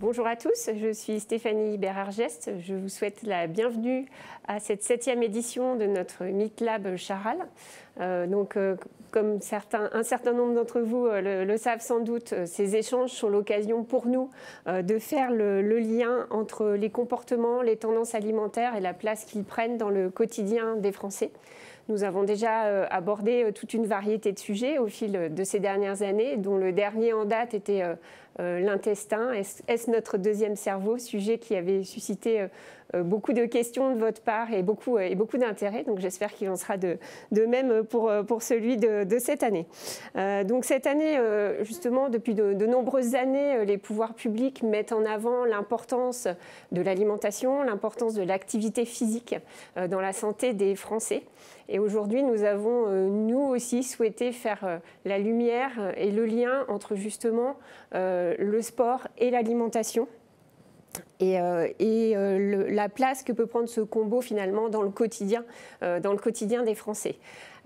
Bonjour à tous, je suis Stéphanie bérard Je vous souhaite la bienvenue à cette septième édition de notre Meet Lab Charal. Euh, donc, euh, comme un certain nombre d'entre vous euh, le, savent sans doute, ces échanges sont l'occasion pour nous de faire le, lien entre les comportements, les tendances alimentaires et la place qu'ils prennent dans le quotidien des Français. Nous avons déjà abordé toute une variété de sujets au fil de ces dernières années, dont le dernier en date était euh, l'intestin est-ce, notre deuxième cerveau Sujet qui avait suscité euh, euh, beaucoup de questions de votre part et beaucoup, et beaucoup d'intérêt. Donc j'espère qu'il en sera de, même pour, pour celui de, cette année. donc cette année, justement, depuis de, nombreuses années, les pouvoirs publics mettent en avant l'importance de l'alimentation, l'importance de l'activité physique dans la santé des Français. Et aujourd'hui, nous avons, nous aussi, souhaité faire la lumière et le lien entre justement euh, le sport et l'alimentation et, euh, euh, la place que peut prendre ce combo finalement dans le quotidien, dans le quotidien des Français.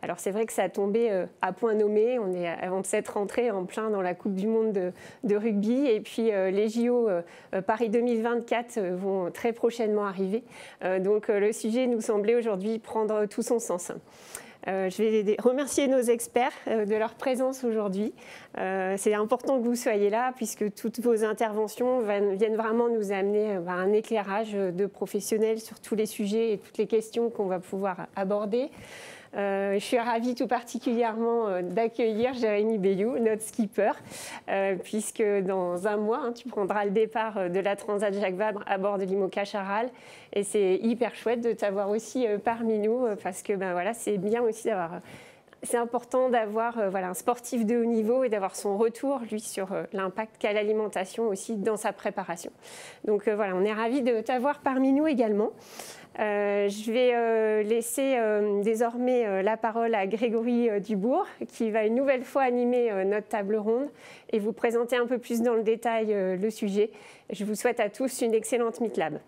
Alors c'est vrai que ça a tombé à point nommé, on est avant de s'être rentré en plein dans la Coupe du Monde de rugby et puis les JO Paris 2024 vont très prochainement arriver. donc le sujet nous semblait aujourd'hui prendre tout son sens. Euh, je vais remercier nos experts euh, de leur présence aujourd'hui. Euh, c'est important que vous soyez là puisque toutes vos interventions viennent vraiment nous amener à bah, un éclairage de professionnels sur tous les sujets et toutes les questions qu'on va pouvoir aborder. Euh, je suis ravie tout particulièrement euh, d'accueillir Jérémy Bellou, notre skipper, euh, puisque dans un mois, hein, tu prendras le départ de la Transat Jacques Vabre à bord de l'IMOCA Charal. Et c'est hyper chouette de t'avoir aussi parmi nous, parce que ben, voilà, c'est bien aussi d'avoir c'est important d'avoir voilà, un sportif de haut niveau et d'avoir son retour, lui, sur l'impact qu'a l'alimentation aussi dans sa préparation. Donc voilà, on est ravis de t'avoir parmi nous également. Euh, je vais euh, laisser euh, désormais la parole à Grégory Dubourg, qui va une nouvelle fois animer notre table ronde et vous présenter un peu plus dans le détail le sujet. Je vous souhaite à tous une excellente MITLAB.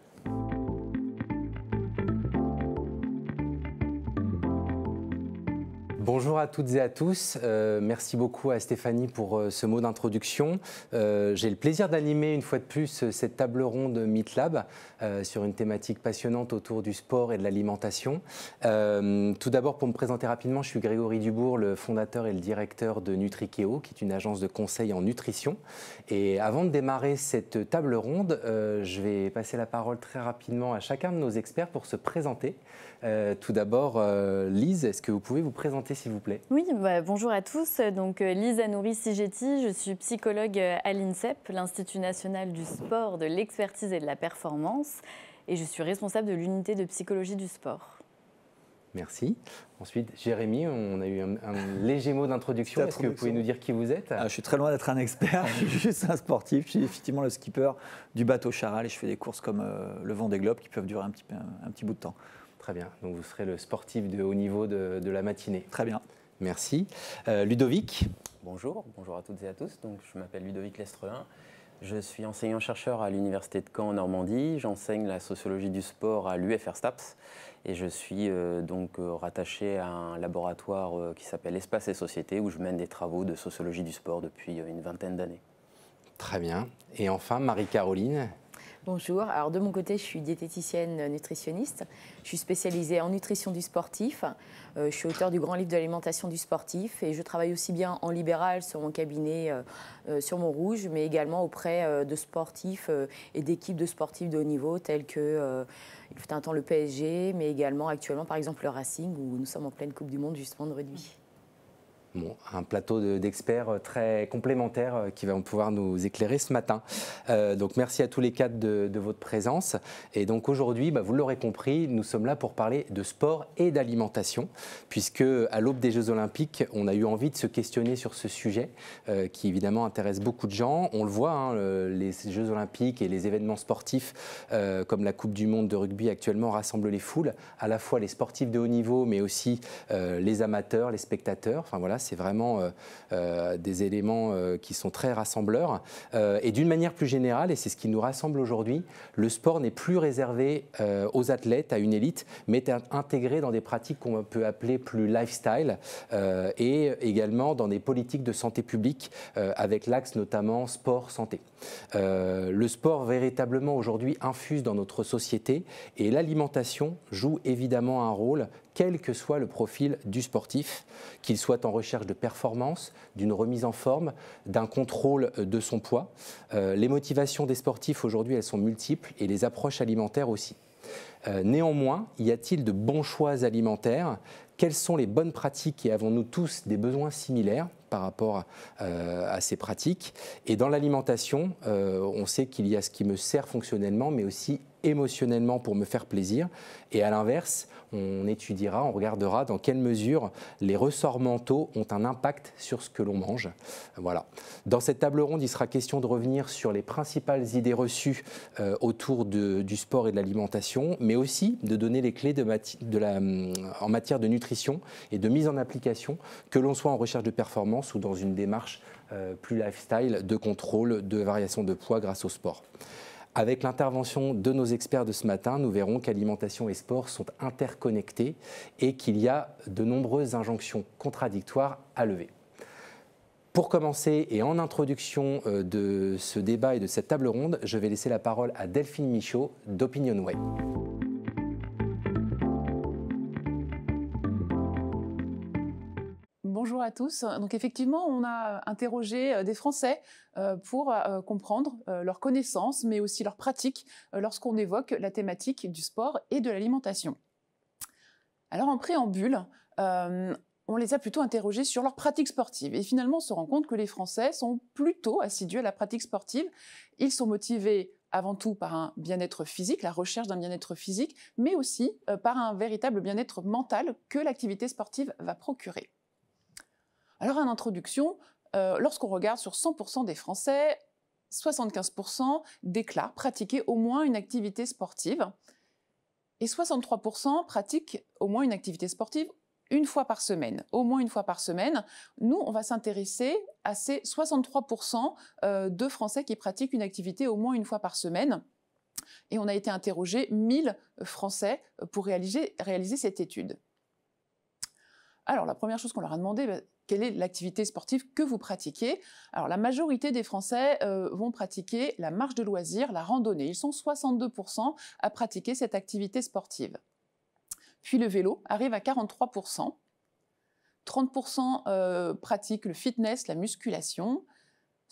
Bonjour à toutes et à tous. Euh, merci beaucoup à Stéphanie pour euh, ce mot d'introduction. Euh, j'ai le plaisir d'animer une fois de plus cette table ronde Lab sur une thématique passionnante autour du sport et de l'alimentation. tout d'abord, pour me présenter rapidement, je suis Grégory Dubourg, le fondateur et le directeur de Nutrikeo, qui est une agence de conseil en nutrition. Et avant de démarrer cette table ronde, je vais passer la parole très rapidement à chacun de nos experts pour se présenter. Euh, tout d'abord, euh, Lise, est-ce que vous pouvez vous présenter, s'il vous plaît Oui, bah, bonjour à tous. Donc, euh, Lise Anouri-Sigeti, je suis psychologue à l'INSEP, l'Institut national du sport, de l'expertise et de la performance, et je suis responsable de l'unité de psychologie du sport. Merci. Ensuite, Jérémy, on a eu un, léger mot d'introduction. Est-ce que vous pouvez nous dire qui vous êtes ah, Je suis très loin d'être un expert, je suis juste un sportif. Je suis effectivement le skipper du bateau Charal et je fais des courses comme le vent des globes qui peuvent durer un petit, un petit bout de temps. Très bien. Donc vous serez le sportif de haut niveau de, la matinée. Très bien. Merci. Euh, Ludovic. Bonjour, bonjour à toutes et à tous. Donc, je m'appelle Ludovic Lestreun. Je suis enseignant-chercheur à l'Université de Caen en Normandie. J'enseigne la sociologie du sport à l'UFR STAPS et je suis euh, donc euh, rattaché à un laboratoire qui s'appelle Espace et Société où je mène des travaux de sociologie du sport depuis une vingtaine d'années. Très bien. Et enfin, Marie-Caroline, Bonjour. Alors de mon côté, je suis diététicienne euh, nutritionniste. Je suis spécialisée en nutrition du sportif. Euh, je suis auteur du grand livre de l'alimentation du sportif et je travaille aussi bien en libéral sur mon cabinet euh, sur sur rouge, mais également auprès de sportifs et d'équipes de sportifs de haut niveau tels que il faut un temps le PSG, mais également actuellement par exemple le Racing où nous sommes en pleine Coupe du Monde justement de rugby un plateau d'experts euh, très complémentaires euh, qui vont pouvoir nous éclairer ce matin. Euh, donc merci à tous les quatre de, votre présence. Et donc aujourd'hui, bah, vous l'aurez compris, nous sommes là pour parler de sport et d'alimentation, puisque à l'aube des Jeux Olympiques, on a eu envie de se questionner sur ce sujet qui évidemment intéresse beaucoup de gens. On le voit, hein, les Jeux Olympiques et les événements sportifs comme la Coupe du Monde de rugby actuellement rassemblent les foules, à la fois les sportifs de haut niveau, mais aussi les amateurs, les spectateurs. Enfin voilà, c'est vraiment euh, euh, des éléments euh, qui sont très rassembleurs. et d'une manière plus générale, et c'est ce qui nous rassemble aujourd'hui, le sport n'est plus réservé aux athlètes, à une élite, mais est intégré dans des pratiques qu'on peut appeler plus lifestyle et également dans des politiques de santé publique avec l'axe notamment sport-santé. le sport véritablement aujourd'hui infuse dans notre société et l'alimentation joue évidemment un rôle quel que soit le profil du sportif, qu'il soit en recherche de performance, d'une remise en forme, d'un contrôle euh, de son poids. Euh, les motivations des sportifs aujourd'hui, elles sont multiples et les approches alimentaires aussi. Euh, néanmoins, y a-t-il de bons choix alimentaires Quelles sont les bonnes pratiques et avons-nous tous des besoins similaires par rapport à ces pratiques. Et dans l'alimentation, on sait qu'il y a ce qui me sert fonctionnellement, mais aussi émotionnellement pour me faire plaisir. Et à l'inverse, on étudiera, on regardera dans quelle mesure les ressorts mentaux ont un impact sur ce que l'on mange. Voilà. Dans cette table ronde, il sera question de revenir sur les principales idées reçues euh, autour du sport et de l'alimentation, mais aussi de donner les clés mm, en matière de nutrition et de mise en application, que l'on soit en recherche de performance ou dans une démarche euh, plus lifestyle de contrôle de variation de poids grâce au sport. Avec l'intervention de nos experts de ce matin, nous verrons qu'alimentation et sport sont interconnectés et qu'il y a de nombreuses injonctions contradictoires à lever. Pour commencer et en introduction euh, de ce débat et de cette table ronde, je vais laisser la parole à Delphine Michaud d'Opinion Way. Bonjour à tous. Donc effectivement, on a euh, interrogé euh, des Français euh, pour comprendre leurs connaissances, mais aussi leurs pratiques lorsqu'on évoque la thématique du sport et de l'alimentation. Alors en préambule, on les a plutôt interrogés sur leurs pratique sportives Et finalement, on se rend compte que les Français sont plutôt assidus à la pratique sportive. Ils sont motivés avant tout par un bien-être physique, la recherche d'un bien-être physique, mais aussi par un véritable bien-être mental que l'activité sportive va procurer. Alors, en introduction, euh, lorsqu'on regarde sur 100% des Français, 75% déclarent pratiquer au moins une activité sportive et 63% pratiquent au moins une activité sportive une fois par semaine, au moins une fois par semaine. Nous, on va s'intéresser à ces 63% euh, de Français qui pratiquent une activité au moins une fois par semaine. Et on a été interrogé 1000 Français pour réaliser, réaliser cette étude. Alors, la première chose qu'on leur a demandé, bah, quelle est l'activité sportive que vous pratiquez. Alors la majorité des Français euh, vont pratiquer la marche de loisirs, la randonnée. Ils sont 62% à pratiquer cette activité sportive. Puis le vélo arrive à 43%. 30% euh, pratiquent le fitness, la musculation.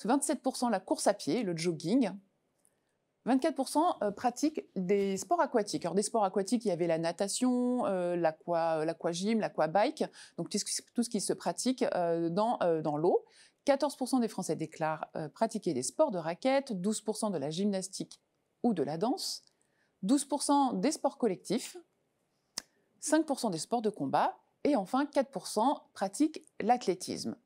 27% la course à pied, le jogging. 24% euh, pratiquent des sports aquatiques. Alors des sports aquatiques, il y avait la natation, euh, euh, l'aquagym, l'aquabike, donc tout ce qui se pratique dans, dans l'eau. 14% des Français déclarent pratiquer des sports de raquettes, 12% de la gymnastique ou de la danse, 12% des sports collectifs, 5% des sports de combat et enfin 4% pratiquent l'athlétisme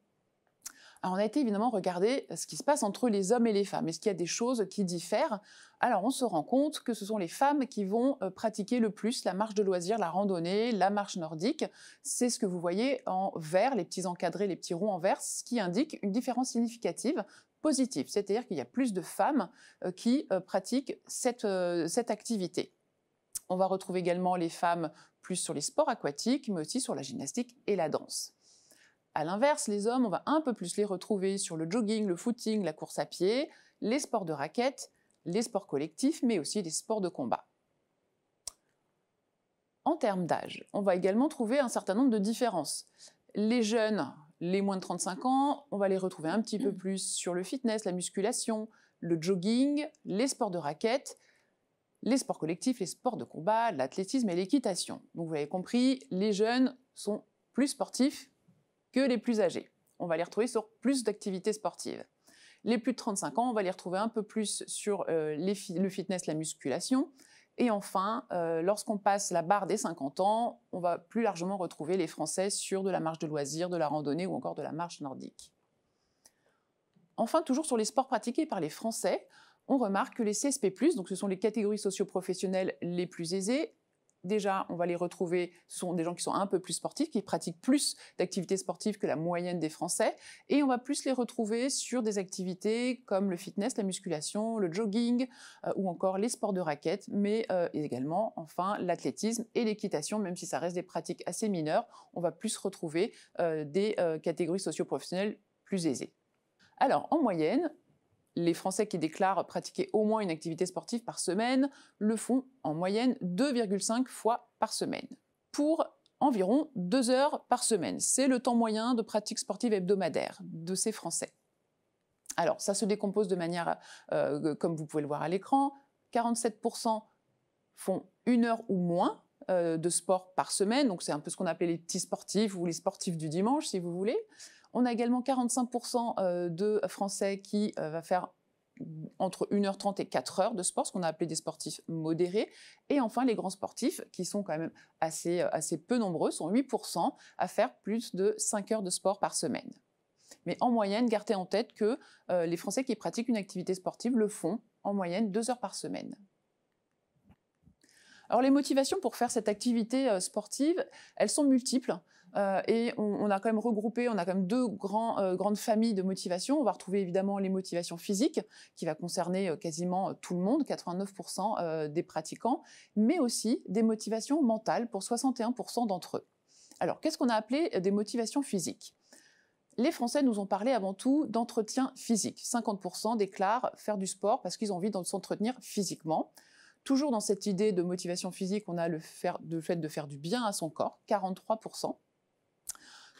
on a été évidemment regarder euh, ce qui se passe entre les hommes et les femmes. Est-ce qu'il y a des choses qui diffèrent Alors on se rend compte que ce sont les femmes qui vont euh, pratiquer le plus la marche de loisirs, la randonnée, la marche nordique. C'est ce que vous voyez en vert, les petits encadrés, les petits ronds en vert, ce qui indique une différence significative positive, c'est-à-dire qu'il y a plus de femmes euh, qui pratiquent cette activité. On va retrouver également les femmes plus sur les sports aquatiques, mais aussi sur la gymnastique et la danse. À l'inverse, les hommes, on va un peu plus les retrouver sur le jogging, le footing, la course à pied, les sports de raquettes, les sports collectifs, mais aussi les sports de combat. En termes d'âge, on va également trouver un certain nombre de différences. Les jeunes, les moins de 35 ans, on va les retrouver un petit peu mm. plus sur le fitness, la musculation, le jogging, les sports de raquettes, les sports collectifs, les sports de combat, l'athlétisme et l'équitation. Donc vous l'avez compris, les jeunes sont plus sportifs que les plus âgés. On va les retrouver sur plus d'activités sportives. Les plus de 35 ans, on va les retrouver un peu plus sur euh, le fitness, la musculation. Et enfin, euh, lorsqu'on passe la barre des 50 ans, on va plus largement retrouver les Français sur de la marche de loisirs, de la randonnée ou encore de la marche nordique. Enfin, toujours sur les sports pratiqués par les Français, on remarque que les CSP+, donc ce sont les catégories socioprofessionnelles les plus aisées, déjà, on va les retrouver, ce sont des gens qui sont un peu plus sportifs, qui pratiquent plus d'activités sportives que la moyenne des Français, et on va plus les retrouver sur des activités comme le fitness, la musculation, le jogging, euh, ou encore les sports de raquettes, mais euh, également, enfin, l'athlétisme et l'équitation, même si ça reste des pratiques assez mineures, on va plus retrouver euh, des catégories socio-professionnelles plus aisées. Alors, en moyenne, les Français qui déclarent pratiquer au moins une activité sportive par semaine le font en moyenne 2,5 fois par semaine, pour environ 2 heures par semaine. C'est le temps moyen de pratique sportive hebdomadaire de ces Français. Alors, ça se décompose de manière, euh, comme vous pouvez le voir à l'écran, 47% font une heure ou moins euh, de sport par semaine, donc c'est un peu ce qu'on appelle les petits sportifs ou les sportifs du dimanche, si vous voulez. On a également 45% euh, de Français qui euh, va faire entre 1h30 et 4h de sport, ce qu'on a appelé des sportifs modérés. Et enfin, les grands sportifs, qui sont quand même assez, euh, peu nombreux, sont 8% à faire plus de 5 heures de sport par semaine. Mais en moyenne, gardez en tête que les Français qui pratiquent une activité sportive le font en moyenne 2 heures par semaine. Alors les motivations pour faire cette activité sportive, elles sont multiples. Euh, et on, a quand même regroupé, on a quand même deux grands, euh, grandes familles de motivations. On va retrouver évidemment les motivations physiques, qui va concerner euh, quasiment tout le monde, 89% des pratiquants, mais aussi des motivations mentales pour 61% d'entre eux. Alors, qu'est-ce qu'on a appelé des motivations physiques les Français nous ont parlé avant tout d'entretien physique. 50% déclarent faire du sport parce qu'ils ont envie de s'entretenir physiquement. Toujours dans cette idée de motivation physique, on a le fait de faire du bien à son corps, 43%.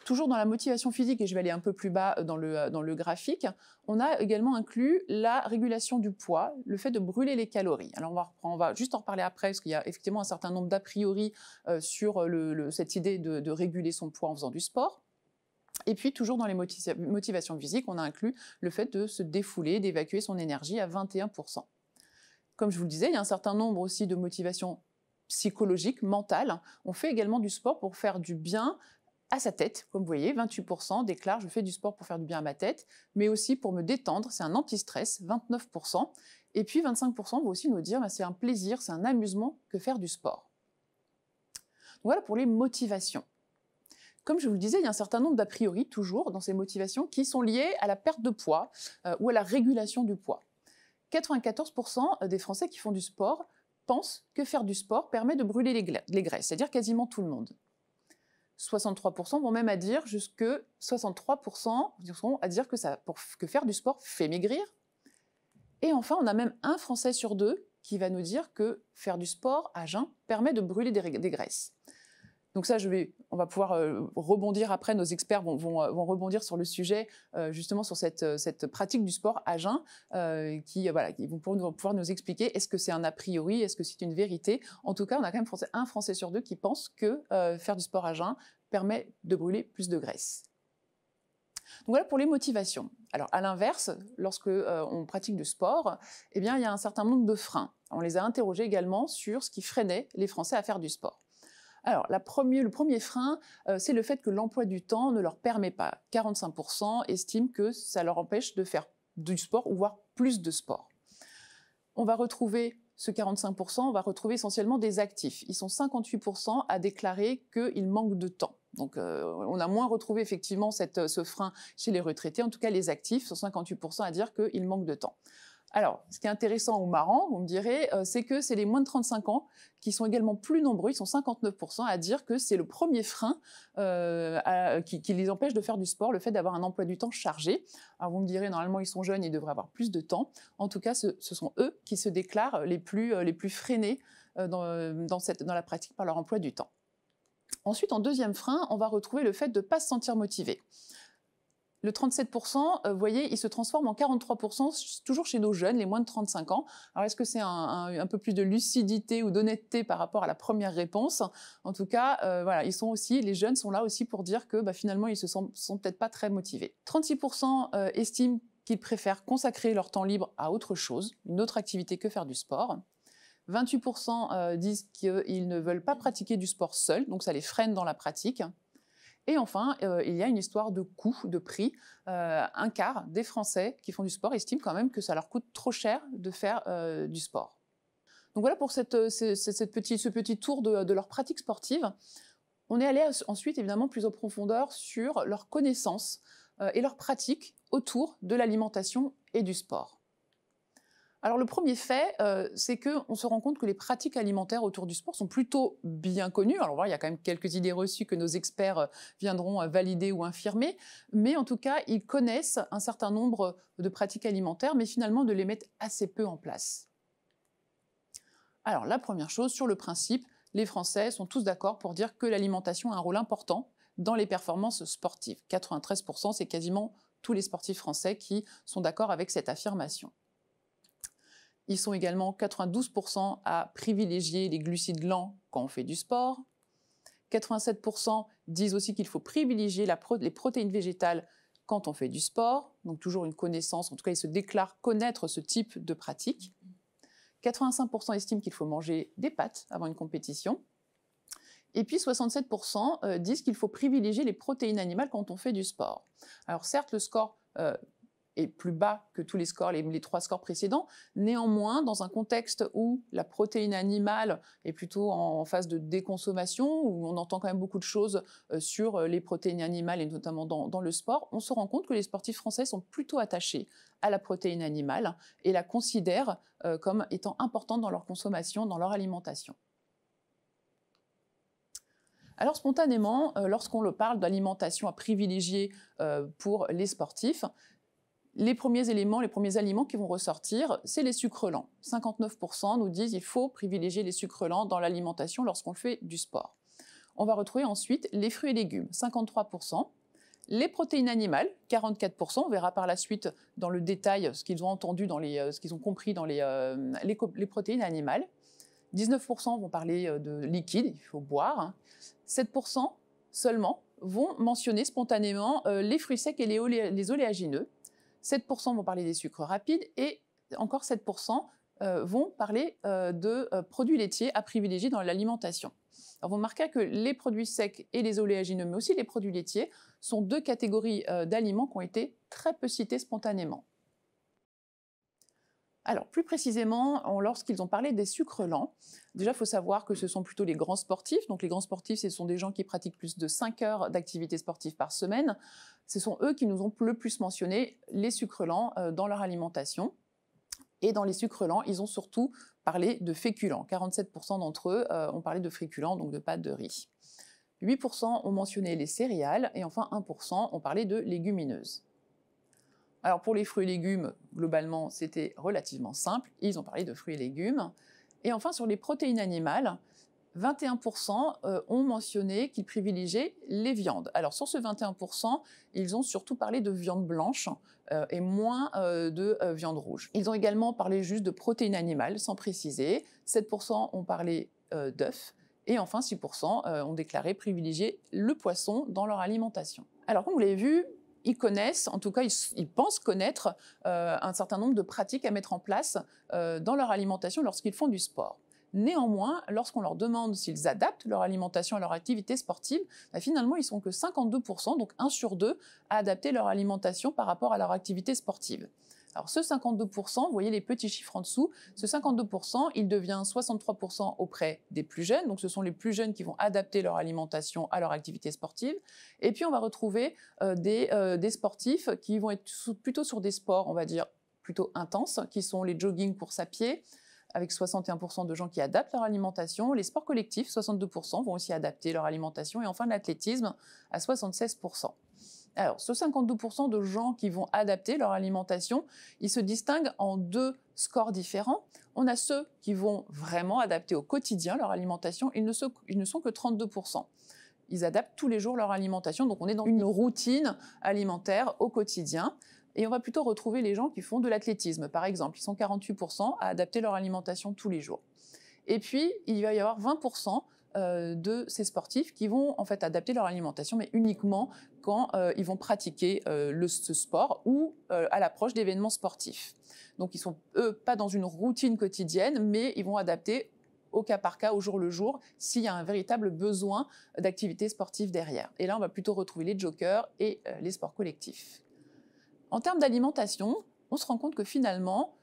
Toujours dans la motivation physique, et je vais aller un peu plus bas euh, dans le, euh, dans le graphique, on a également inclus la régulation du poids, le fait de brûler les calories. Alors on va, juste en reparler après, parce qu'il y a effectivement un certain nombre d'a priori euh, sur cette idée de, réguler son poids en faisant du sport. Et puis, toujours dans les motivations physiques, on a inclus le fait de se défouler, d'évacuer son énergie à 21%. Comme je vous le disais, il y a un certain nombre aussi de motivations psychologiques, mentales. On fait également du sport pour faire du bien, à sa tête. Comme vous voyez, 28% déclarent je fais du sport pour faire du bien à ma tête, mais aussi pour me détendre, c'est un anti-stress, 29%. Et puis 25% vont aussi nous dire bah, c'est un plaisir, c'est un amusement que faire du sport. voilà pour les motivations. Comme je vous le disais, il y a un certain nombre d'a priori toujours dans ces motivations qui sont liées à la perte de poids euh, ou à la régulation du poids. 94% des Français qui font du sport pensent que faire du sport permet de brûler les graisses, c'est-à-dire quasiment tout le monde. 63% vont même à dire jusque 63% à dire que, que faire du sport fait maigrir. Et enfin, on a même un Français sur deux qui va nous dire que faire du sport à jeun permet de brûler des graisses. Donc ça, on va pouvoir euh, rebondir après, nos experts vont, euh, rebondir sur le sujet, euh, justement sur cette, pratique du sport à jeun, qui, qui vont pouvoir nous, expliquer est-ce que c'est un a priori, est-ce que c'est une vérité. En tout cas, on a quand même un Français sur deux qui pense que faire du sport à jeun permet de brûler plus de graisse. Donc voilà pour les motivations. Alors à l'inverse, lorsque on pratique du sport, eh bien il y a un certain nombre de freins. On les a interrogés également sur ce qui freinait les Français à faire du sport. Alors, le premier frein, euh, c'est le fait que l'emploi du temps ne leur permet pas. 45% estiment que ça leur empêche de faire du sport ou voire plus de sport. On va retrouver ce 45%, on va retrouver essentiellement des actifs. Ils sont 58% à déclarer qu'ils manquent de temps. Donc, euh, on a moins retrouvé effectivement euh, ce frein chez les retraités. En tout cas, les actifs sont 58% à dire qu'ils manquent de temps. Alors, ce qui est intéressant ou marrant, vous me direz, euh, c'est que c'est les moins de 35 ans qui sont également plus nombreux, ils sont 59% à dire que c'est le premier frein euh, qui, les empêche de faire du sport, le fait d'avoir un emploi du temps chargé. Alors vous me direz, normalement ils sont jeunes, ils devraient avoir plus de temps. En tout cas, ce, sont eux qui se déclarent les plus, euh, freinés dans, dans la pratique par leur emploi du temps. Ensuite, en deuxième frein, on va retrouver le fait de ne pas se sentir motivé le 37%, euh, vous voyez, il se transforme en 43%, toujours chez nos jeunes, les moins de 35 ans. Alors, est-ce que c'est un, peu plus de lucidité ou d'honnêteté par rapport à la première réponse En tout cas, euh, voilà, ils sont aussi, les jeunes sont là aussi pour dire que bah, finalement, ils se sont, peut-être pas très motivés. 36% euh, estiment qu'ils préfèrent consacrer leur temps libre à autre chose, une autre activité que faire du sport. 28% disent qu'ils ne veulent pas pratiquer du sport seul, donc ça les freine dans la pratique. Et enfin, euh, il y a une histoire de coût, de prix. Euh, un quart des Français qui font du sport estiment quand même que ça leur coûte trop cher de faire euh, du sport. Donc voilà pour ce petit tour de, de, leur pratique sportive. On est allé ensuite évidemment plus en profondeur sur leurs connaissances et leurs pratiques autour de l'alimentation et du sport. Alors le premier fait, euh, c'est qu'on se rend compte que les pratiques alimentaires autour du sport sont plutôt bien connues. Alors voilà, il y a quand même quelques idées reçues que nos experts euh, viendront euh, valider ou infirmer, mais en tout cas, ils connaissent un certain nombre de pratiques alimentaires, mais finalement de les mettre assez peu en place. Alors la première chose, sur le principe, les Français sont tous d'accord pour dire que l'alimentation a un rôle important dans les performances sportives. 93%, c'est quasiment tous les sportifs français qui sont d'accord avec cette affirmation. Ils sont également 92% à privilégier les glucides lents quand on fait du sport. 87% disent aussi qu'il faut privilégier les protéines végétales quand on fait du sport, donc toujours une connaissance, en tout cas ils se déclarent connaître ce type de pratique. 85% estiment qu'il faut manger des pâtes avant une compétition. Et puis 67% euh, disent qu'il faut privilégier les protéines animales quand on fait du sport. Alors certes, le score euh, est plus bas que tous les scores, les, trois scores précédents. Néanmoins, dans un contexte où la protéine animale est plutôt en, phase de déconsommation, où on entend quand même beaucoup de choses euh, sur euh, les protéines animales et notamment dans, le sport, on se rend compte que les sportifs français sont plutôt attachés à la protéine animale et la considèrent euh, comme étant importante dans leur consommation, dans leur alimentation. Alors spontanément, lorsqu'on le parle d'alimentation à privilégier pour les sportifs, les premiers éléments, les premiers aliments qui vont ressortir, c'est les sucres lents. 59% nous disent qu'il faut privilégier les sucres lents dans l'alimentation lorsqu'on fait du sport. On va retrouver ensuite les fruits et légumes, 53%. Les protéines animales, 44%. On verra par la suite dans le détail ce qu'ils ont entendu, dans euh, ce qu'ils ont compris dans les, euh, protéines animales. 19% vont parler euh, de liquide, il faut boire. 7% hein. seulement vont mentionner spontanément les fruits secs et les, les oléagineux. 7% vont parler des sucres rapides et encore 7% euh, vont parler euh, de euh, produits laitiers à privilégier dans l'alimentation. vous remarquez que les produits secs et les oléagineux, mais aussi les produits laitiers, sont deux catégories d'aliments qui ont été très peu cités spontanément. Alors, plus précisément, lorsqu'ils ont parlé des sucres lents, déjà, il faut savoir que ce sont plutôt les grands sportifs. Donc, les grands sportifs, ce sont des gens qui pratiquent plus de 5 heures d'activité sportive par semaine. Ce sont eux qui nous ont le plus mentionné les sucres lents euh, dans leur alimentation. Et dans les sucres lents, ils ont surtout parlé de féculents. 47% d'entre eux euh, ont parlé de féculents, donc de pâtes de riz. 8% ont mentionné les céréales et enfin 1% ont parlé de légumineuses. Alors pour les fruits et légumes, globalement, c'était relativement simple. Ils ont parlé de fruits et légumes. Et enfin, sur les protéines animales, 21% euh, ont mentionné qu'ils privilégiaient les viandes. Alors sur ce 21%, ils ont surtout parlé de viande blanche euh, et moins euh, de viande rouge. Ils ont également parlé juste de protéines animales, sans préciser. 7% ont parlé d'œufs. Et enfin, 6% ont déclaré privilégier le poisson dans leur alimentation. Alors, comme vous l'avez vu, ils connaissent, en tout cas, ils, pensent connaître euh, un certain nombre de pratiques à mettre en place euh, dans leur alimentation lorsqu'ils font du sport. Néanmoins, lorsqu'on leur demande s'ils adaptent leur alimentation à leur activité sportive, bah, finalement, ils sont que 52%, donc 1 sur 2, à adapter leur alimentation par rapport à leur activité sportive. Alors ce 52%, vous voyez les petits chiffres en dessous, ce 52%, il devient 63% auprès des plus jeunes, donc ce sont les plus jeunes qui vont adapter leur alimentation à leur activité sportive. Et puis on va retrouver euh, euh, des, sportifs qui vont être plutôt sur des sports, on va dire, plutôt intenses, qui sont les jogging, course à pied, avec 61% de gens qui adaptent leur alimentation. Les sports collectifs, 62%, vont aussi adapter leur alimentation. Et enfin, l'athlétisme, à 76%. Alors, ce 52% de gens qui vont adapter leur alimentation, ils se distinguent en deux scores différents. On a ceux qui vont vraiment adapter au quotidien leur alimentation, ils ne, ils ne sont que 32%. Ils adaptent tous les jours leur alimentation, donc on est dans une routine alimentaire au quotidien. Et on va plutôt retrouver les gens qui font de l'athlétisme, par exemple. Ils sont 48% à adapter leur alimentation tous les jours. Et puis, il va y avoir 20% euh, de ces sportifs qui vont en fait adapter leur alimentation, mais uniquement quand euh, ils vont pratiquer euh, ce sport ou à l'approche d'événements sportifs. Donc ils sont pas dans une routine quotidienne, mais ils vont adapter au cas par cas, au jour le jour, s'il y a un véritable besoin d'activité sportive derrière. Et là, on va plutôt retrouver les jokers et les sports collectifs. En termes d'alimentation, on se rend compte que finalement,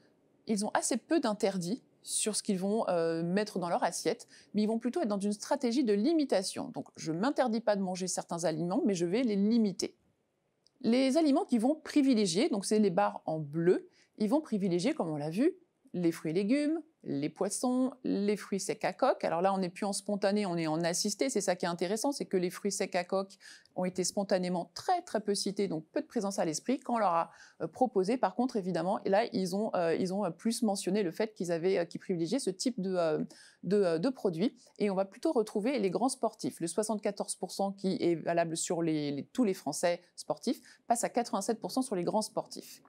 ils ont assez peu d'interdits sur ce qu'ils vont euh, mettre dans leur assiette, mais ils vont plutôt être dans une stratégie de limitation. Donc je ne m'interdis pas de manger certains aliments, mais je vais les limiter. Les aliments qu'ils vont privilégier, donc c'est les barres en bleu, ils vont privilégier, comme on l'a vu, les fruits et légumes, les poissons, les fruits secs à coque. Alors là, on n'est plus en spontané, on est en assisté. C'est ça qui est intéressant, c'est que les fruits secs à coque ont été spontanément très très peu cités, donc peu de présence à l'esprit. Quand on leur a euh, proposé, par contre, évidemment, là, ils ont, euh, euh, plus mentionné le fait qu'ils avaient, privilégiaient ce type de, produits. Et on va plutôt retrouver les grands sportifs. Le 74% qui est valable sur tous les Français sportifs passe à 87% sur les grands sportifs.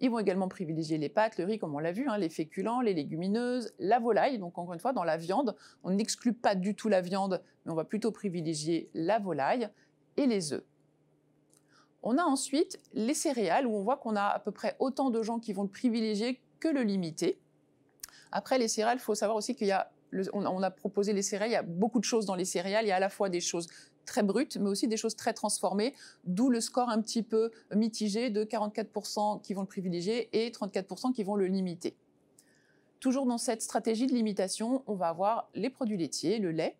Ils vont également privilégier les pâtes, le riz, comme on l'a vu, hein, les féculents, les légumineuses, la volaille. Donc encore une fois, dans la viande, on n'exclut pas du tout la viande, mais on va plutôt privilégier la volaille et les œufs. On a ensuite les céréales, où on voit qu'on a à peu près autant de gens qui vont le privilégier que le limiter. Après, les céréales, il faut savoir aussi qu'on a on, a proposé les céréales, il y a beaucoup de choses dans les céréales, il y a à la fois des choses très brutes, mais aussi des choses très transformées, d'où le score un petit peu mitigé de 44% qui vont le privilégier et 34% qui vont le limiter. Toujours dans cette stratégie de limitation, on va avoir les produits laitiers, le lait,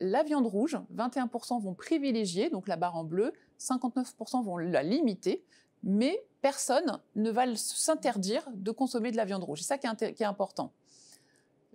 la viande rouge, 21% vont privilégier, donc la barre en bleu, 59% vont la limiter, mais personne ne va s'interdire de consommer de la viande rouge. C'est ça qui est, important.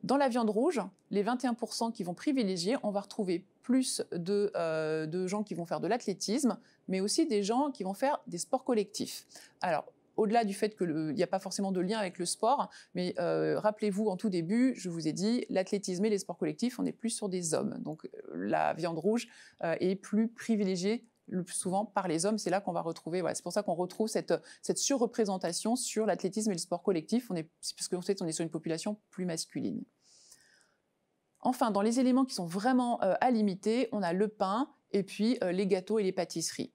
Dans la viande rouge, les 21% qui vont privilégier, on va retrouver plus euh, de, gens qui vont faire de l'athlétisme, mais aussi des gens qui vont faire des sports collectifs. Alors, au-delà du fait qu'il n'y a pas forcément de lien avec le sport, mais euh, rappelez-vous, en tout début, je vous ai dit, l'athlétisme et les sports collectifs, on est plus sur des hommes. Donc euh, la viande rouge est plus privilégiée le plus souvent par les hommes. C'est là qu'on va retrouver, c'est pour ça qu'on retrouve cette, surreprésentation sur l'athlétisme et le sport collectif, on est, parce qu'en fait, on est sur une population plus masculine. Enfin, dans les éléments qui sont vraiment euh, à limiter, on a le pain et puis euh, les gâteaux et les pâtisseries.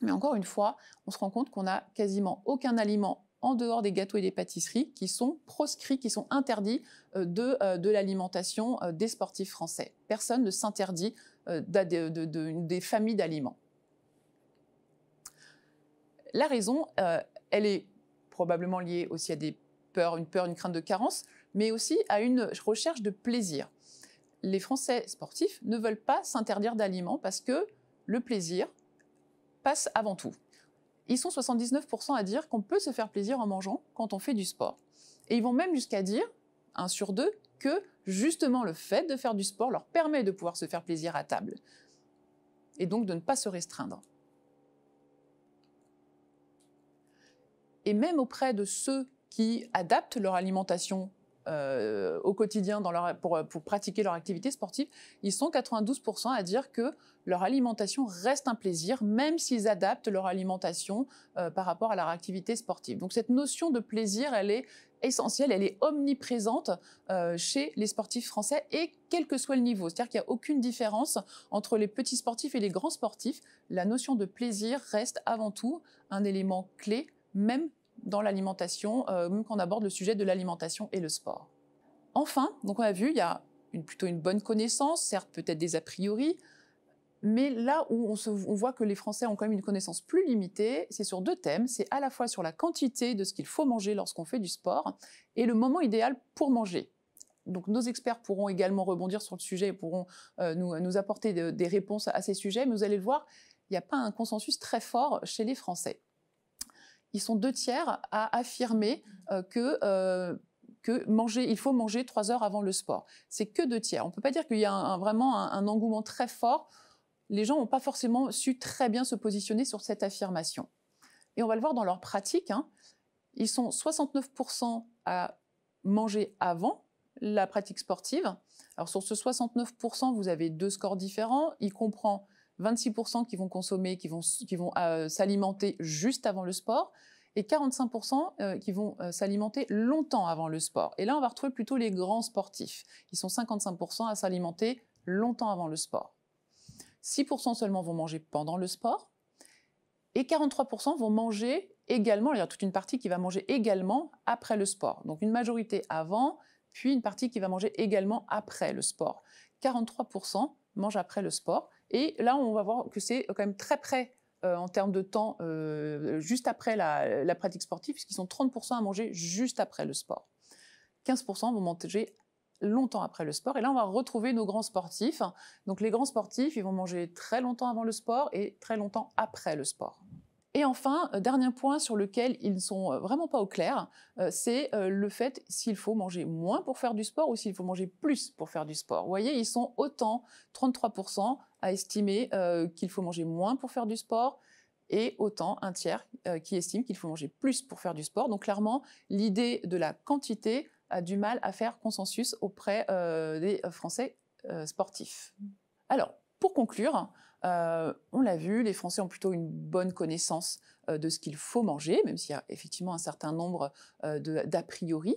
Mais encore une fois, on se rend compte qu'on n'a quasiment aucun aliment en dehors des gâteaux et des pâtisseries qui sont proscrits, qui sont interdits euh, de, l'alimentation des sportifs français. Personne ne s'interdit des familles d'aliments. La raison, elle est probablement liée aussi à des peurs, une peur, une crainte de carence, mais aussi à une recherche de plaisir les Français sportifs ne veulent pas s'interdire d'aliments parce que le plaisir passe avant tout. Ils sont 79% à dire qu'on peut se faire plaisir en mangeant quand on fait du sport. Et ils vont même jusqu'à dire, un sur deux, que justement le fait de faire du sport leur permet de pouvoir se faire plaisir à table. Et donc de ne pas se restreindre. Et même auprès de ceux qui adaptent leur alimentation euh, au quotidien pour, pratiquer leur activité sportive, ils sont 92% à dire que leur alimentation reste un plaisir, même s'ils adaptent leur alimentation euh, par rapport à leur activité sportive. Donc cette notion de plaisir, elle est essentielle, elle est omniprésente euh, chez les sportifs français et quel que soit le niveau. C'est-à-dire qu'il n'y a aucune différence entre les petits sportifs et les grands sportifs. La notion de plaisir reste avant tout un élément clé, même dans l'alimentation, euh, même quand on aborde le sujet de l'alimentation et le sport. Enfin, donc on a vu, il y a plutôt une bonne connaissance, certes peut-être des a priori, mais là où on, voit que les Français ont quand même une connaissance plus limitée, c'est sur deux thèmes. C'est à la fois sur la quantité de ce qu'il faut manger lorsqu'on fait du sport et le moment idéal pour manger. Donc nos experts pourront également rebondir sur le sujet et pourront euh, nous, apporter des réponses à ces sujets, mais vous allez le voir, il n'y a pas un consensus très fort chez les Français ils sont deux tiers à affirmer euh, que euh, que manger, il faut manger trois heures avant le sport. C'est que deux tiers. On ne peut pas dire qu'il y a vraiment un, engouement très fort. Les gens n'ont pas forcément su très bien se positionner sur cette affirmation. Et on va le voir dans leur pratique. Hein. Ils sont 69% à manger avant la pratique sportive. Alors sur ce 69%, vous avez deux scores différents. Il comprend 26% qui vont consommer, qui vont, euh, s'alimenter juste avant le sport, et 45% euh, qui vont euh, s'alimenter longtemps avant le sport. Et là, on va retrouver plutôt les grands sportifs. Ils sont 55% à s'alimenter longtemps avant le sport. 6% seulement vont manger pendant le sport, et 43% vont manger également, il y a toute une partie qui va manger également après le sport. Donc une majorité avant, puis une partie qui va manger également après le sport. 43% mangent après le sport. Et là, on va voir que c'est quand même très près euh, en termes de temps, euh, juste après la, la pratique sportive, puisqu'ils sont 30% à manger juste après le sport. 15% vont manger longtemps après le sport. Et là, on va retrouver nos grands sportifs. Donc les grands sportifs, ils vont manger très longtemps avant le sport et très longtemps après le sport. Et enfin, euh, dernier point sur lequel ils ne sont euh, vraiment pas au clair, euh, c'est le fait s'il faut manger moins pour faire du sport ou s'il faut manger plus pour faire du sport. Vous voyez, ils sont autant 33% à estimer qu'il faut manger moins pour faire du sport, et autant un tiers qui estime qu'il faut manger plus pour faire du sport. Donc clairement, l'idée de la quantité a du mal à faire consensus auprès des Français sportifs. Alors, pour conclure, euh, on l'a vu, les Français ont plutôt une bonne connaissance euh, de ce qu'il faut manger, même s'il y a effectivement un certain nombre euh, d'a priori.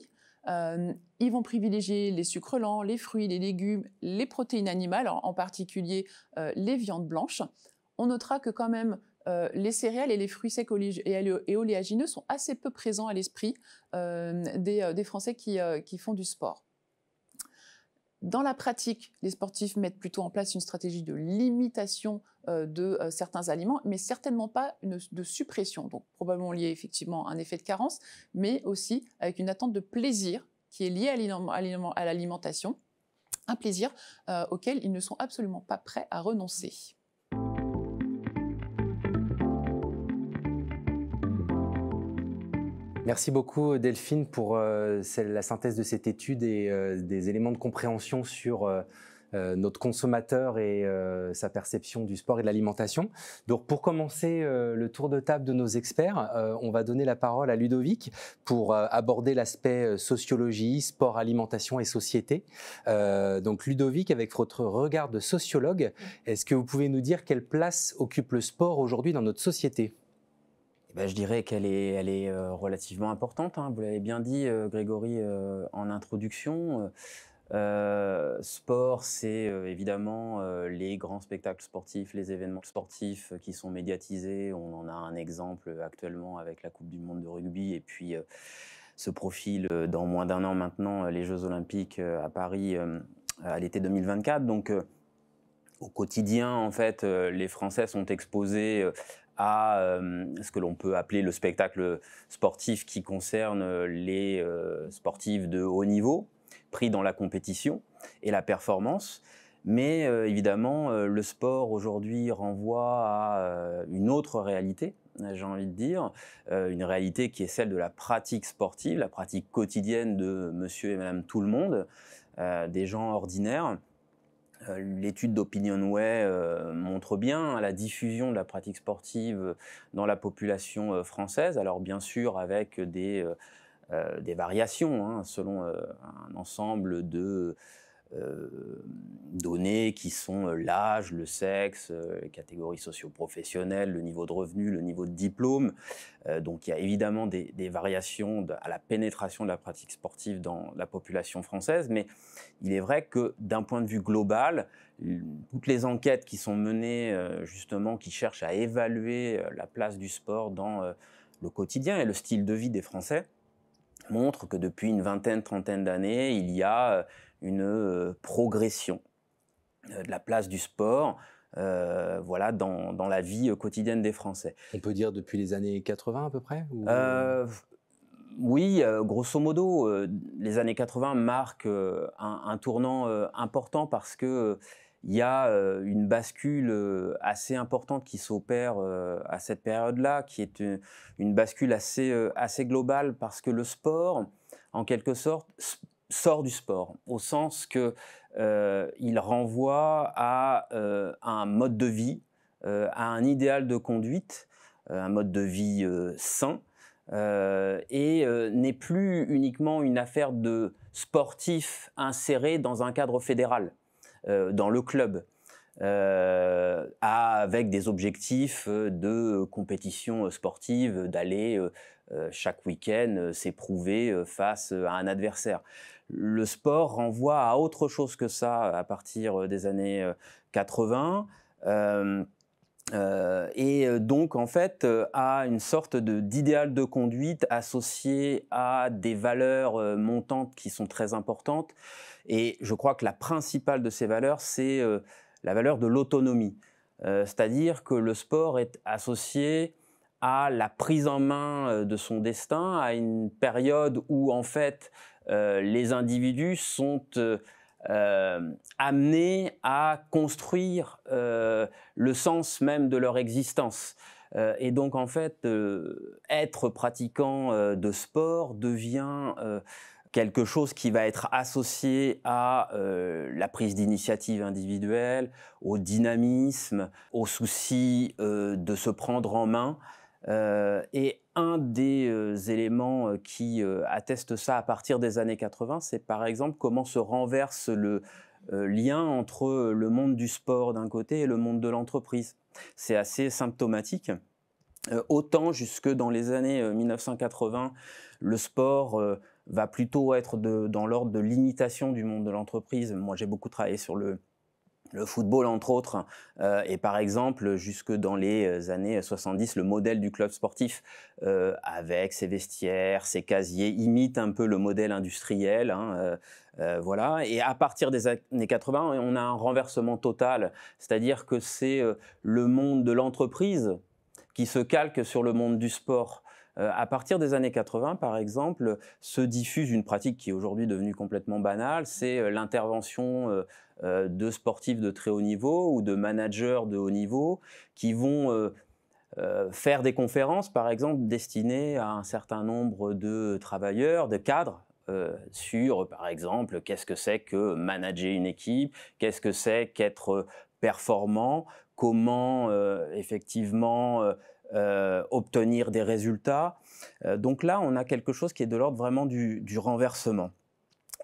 ils vont privilégier les sucres lents, les fruits, les légumes, les protéines animales, en, particulier les viandes blanches. On notera que quand même les céréales et les fruits secs et oléagineux sont assez peu présents à l'esprit des, Français qui, font du sport. Dans la pratique, les sportifs mettent plutôt en place une stratégie de limitation euh, de euh, certains aliments, mais certainement pas une, de suppression. Donc probablement lié effectivement à un effet de carence, mais aussi avec une attente de plaisir qui est liée à l'alimentation, un plaisir euh, auquel ils ne sont absolument pas prêts à renoncer. Merci beaucoup Delphine pour euh, la synthèse de cette étude et euh, des éléments de compréhension sur euh, notre consommateur et sa perception du sport et de l'alimentation. Donc pour commencer le tour de table de nos experts, on va donner la parole à Ludovic pour aborder l'aspect sociologie, sport, alimentation et société. donc Ludovic, avec votre regard de sociologue, est-ce que vous pouvez nous dire quelle place occupe le sport aujourd'hui dans notre société eh ben, je dirais qu'elle est, elle est euh, relativement importante. Hein. Vous l'avez bien dit, euh, Grégory, euh, en introduction. sport, c'est évidemment les grands spectacles sportifs, les événements sportifs qui sont médiatisés. On en a un exemple actuellement avec la Coupe du Monde de rugby et puis ce profile dans moins d'un an maintenant les Jeux Olympiques à Paris à l'été 2024. Donc au quotidien, en fait, les Français sont exposés à euh, ce que l'on peut appeler le spectacle sportif qui concerne euh, les euh, sportifs de haut niveau, pris dans la compétition et la performance. Mais évidemment, le sport aujourd'hui renvoie à une autre réalité, j'ai envie de dire, une réalité qui est celle de la pratique sportive, la pratique quotidienne de monsieur et madame tout le monde, des gens ordinaires euh, l'étude d'Opinionway euh, montre bien hein, la diffusion de la pratique sportive dans la population euh, française, alors bien sûr avec des, variations hein, selon un ensemble de euh, données qui sont euh, l'âge, le sexe, euh, les catégories socio-professionnelles, le niveau de revenu, le niveau de diplôme. donc il y a évidemment des, variations à la pénétration de la pratique sportive dans la population française, mais il est vrai que d'un point de vue global, toutes les enquêtes qui sont menées justement, qui cherchent à évaluer la place du sport dans le quotidien et le style de vie des Français, montrent que depuis une vingtaine, trentaine d'années, il y a une euh, progression euh, de la place du sport euh, voilà, dans, la vie quotidienne des Français. On peut dire depuis les années 80 à peu près Oui, grosso modo, les années 80 marquent un, tournant important parce que il y a une bascule assez importante qui s'opère à cette période-là, qui est une, bascule assez, assez globale parce que le sport, en quelque sorte, sort du sport, au sens que euh, il renvoie à, euh, un mode de vie, euh, à un idéal de conduite, un mode de vie sain, et n'est plus uniquement une affaire de sportif inséré dans un cadre fédéral, dans le club. avec des objectifs de compétition sportive, d'aller chaque week-end s'éprouver face à un adversaire le sport renvoie à autre chose que ça euh, à partir euh, des années 80. Euh, et donc, en fait, à une sorte d'idéal de, conduite associé à des valeurs montantes qui sont très importantes. Et je crois que la principale de ces valeurs, c'est la valeur de l'autonomie. C'est-à-dire que le sport est associé à la prise en main de son destin, à une période où, en fait, euh, les individus sont euh, euh, amenés à construire le sens même de leur existence. et donc en fait, être pratiquant de sport devient quelque chose qui va être associé à la prise d'initiative individuelle, au dynamisme, au souci de se prendre en main. et un des euh, éléments euh, qui euh, attestent atteste ça à partir des années 80, c'est par exemple comment se renverse le lien entre le monde du sport d'un côté et le monde de l'entreprise. C'est assez symptomatique. autant jusque dans les années 1980, le sport va plutôt être dans l'ordre de l'imitation du monde de l'entreprise. Moi, j'ai beaucoup travaillé sur le, le football, entre autres, euh, et par exemple, jusque dans les euh, années 70, le modèle du club sportif, euh, avec ses vestiaires, ses casiers, imite un peu le modèle industriel. Hein, voilà. Et à partir des années 80, on a un renversement total, c'est-à-dire que c'est le monde de l'entreprise qui se calque sur le monde du sport. Euh, à partir des années 80, par exemple, se diffuse une pratique qui est aujourd'hui devenue complètement banale, c'est euh, l'intervention euh, de sportifs de très haut niveau ou de managers de haut niveau qui vont faire des conférences, par exemple, destinées à un certain nombre de travailleurs, de cadres, sur, par exemple, qu'est-ce que c'est que manager une équipe, qu'est-ce que c'est qu'être performant, comment effectivement euh, obtenir des résultats. Euh, donc là, on a quelque chose qui est de l'ordre vraiment du, renversement.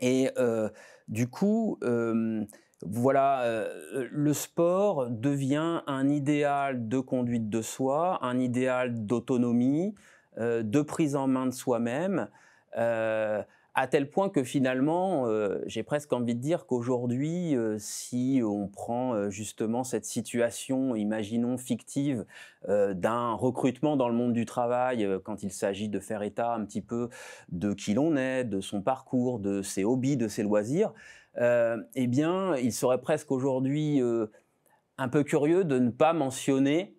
Et euh, du coup, voilà, le sport devient un idéal de conduite de soi, un idéal d'autonomie, de prise en main de soi-même à tel point que finalement, euh, j'ai presque envie de dire qu'aujourd'hui, euh, si on prend euh, justement cette situation, imaginons fictive, d'un recrutement dans le monde du travail, quand il s'agit de faire état un petit peu de qui l'on est, de son parcours, de ses hobbies, de ses loisirs, eh bien, il serait presque aujourd'hui un peu curieux de ne pas mentionner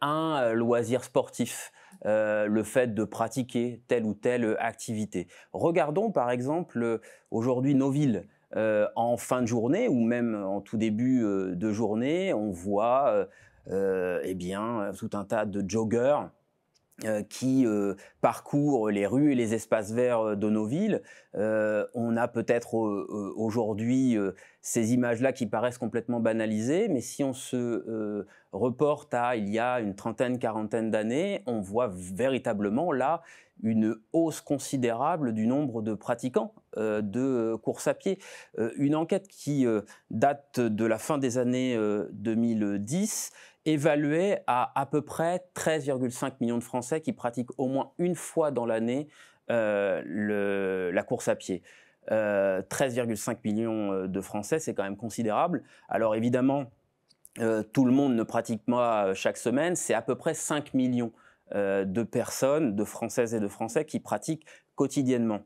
un loisir sportif. Euh, le fait de pratiquer telle ou telle euh, activité. Regardons par exemple euh, aujourd'hui nos villes. en fin de journée ou même en tout début de journée, on voit eh bien, tout un tas de joggeurs euh, qui euh, parcourent les rues et les espaces verts euh, de nos villes. on a peut-être aujourd'hui ces images-là qui paraissent complètement banalisées, mais si on se reporte à il y a une trentaine, quarantaine d'années, on voit véritablement là une hausse considérable du nombre de pratiquants de course à pied. une enquête qui date de la fin des années 2010 évalué à à peu près 13,5 millions de Français qui pratiquent au moins une fois dans l'année euh, la course à pied. 13,5 euh, millions euh, de Français, c'est quand même considérable. Alors évidemment, tout le monde ne pratique pas chaque semaine, c'est à peu près 5 millions de personnes, de Françaises et de Français qui pratiquent quotidiennement.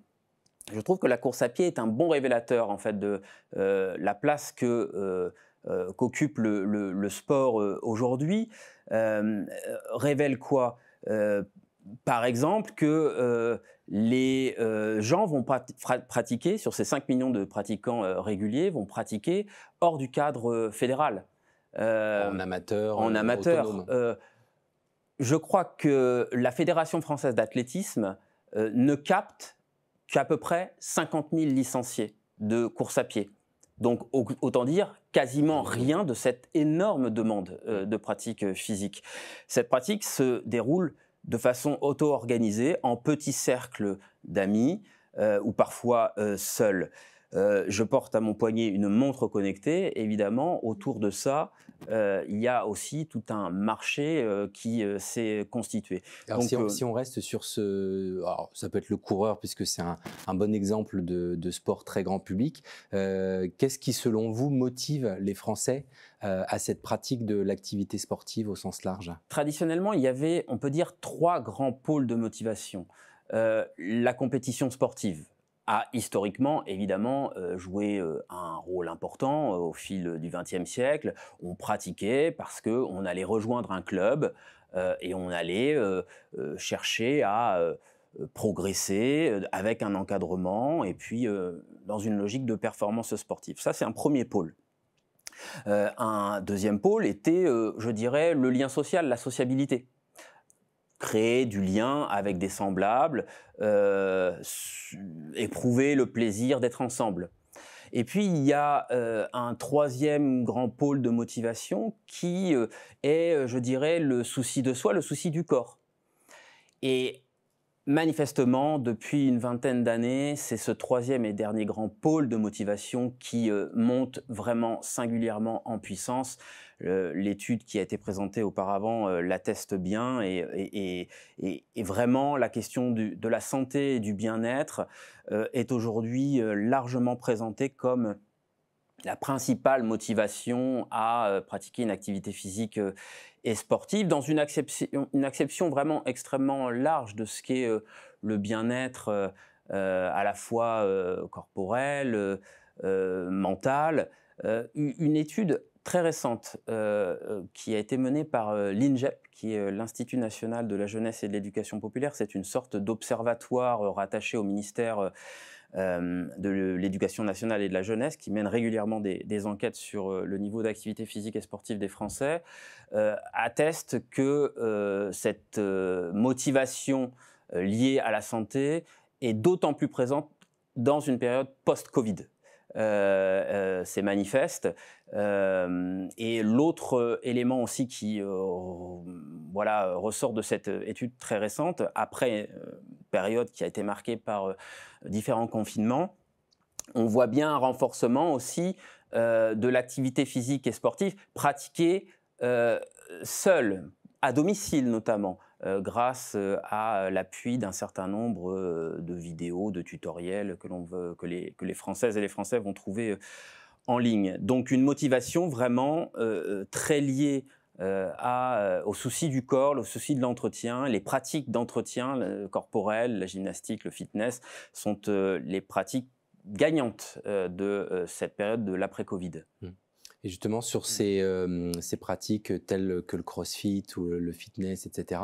Je trouve que la course à pied est un bon révélateur en fait de la place que euh, qu'occupe le, sport euh, aujourd'hui euh, révèle quoi Par exemple, que les gens vont pratiquer, sur ces 5 millions de pratiquants réguliers, vont pratiquer hors du cadre fédéral. en amateur, en, amateur. je crois que la Fédération française d'athlétisme ne capte qu'à peu près 50 000 licenciés de course à pied. Donc autant dire quasiment rien de cette énorme demande euh, de pratique euh, physique. Cette pratique se déroule de façon auto-organisée, en petits cercles d'amis euh, ou parfois seuls. Euh, je porte à mon poignet une montre connectée. Évidemment, autour de ça, euh, il y a aussi tout un marché euh, qui s'est constitué. si, on, reste sur ce, ça peut être le coureur puisque c'est un, bon exemple de, sport très grand public. Qu'est-ce qui, selon vous, motive les Français à cette pratique de l'activité sportive au sens large Traditionnellement, il y avait, on peut dire, trois grands pôles de motivation. la compétition sportive, a historiquement, évidemment, euh, joué euh, un rôle important euh, au fil du XXe siècle. On pratiquait parce qu'on allait rejoindre un club et on allait chercher à progresser avec un encadrement et puis dans une logique de performance sportive. Ça, c'est un premier pôle. un deuxième pôle était, je dirais, le lien social, la sociabilité créer du lien avec des semblables, euh, éprouver le plaisir d'être ensemble. Et puis il y a euh, un troisième grand pôle de motivation qui euh, est, je dirais, le souci de soi, le souci du corps. Et manifestement, depuis une vingtaine d'années, c'est ce troisième et dernier grand pôle de motivation qui monte vraiment singulièrement en puissance. L'étude qui a été présentée auparavant euh, l'atteste bien et, vraiment la question de la santé et du bien-être euh, est aujourd'hui euh, largement présentée comme la principale motivation à pratiquer une activité physique et sportive, dans une acception, une acception vraiment extrêmement large de ce qu'est le bien-être à la fois corporel, mental. une étude très récente euh, euh, qui a été menée par euh, l'INJEP, qui est l'Institut national de la jeunesse et de l'éducation populaire. C'est une sorte d'observatoire rattaché au ministère de l'éducation nationale et de la jeunesse, qui mène régulièrement des, enquêtes sur le niveau d'activité physique et sportive des Français, atteste que cette motivation liée à la santé est d'autant plus présente dans une période post-Covid. Euh, euh, c'est manifeste euh, et l'autre élément aussi qui voilà, ressort de cette étude très récente, après période qui a été marquée par différents confinements, on voit bien un renforcement aussi de l'activité physique et sportive pratiquée seule, à domicile notamment. Euh, grâce euh, à euh, l'appui d'un certain nombre de vidéos, de tutoriels que, veut, que, les, que Françaises et les Français vont trouver en ligne. Donc une motivation vraiment très liée au souci du corps, au souci de l'entretien. Les pratiques d'entretien corporel, la gymnastique, le fitness sont les pratiques gagnantes de cette période de l'après-Covid. Mmh. Et justement, sur mmh. euh, ces, pratiques telles que le crossfit ou le fitness, etc.,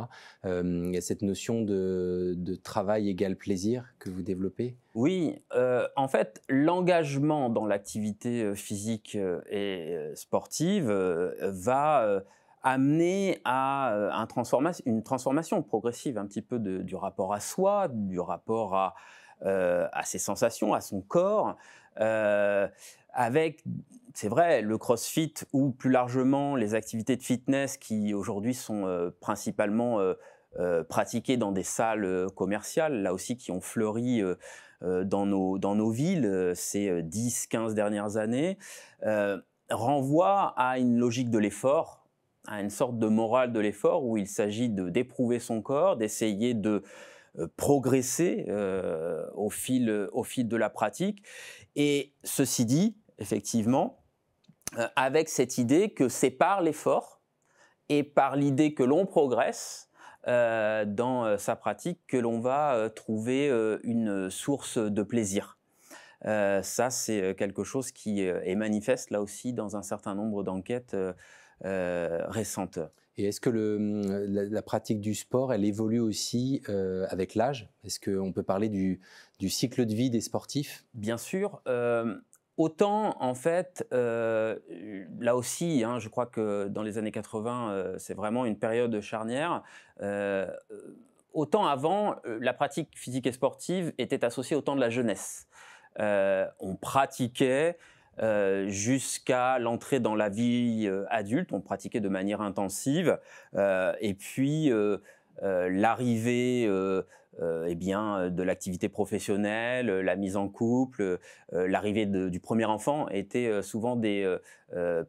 euh, il y a cette notion de, travail égal plaisir que vous développez Oui, euh, en fait, l'engagement dans l'activité physique et sportive va amener à une transformation progressive un petit peu du rapport à soi, du rapport à ses sensations, à son corps. Euh, avec, c'est vrai, le CrossFit ou plus largement les activités de fitness qui aujourd'hui sont euh, principalement euh, pratiquées dans des salles commerciales, là aussi qui ont fleuri dans, nos, dans nos villes ces 10-15 dernières années, renvoie à une logique de l'effort, à une sorte de morale de l'effort où il s'agit de d'éprouver son corps, d'essayer de progresser au, fil, au fil de la pratique. Et ceci dit, effectivement, euh, avec cette idée que c'est par l'effort et par l'idée que l'on progresse euh, dans euh, sa pratique que l'on va trouver une source de plaisir. ça, c'est quelque chose qui est manifeste là aussi dans un certain nombre d'enquêtes récentes. Et est-ce que hum, la, pratique du sport, elle évolue aussi euh, avec l'âge Est-ce qu'on peut parler du, cycle de vie des sportifs Bien sûr. Euh, autant, en fait, euh, là aussi, hein, je crois que dans les années 80, c'est vraiment une période charnière. autant avant, la pratique physique et sportive était associée au temps de la jeunesse. on pratiquait euh, jusqu'à l'entrée dans la vie euh, adulte. On pratiquait de manière intensive. Euh, et puis l'arrivée eh bien, de l'activité professionnelle, la mise en couple, l'arrivée du premier enfant étaient souvent des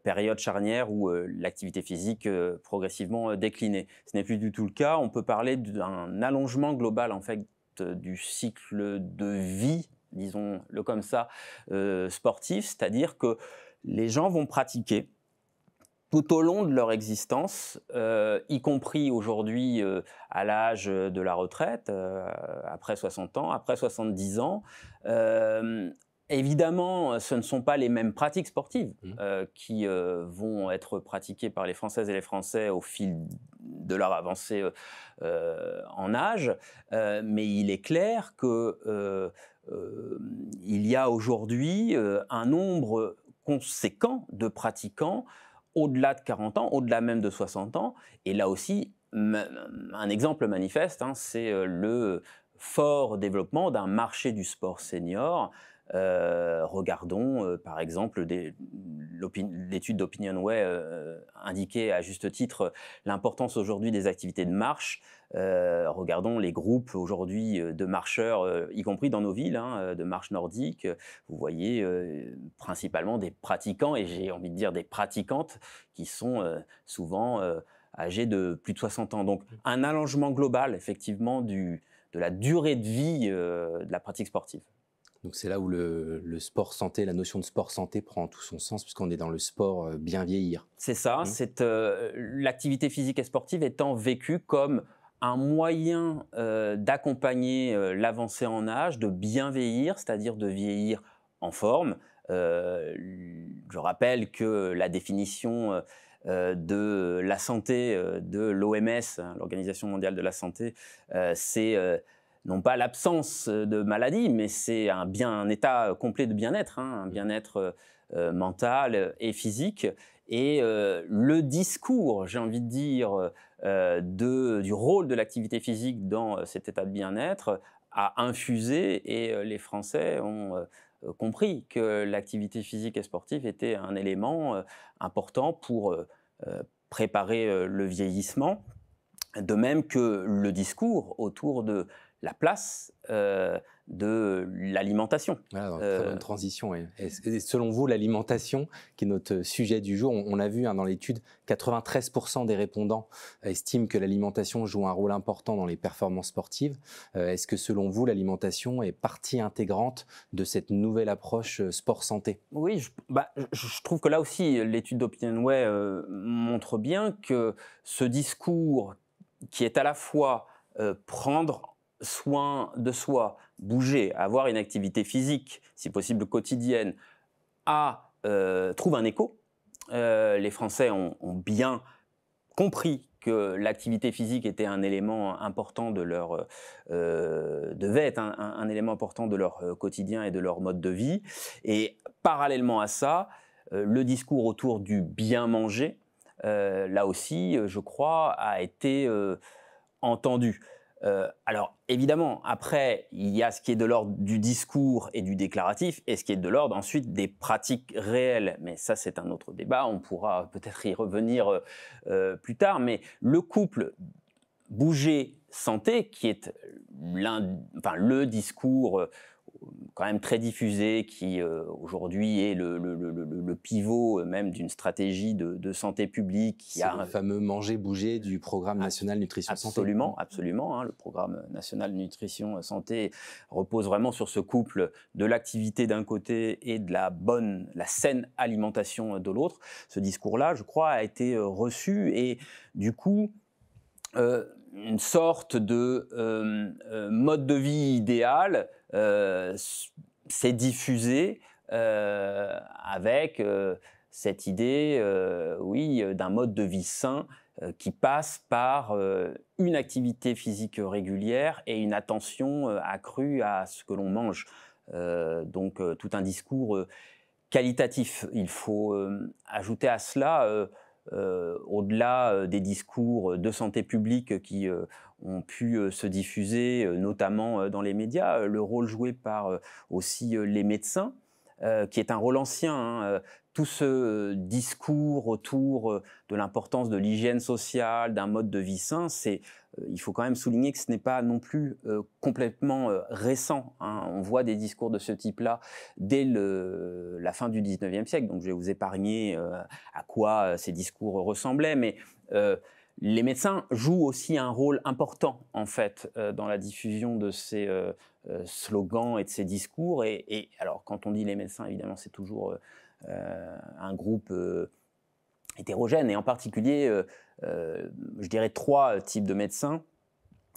périodes charnières où l'activité physique progressivement déclinait. Ce n'est plus du tout le cas. On peut parler d'un allongement global en fait du cycle de vie disons-le comme ça, euh, sportif, c'est-à-dire que les gens vont pratiquer tout au long de leur existence, euh, y compris aujourd'hui euh, à l'âge de la retraite, après 60 ans, après 70 ans. Évidemment, ce ne sont pas les mêmes pratiques sportives mmh. qui vont être pratiquées par les Françaises et les Français au fil de leur avancée en âge, mais il est clair que euh, il y a aujourd'hui euh, un nombre conséquent de pratiquants au-delà de 40 ans, au-delà même de 60 ans. Et là aussi, un exemple manifeste, hein, c'est euh, le fort développement d'un marché du sport senior euh, regardons euh, par exemple l'étude d'OpinionWay Way euh, indiquait à juste titre l'importance aujourd'hui des activités de marche. regardons les groupes aujourd'hui de marcheurs, y compris dans nos villes, hein, de marche nordique. Vous voyez principalement des pratiquants, et j'ai envie de dire des pratiquantes, qui sont souvent âgés de plus de 60 ans. Donc un allongement global, effectivement, de la durée de vie de la pratique sportive. Donc c'est là où le, sport santé, la notion de sport santé prend tout son sens puisqu'on est dans le sport euh, bien vieillir. C'est ça, mmh. c'est euh, l'activité physique et sportive étant vécue comme un moyen euh, d'accompagner l'avancée en âge, de bien vieillir, c'est-à-dire de vieillir en forme. je rappelle que la définition de la santé de l'OMS, hein, l'Organisation mondiale de la santé, c'est non pas l'absence euh, de maladie, mais c'est un, bien, état euh, complet de bien-être, hein, un mmh. bien-être euh, mental et physique. Et le discours, j'ai envie de dire, du rôle de l'activité physique dans cet état de bien-être a infusé et les Français ont compris que l'activité physique et sportive était un élément important pour préparer le vieillissement, de même que le discours autour de la place euh, de l'alimentation. Ah, euh, transition. Et selon vous, l'alimentation, qui est notre sujet du jour, on, a vu hein, dans l'étude, 93% des répondants euh, estiment que l'alimentation joue un rôle important dans les performances sportives. Est-ce que selon vous, l'alimentation est partie intégrante de cette nouvelle approche sport-santé Oui, bah, je, trouve que là aussi, l'étude d'Opinionway Way montre bien que ce discours qui est à la fois prendre soin de soi, bouger, avoir une activité physique, si possible quotidienne, a, euh, trouve un écho. Euh, les Français ont, bien compris que l'activité physique était un élément important de leur euh, devait être un, élément important de leur quotidien et de leur mode de vie. Et parallèlement à ça, le discours autour du bien manger, là aussi, je crois, a été entendu. Euh, alors évidemment, après, il y a ce qui est de l'ordre du discours et du déclaratif, et ce qui est de l'ordre ensuite des pratiques réelles. Mais ça, c'est un autre débat, on pourra peut-être y revenir euh, euh, plus tard. Mais le couple bouger santé, qui est l'un, le discours quand même très diffusé, qui euh, aujourd'hui est le, pivot euh, même d'une stratégie de, santé publique. C'est le fameux manger bouger du programme national nutrition santé. Mmh. Absolument, hein, le programme national nutrition santé repose vraiment sur ce couple de l'activité d'un côté et de la bonne, la saine alimentation de l'autre. Ce discours-là, je crois, a été euh, reçu et du coup. une sorte de mode de vie idéal euh, s'est diffusé euh, avec euh, cette idée, oui, d'un mode de vie sain qui passe par une activité physique régulière et une attention accrue à ce que l'on mange. donc tout un discours qualitatif. Il faut ajouter à cela, au-delà des discours de santé publique qui ont pu euh, se diffuser, euh, notamment euh, dans les médias, le rôle joué par aussi les médecins, qui est un rôle ancien. Hein, tout ce discours autour de l'importance de l'hygiène sociale, d'un mode de vie sain, c'est, il faut quand même souligner que ce n'est pas non plus complètement récent. Hein. On voit des discours de ce type-là dès la fin du 19e siècle. Donc je vais vous épargner à quoi ces discours ressemblaient, mais les médecins jouent aussi un rôle important en fait euh, dans la diffusion de ces euh, euh, slogans et de ces discours. Et, alors quand on dit les médecins, évidemment, c'est toujours un groupe hétérogène et en particulier, je dirais trois types de médecins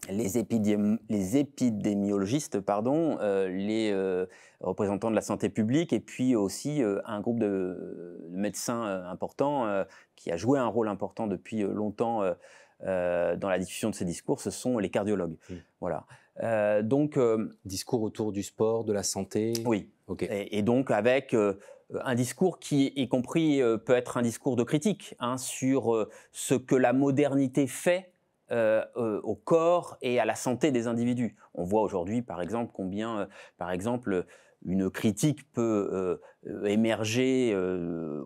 les, épidémiologistes, pardon, euh, les euh, représentants de la santé publique, et puis aussi euh, un groupe de, médecins importants qui a joué un rôle important depuis longtemps dans la diffusion de ces discours, ce sont les cardiologues. Voilà. donc discours autour du sport, de la santé. Oui. Et, donc avec un discours qui, y compris, peut être un discours de critique hein, sur ce que la modernité fait euh, euh, au corps et à la santé des individus. On voit aujourd'hui, par exemple, combien, euh, par exemple, une critique peut émerger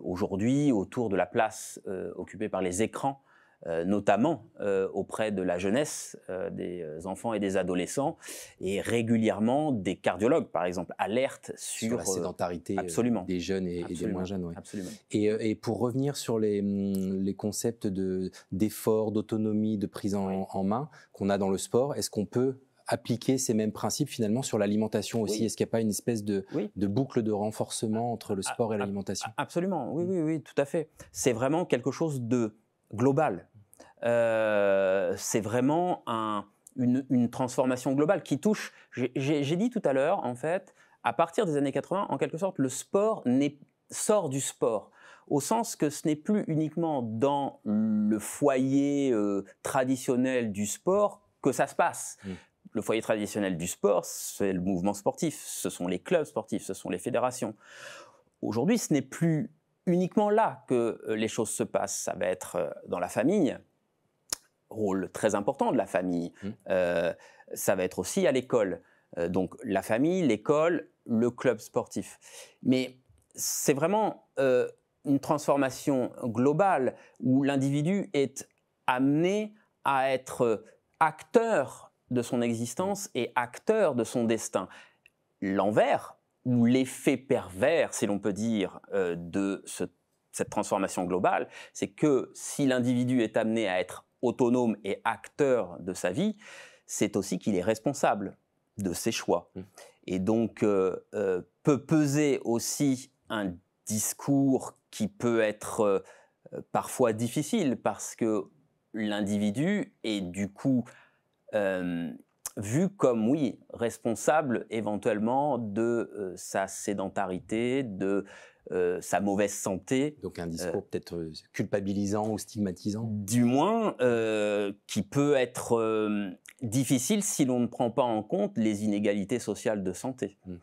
aujourd'hui autour de la place occupée par les écrans euh, notamment euh, auprès de la jeunesse, euh, des enfants et des adolescents, et régulièrement des cardiologues, par exemple, alertent sur, la sédentarité des jeunes et, des moins jeunes. Et, pour revenir sur les, mm, concepts d'effort, d'autonomie, de prise en, main qu'on a dans le sport, est-ce qu'on peut appliquer ces mêmes principes finalement sur l'alimentation aussi Est-ce qu'il n'y a pas une espèce de, boucle de renforcement ah, entre le ah, sport et ah, l'alimentation Absolument, oui, mm. oui, oui, tout à fait. C'est vraiment quelque chose de global. Euh, c'est vraiment une, transformation globale qui touche, j'ai dit tout à l'heure, en fait, à partir des années 80, en quelque sorte, le sport sort du sport au sens que ce n'est plus uniquement dans le foyer euh, traditionnel du sport que ça se passe. Mmh. Le foyer traditionnel du sport, c'est le mouvement sportif, ce sont les clubs sportifs, ce sont les fédérations. Aujourd'hui, ce n'est plus uniquement là que euh, les choses se passent, ça va être dans la famille, rôle très important de la famille. Mmh. Euh, ça va être aussi à l'école. Euh, donc la famille, l'école, le club sportif. Mais c'est vraiment euh, une transformation globale où l'individu est amené à être acteur de son existence et acteur de son destin. L'envers, ou l'effet pervers, si l'on peut dire, de cette transformation globale, c'est que si l'individu est amené à être autonome et acteur de sa vie, c'est aussi qu'il est responsable de ses choix. Mmh. Et donc euh, euh, peut peser aussi un discours qui peut être euh, parfois difficile parce que l'individu est du coup vu comme, oui, responsable éventuellement de sa sédentarité, de euh, sa mauvaise santé. Donc un euh, discours peut-être euh, culpabilisant ou stigmatisant Du moins, qui peut être difficile si l'on ne prend pas en compte les inégalités sociales de santé. Hmm.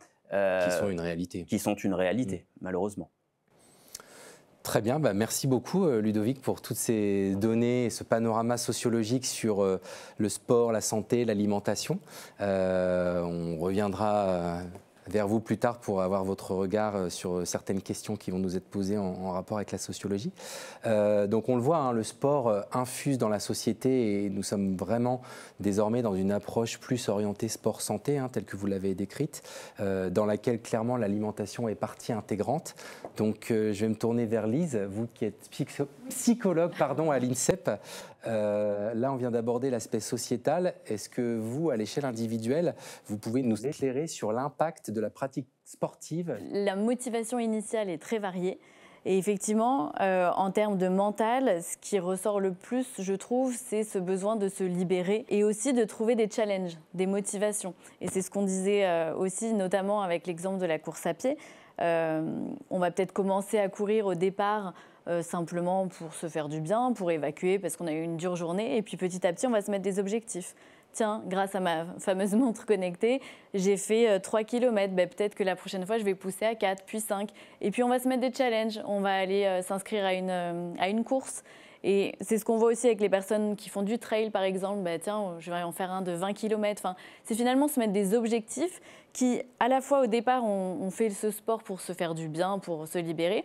qui sont une réalité. Qui sont une réalité, hmm. malheureusement. Très bien, bah, merci beaucoup Ludovic pour toutes ces données et ce panorama sociologique sur le sport, la santé, l'alimentation. on reviendra vers vous plus tard pour avoir votre regard euh, sur euh, certaines questions qui vont nous être posées en, rapport avec la sociologie. Euh, donc on le voit, hein, le sport infuse dans la société et nous sommes vraiment désormais dans une approche plus orientée sport-santé, hein, telle que vous l'avez décrite, dans laquelle clairement l'alimentation est partie intégrante. Donc je vais me tourner vers Lise, vous qui êtes psychologue pardon, à l'INSEP. Euh, là, on vient d'aborder l'aspect sociétal. Est-ce que vous, à l'échelle individuelle, vous pouvez nous éclairer sur l'impact de la pratique sportive La motivation initiale est très variée. Et effectivement, euh, en termes de mental, ce qui ressort le plus, je trouve, c'est ce besoin de se libérer et aussi de trouver des challenges, des motivations. Et c'est ce qu'on disait euh, aussi, notamment avec l'exemple de la course à pied. on va peut-être commencer à courir au départ euh, simplement pour se faire du bien, pour évacuer parce qu'on a eu une dure journée. Et puis petit à petit, on va se mettre des objectifs. Tiens, grâce à ma fameuse montre connectée, j'ai fait 3 euh, km. Ben, Peut-être que la prochaine fois, je vais pousser à 4, puis 5. Et puis, on va se mettre des challenges. On va aller euh, s'inscrire à, une, course. Et c'est ce qu'on voit aussi avec les personnes qui font du trail, par exemple. Ben, tiens, je vais en faire un de 20 km. c'est finalement se mettre des objectifs qui, à la fois au départ, ont on, fait ce sport pour se faire du bien, pour se libérer.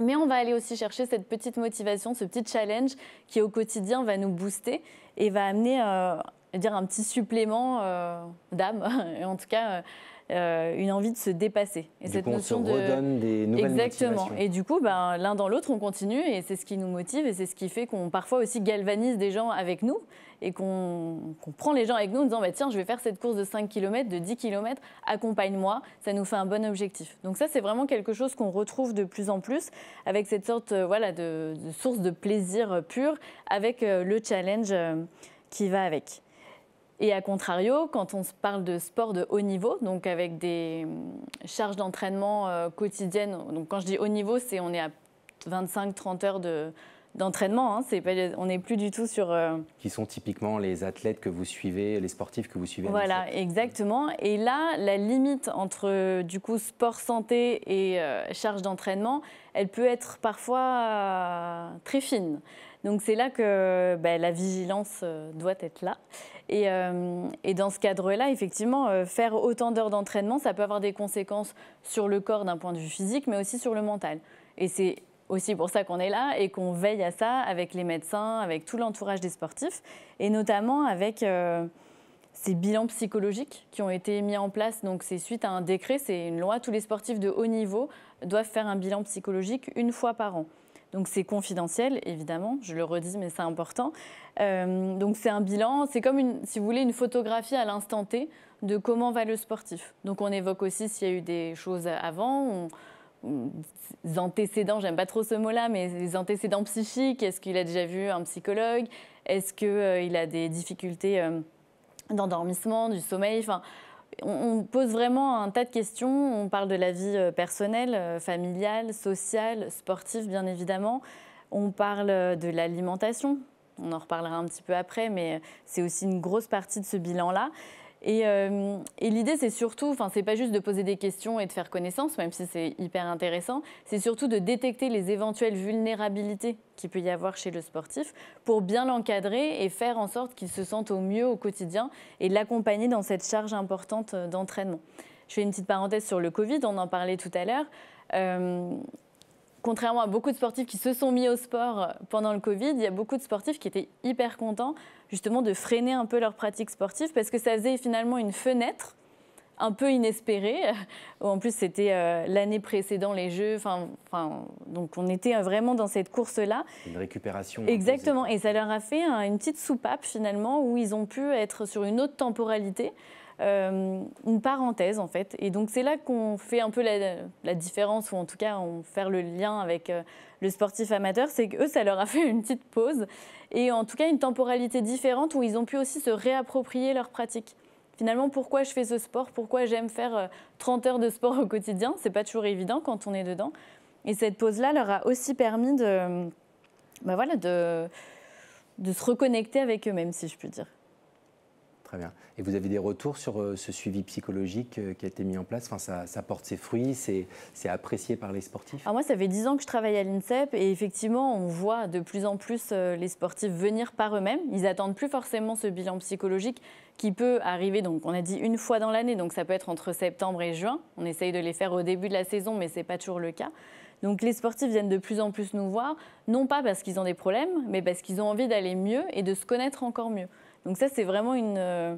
Mais on va aller aussi chercher cette petite motivation, ce petit challenge qui au quotidien va nous booster et va amener euh, dire un petit supplément euh, d'âme, en tout cas euh, euh, une envie de se dépasser. Et cette notion on redonne des nouvelles Exactement. Et du coup, ben, l'un dans l'autre, on continue et c'est ce qui nous motive et c'est ce qui fait qu'on parfois aussi galvanise des gens avec nous et qu'on prend les gens avec nous en disant bah, tiens, je vais faire cette course de 5 km, de 10 km, accompagne-moi, ça nous fait un bon objectif. Donc ça, c'est vraiment quelque chose qu'on retrouve de plus en plus avec cette sorte euh, voilà, de, source de plaisir euh, pur, avec euh, le challenge qui va avec. Et à contrario, quand on parle de sport de haut niveau, donc avec des charges d'entraînement quotidiennes, donc quand je dis haut niveau, c'est on est à 25-30 heures de, d'entraînement. Hein. on n'est plus du tout sur. Euh, Qui sont typiquement les athlètes que vous suivez, les sportifs que vous suivez. Voilà, e exactement. Et là, la limite entre du coup sport santé et euh, charge d'entraînement, elle peut être parfois euh, très fine. Donc c'est là que bah, la vigilance doit être là. Et, et dans ce cadre-là, effectivement, faire autant d'heures d'entraînement, ça peut avoir des conséquences sur le corps d'un point de vue physique, mais aussi sur le mental. Et c'est aussi pour ça qu'on est là et qu'on veille à ça avec les médecins, avec tout l'entourage des sportifs et notamment avec euh, ces bilans psychologiques qui ont été mis en place. Donc c'est suite à un décret, c'est une loi, tous les sportifs de haut niveau doivent faire un bilan psychologique une fois par an. Donc c'est confidentiel, évidemment, je le redis, mais c'est important. Euh, donc c'est un bilan, c'est comme, une, si vous voulez, une photographie à l'instant T de comment va le sportif. Donc on évoque aussi s'il y a eu des choses avant antécédents, j'aime pas trop ce mot-là, mais les antécédents psychiques Est-ce qu'il a déjà vu un psychologue Est-ce qu'il euh, a des difficultés euh, d'endormissement, du sommeil enfin, on, pose vraiment un tas de questions. On parle de la vie euh, personnelle, familiale, sociale, sportive, bien évidemment. On parle de l'alimentation. On en reparlera un petit peu après, mais c'est aussi une grosse partie de ce bilan-là. Euh, et, l'idée, c'est surtout, enfin, c'est pas juste de poser des questions et de faire connaissance, même si c'est hyper intéressant, c'est surtout de détecter les éventuelles vulnérabilités qu'il peut y avoir chez le sportif pour bien l'encadrer et faire en sorte qu'il se sente au mieux au quotidien et l'accompagner dans cette charge importante euh, d'entraînement. Je fais une petite parenthèse sur le Covid, on en parlait tout à l'heure. Euh, contrairement à beaucoup de sportifs qui se sont mis au sport pendant le Covid, il y a beaucoup de sportifs qui étaient hyper contents justement de freiner un peu leur pratique sportive parce que ça faisait finalement une fenêtre un peu inespérée. En plus, c'était euh, l'année précédente, les Jeux. Enfin, enfin, donc on était euh, vraiment dans cette course-là. Une récupération. Exactement. Et ça leur a fait une petite soupape finalement où ils ont pu être sur une autre temporalité. Euh, une parenthèse en fait. Et donc c'est là qu'on fait un peu la, différence, ou en tout cas on fait le lien avec le sportif amateur, c'est qu'eux, ça leur a fait une petite pause et en tout cas une temporalité différente où ils ont pu aussi se réapproprier leur pratique. Finalement, pourquoi je fais ce sport Pourquoi j'aime faire 30 euh, heures de sport au quotidien C'est pas toujours évident quand on est dedans. Et cette pause-là leur a aussi permis de, ben voilà, de se reconnecter avec eux-mêmes, si je puis dire. Très bien. Et vous avez des retours sur euh, ce suivi psychologique euh, qui a été mis en place enfin, ça, porte ses fruits, c'est, apprécié par les sportifs moi, ça fait 10 ans que je travaille à l'INSEP et effectivement, on voit de plus en plus euh, les sportifs venir par eux-mêmes. Ils n'attendent plus forcément ce bilan psychologique qui peut arriver, donc on a dit une fois dans l'année, donc ça peut être entre septembre et juin. On essaye de les faire au début de la saison, mais ce n'est pas toujours le cas. Donc les sportifs viennent de plus en plus nous voir, non pas parce qu'ils ont des problèmes, mais parce qu'ils ont envie d'aller mieux et de se connaître encore mieux. Donc ça, c'est vraiment une, euh,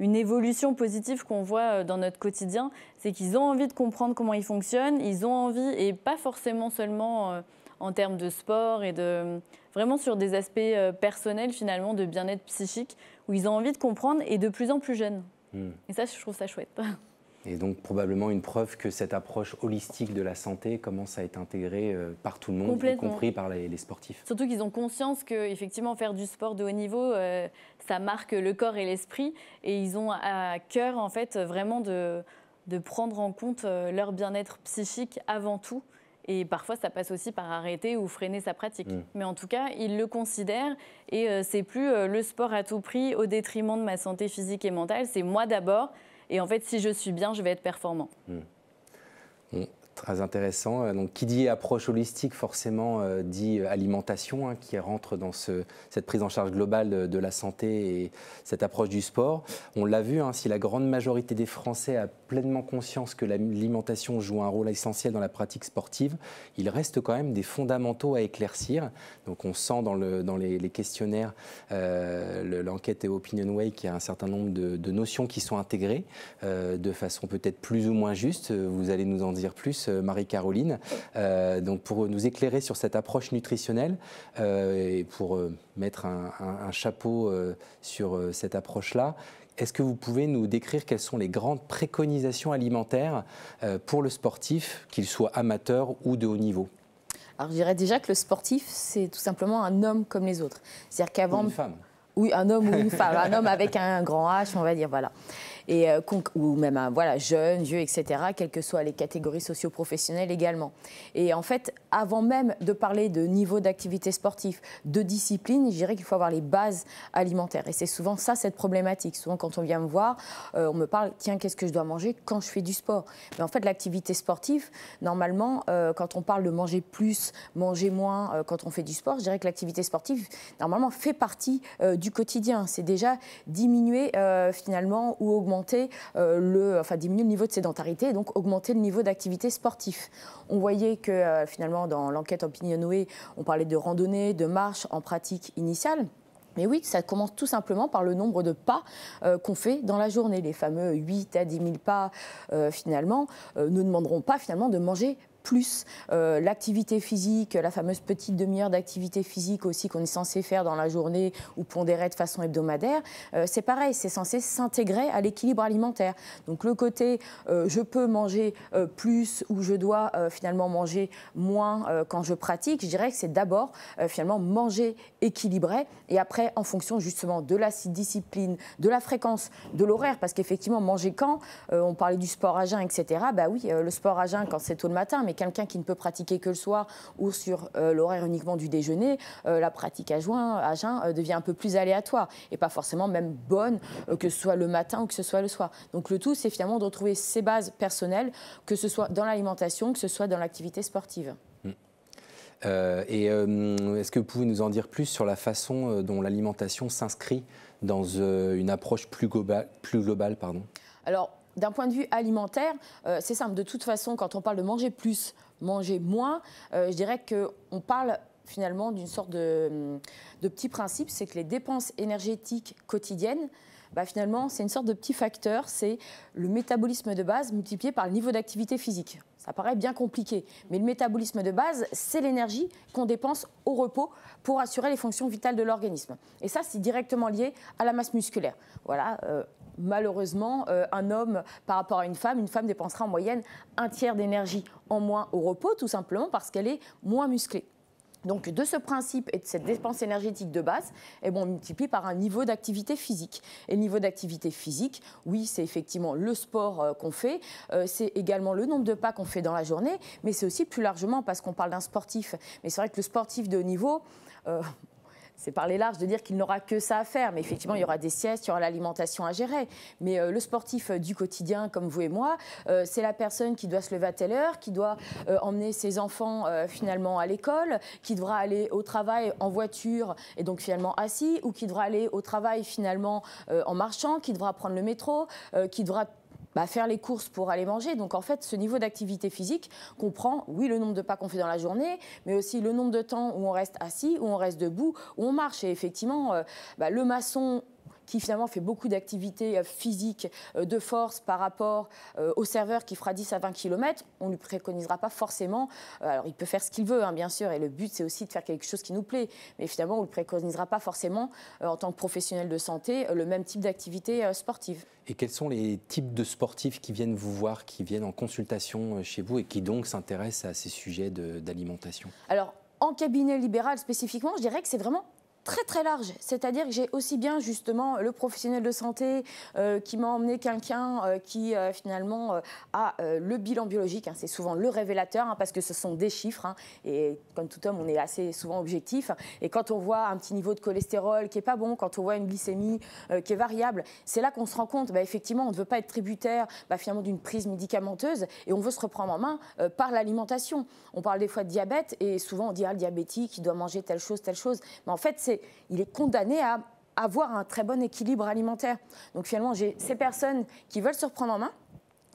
évolution positive qu'on voit euh, dans notre quotidien. C'est qu'ils ont envie de comprendre comment ils fonctionnent, ils ont envie, et pas forcément seulement euh, en termes de sport et de vraiment sur des aspects personnels finalement de bien-être psychique où ils ont envie de comprendre et de plus en plus jeunes. Hmm. Et ça, je trouve ça chouette. Et donc probablement une preuve que cette approche holistique de la santé commence à être intégrée euh, par tout le monde, y compris par les, sportifs. Surtout qu'ils ont conscience que effectivement faire du sport de haut niveau, euh, ça marque le corps et l'esprit, et ils ont à cœur en fait vraiment de, prendre en compte euh, leur bien-être psychique avant tout. Et parfois, ça passe aussi par arrêter ou freiner sa pratique. Mm. Mais en tout cas, ils le considèrent et c'est plus le sport à tout prix au détriment de ma santé physique et mentale. C'est moi d'abord, et en fait, si je suis bien, je vais être performant. Hmm. Hmm. Très intéressant. Euh, donc, qui dit approche holistique, forcément, euh, dit euh, alimentation, hein, qui rentre dans ce, cette prise en charge globale de, la santé et cette approche du sport. On l'a vu, hein, si la grande majorité des Français a pleinement conscience que l'alimentation joue un rôle essentiel dans la pratique sportive, il reste quand même des fondamentaux à éclaircir. Donc on sent dans, le, dans les, questionnaires, euh, l'enquête et Opinion Way, qu'il y a un certain nombre de, notions qui sont intégrées euh, de façon peut-être plus ou moins juste. Vous allez nous en dire plus, euh, Marie-Caroline. donc pour nous éclairer sur cette approche nutritionnelle et pour mettre un, un chapeau sur cette approche-là, est-ce que vous pouvez nous décrire quelles sont les grandes préconisations alimentaires euh, pour le sportif, qu'il soit amateur ou de haut niveau Alors je dirais déjà que le sportif, c'est tout simplement un homme comme les autres. C'est-à-dire qu'avant... Une femme oui, un homme ou une femme, un homme avec un grand H, on va dire, voilà. Euh, ou même un voilà, jeune, vieux, etc., quelles que soient les catégories socio-professionnelles également. Et en fait, avant même de parler de niveau d'activité sportive, de discipline, je dirais qu'il faut avoir les bases alimentaires. Et c'est souvent ça, cette problématique. Souvent, quand on vient me voir, euh, on me parle, tiens, qu'est-ce que je dois manger quand je fais du sport Mais en fait, l'activité sportive, normalement, euh, quand on parle de manger plus, manger moins, quand on fait du sport, je dirais que l'activité sportive, normalement, fait partie du quotidien. C'est déjà diminuer finalement ou augmenter augmenter, euh, le, enfin, diminuer le niveau de sédentarité et donc augmenter le niveau d'activité sportive. On voyait que euh, finalement, dans l'enquête Opinionway, on parlait de randonnée, de marche en pratique initiale. Mais oui, ça commence tout simplement par le nombre de pas euh, qu'on fait dans la journée. Les fameux 8 à 10 000 pas, finalement, ne demanderont pas finalement de manger plus euh, l'activité physique, la fameuse petite demi-heure d'activité physique aussi qu'on est censé faire dans la journée ou pondérer de façon hebdomadaire, euh, c'est pareil, c'est censé s'intégrer à l'équilibre alimentaire. Donc le côté euh, je peux manger plus ou je dois finalement manger moins quand je pratique, je dirais que c'est d'abord finalement manger équilibré et après en fonction justement de la discipline, de la fréquence, de l'horaire, parce qu'effectivement manger quand, on parlait du sport à jeun, etc. Bah oui, le sport à jeun quand c'est tôt le matin, mais mais quelqu'un qui ne peut pratiquer que le soir ou sur euh, l'horaire uniquement du déjeuner, euh, la pratique à, juin, euh, devient un peu plus aléatoire et pas forcément même bonne, que ce soit le matin ou que ce soit le soir. Donc le tout, c'est finalement de retrouver ses bases personnelles, que ce soit dans l'alimentation, que ce soit dans l'activité sportive. Mm. et est-ce que vous pouvez nous en dire plus sur la façon dont l'alimentation s'inscrit dans une approche plus globale, plus globale pardon Alors, d'un point de vue alimentaire, euh, c'est simple. De toute façon, quand on parle de manger plus, manger moins, euh, je dirais qu'on parle finalement d'une sorte de, petit principe, c'est que les dépenses énergétiques quotidiennes, bah, finalement, c'est une sorte de petit facteur, c'est le métabolisme de base multiplié par le niveau d'activité physique. Ça paraît bien compliqué, mais le métabolisme de base, c'est l'énergie qu'on dépense au repos pour assurer les fonctions vitales de l'organisme. Et ça, c'est directement lié à la masse musculaire. Voilà, euh, malheureusement, euh, un homme par rapport à une femme, une femme dépensera en moyenne un tiers d'énergie en moins au repos, tout simplement parce qu'elle est moins musclée. Donc de ce principe et de cette dépense énergétique de base, eh bon, on multiplie par un niveau d'activité physique. Et le niveau d'activité physique, oui, c'est effectivement le sport euh, qu'on fait, euh, c'est également le nombre de pas qu'on fait dans la journée, mais c'est aussi plus largement parce qu'on parle d'un sportif. Mais c'est vrai que le sportif de haut niveau, c'est parler large de dire qu'il n'aura que ça à faire, mais effectivement, il y aura des siestes, il y aura l'alimentation à gérer. Mais euh, le sportif euh, du quotidien, comme vous et moi, euh, c'est la personne qui doit se lever à telle heure, qui doit emmener ses enfants finalement à l'école, qui devra aller au travail en voiture et donc finalement assis, ou qui devra aller au travail finalement en marchant, qui devra prendre le métro, qui devra bah, faire les courses pour aller manger. Donc en fait, ce niveau d'activité physique comprend, oui, le nombre de pas qu'on fait dans la journée, mais aussi le nombre de temps où on reste assis, où on reste debout, où on marche. Et effectivement, euh, bah, le maçon qui finalement fait beaucoup d'activités euh, physiques euh, de force par rapport euh, au serveur qui fera 10 à 20 km, on ne lui préconisera pas forcément. Alors il peut faire ce qu'il veut, hein, bien sûr, et le but c'est aussi de faire quelque chose qui nous plaît, mais finalement on ne le préconisera pas forcément en tant que professionnel de santé le même type d'activité sportive. Et quels sont les types de sportifs qui viennent vous voir, qui viennent en consultation chez vous et qui donc s'intéressent à ces sujets d'alimentation Alors, en cabinet libéral spécifiquement, je dirais que c'est vraiment très très large, c'est-à-dire que j'ai aussi bien justement le professionnel de santé euh, qui m'a emmené quelqu'un euh, qui euh, finalement a le bilan biologique, hein. c'est souvent le révélateur hein, parce que ce sont des chiffres hein. et comme tout homme on est assez souvent objectif et quand on voit un petit niveau de cholestérol qui est pas bon, quand on voit une glycémie qui est variable, c'est là qu'on se rend compte bah, effectivement on ne veut pas être tributaire bah, finalement d'une prise médicamenteuse et on veut se reprendre en main par l'alimentation. On parle des fois de diabète et souvent on dit ah, le diabétique il doit manger telle chose, telle chose, mais en fait c'est il est condamné à avoir un très bon équilibre alimentaire. Donc finalement, j'ai ces personnes qui veulent se reprendre en main,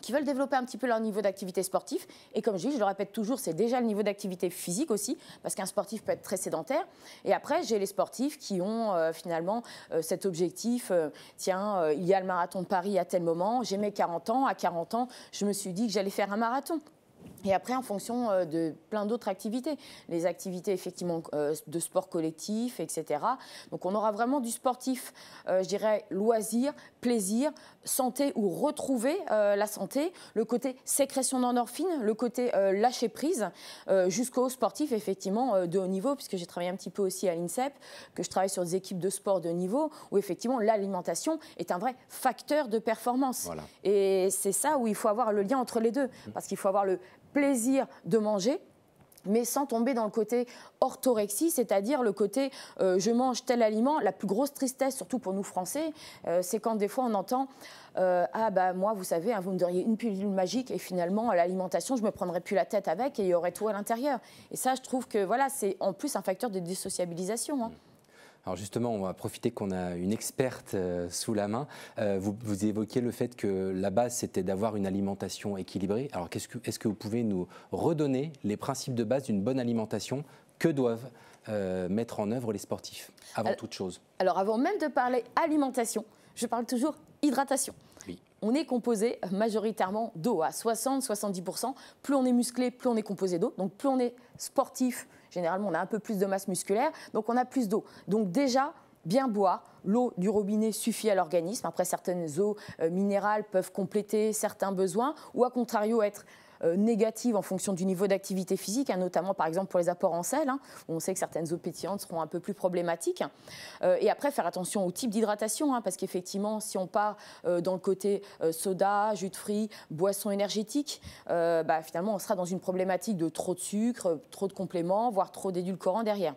qui veulent développer un petit peu leur niveau d'activité sportive. Et comme je dis, je le répète toujours, c'est déjà le niveau d'activité physique aussi, parce qu'un sportif peut être très sédentaire. Et après, j'ai les sportifs qui ont euh, finalement euh, cet objectif, euh, tiens, il y a le marathon de Paris à tel moment, j'ai mes 40 ans, à 40 ans, je me suis dit que j'allais faire un marathon. Et après, en fonction euh, de plein d'autres activités, les activités effectivement euh, de sport collectif, etc. Donc, on aura vraiment du sportif, euh, je dirais, loisir, plaisir, santé ou retrouver euh, la santé, le côté sécrétion d'endorphine, le côté euh, lâcher prise, euh, jusqu'au sportif effectivement de haut niveau, puisque j'ai travaillé un petit peu aussi à l'INSEP, que je travaille sur des équipes de sport de niveau, où effectivement l'alimentation est un vrai facteur de performance. Et c'est ça où il faut avoir le lien entre les deux, parce qu'il faut avoir le plaisir de manger mais sans tomber dans le côté orthorexie, c'est-à-dire le côté euh, je mange tel aliment. La plus grosse tristesse, surtout pour nous Français, euh, c'est quand des fois on entend euh, ah bah moi vous savez hein, vous me donneriez une pilule magique et finalement à l'alimentation je me prendrais plus la tête avec et il y aurait tout à l'intérieur. Et ça je trouve que voilà c'est en plus un facteur de désociabilisation. Hein. Alors justement, on va profiter qu'on a une experte euh, sous la main. Euh, vous, évoquiez évoquez le fait que la base, c'était d'avoir une alimentation équilibrée. Alors quest est-ce que, est que vous pouvez nous redonner les principes de base d'une bonne alimentation Que doivent euh, mettre en œuvre les sportifs, avant toute chose Alors avant même de parler alimentation, je parle toujours hydratation. Oui. On est composé majoritairement d'eau, à 60-70%. Plus on est musclé, plus on est composé d'eau. Donc plus on est sportif, Généralement, on a un peu plus de masse musculaire, donc on a plus d'eau. Donc déjà, bien boire. L'eau du robinet suffit à l'organisme. Après, certaines eaux euh, minérales peuvent compléter certains besoins ou, à contrario, être euh, négatives en fonction du niveau d'activité physique, hein, notamment par exemple pour les apports en sel. Hein, où on sait que certaines eaux pétillantes seront un peu plus problématiques. Euh, et après, faire attention au type d'hydratation, hein, parce qu'effectivement, si on part euh, dans le côté soda, jus de fruits, boissons énergétiques, bah, finalement, on sera dans une problématique de trop de sucre, trop de compléments, voire trop d'édulcorants derrière.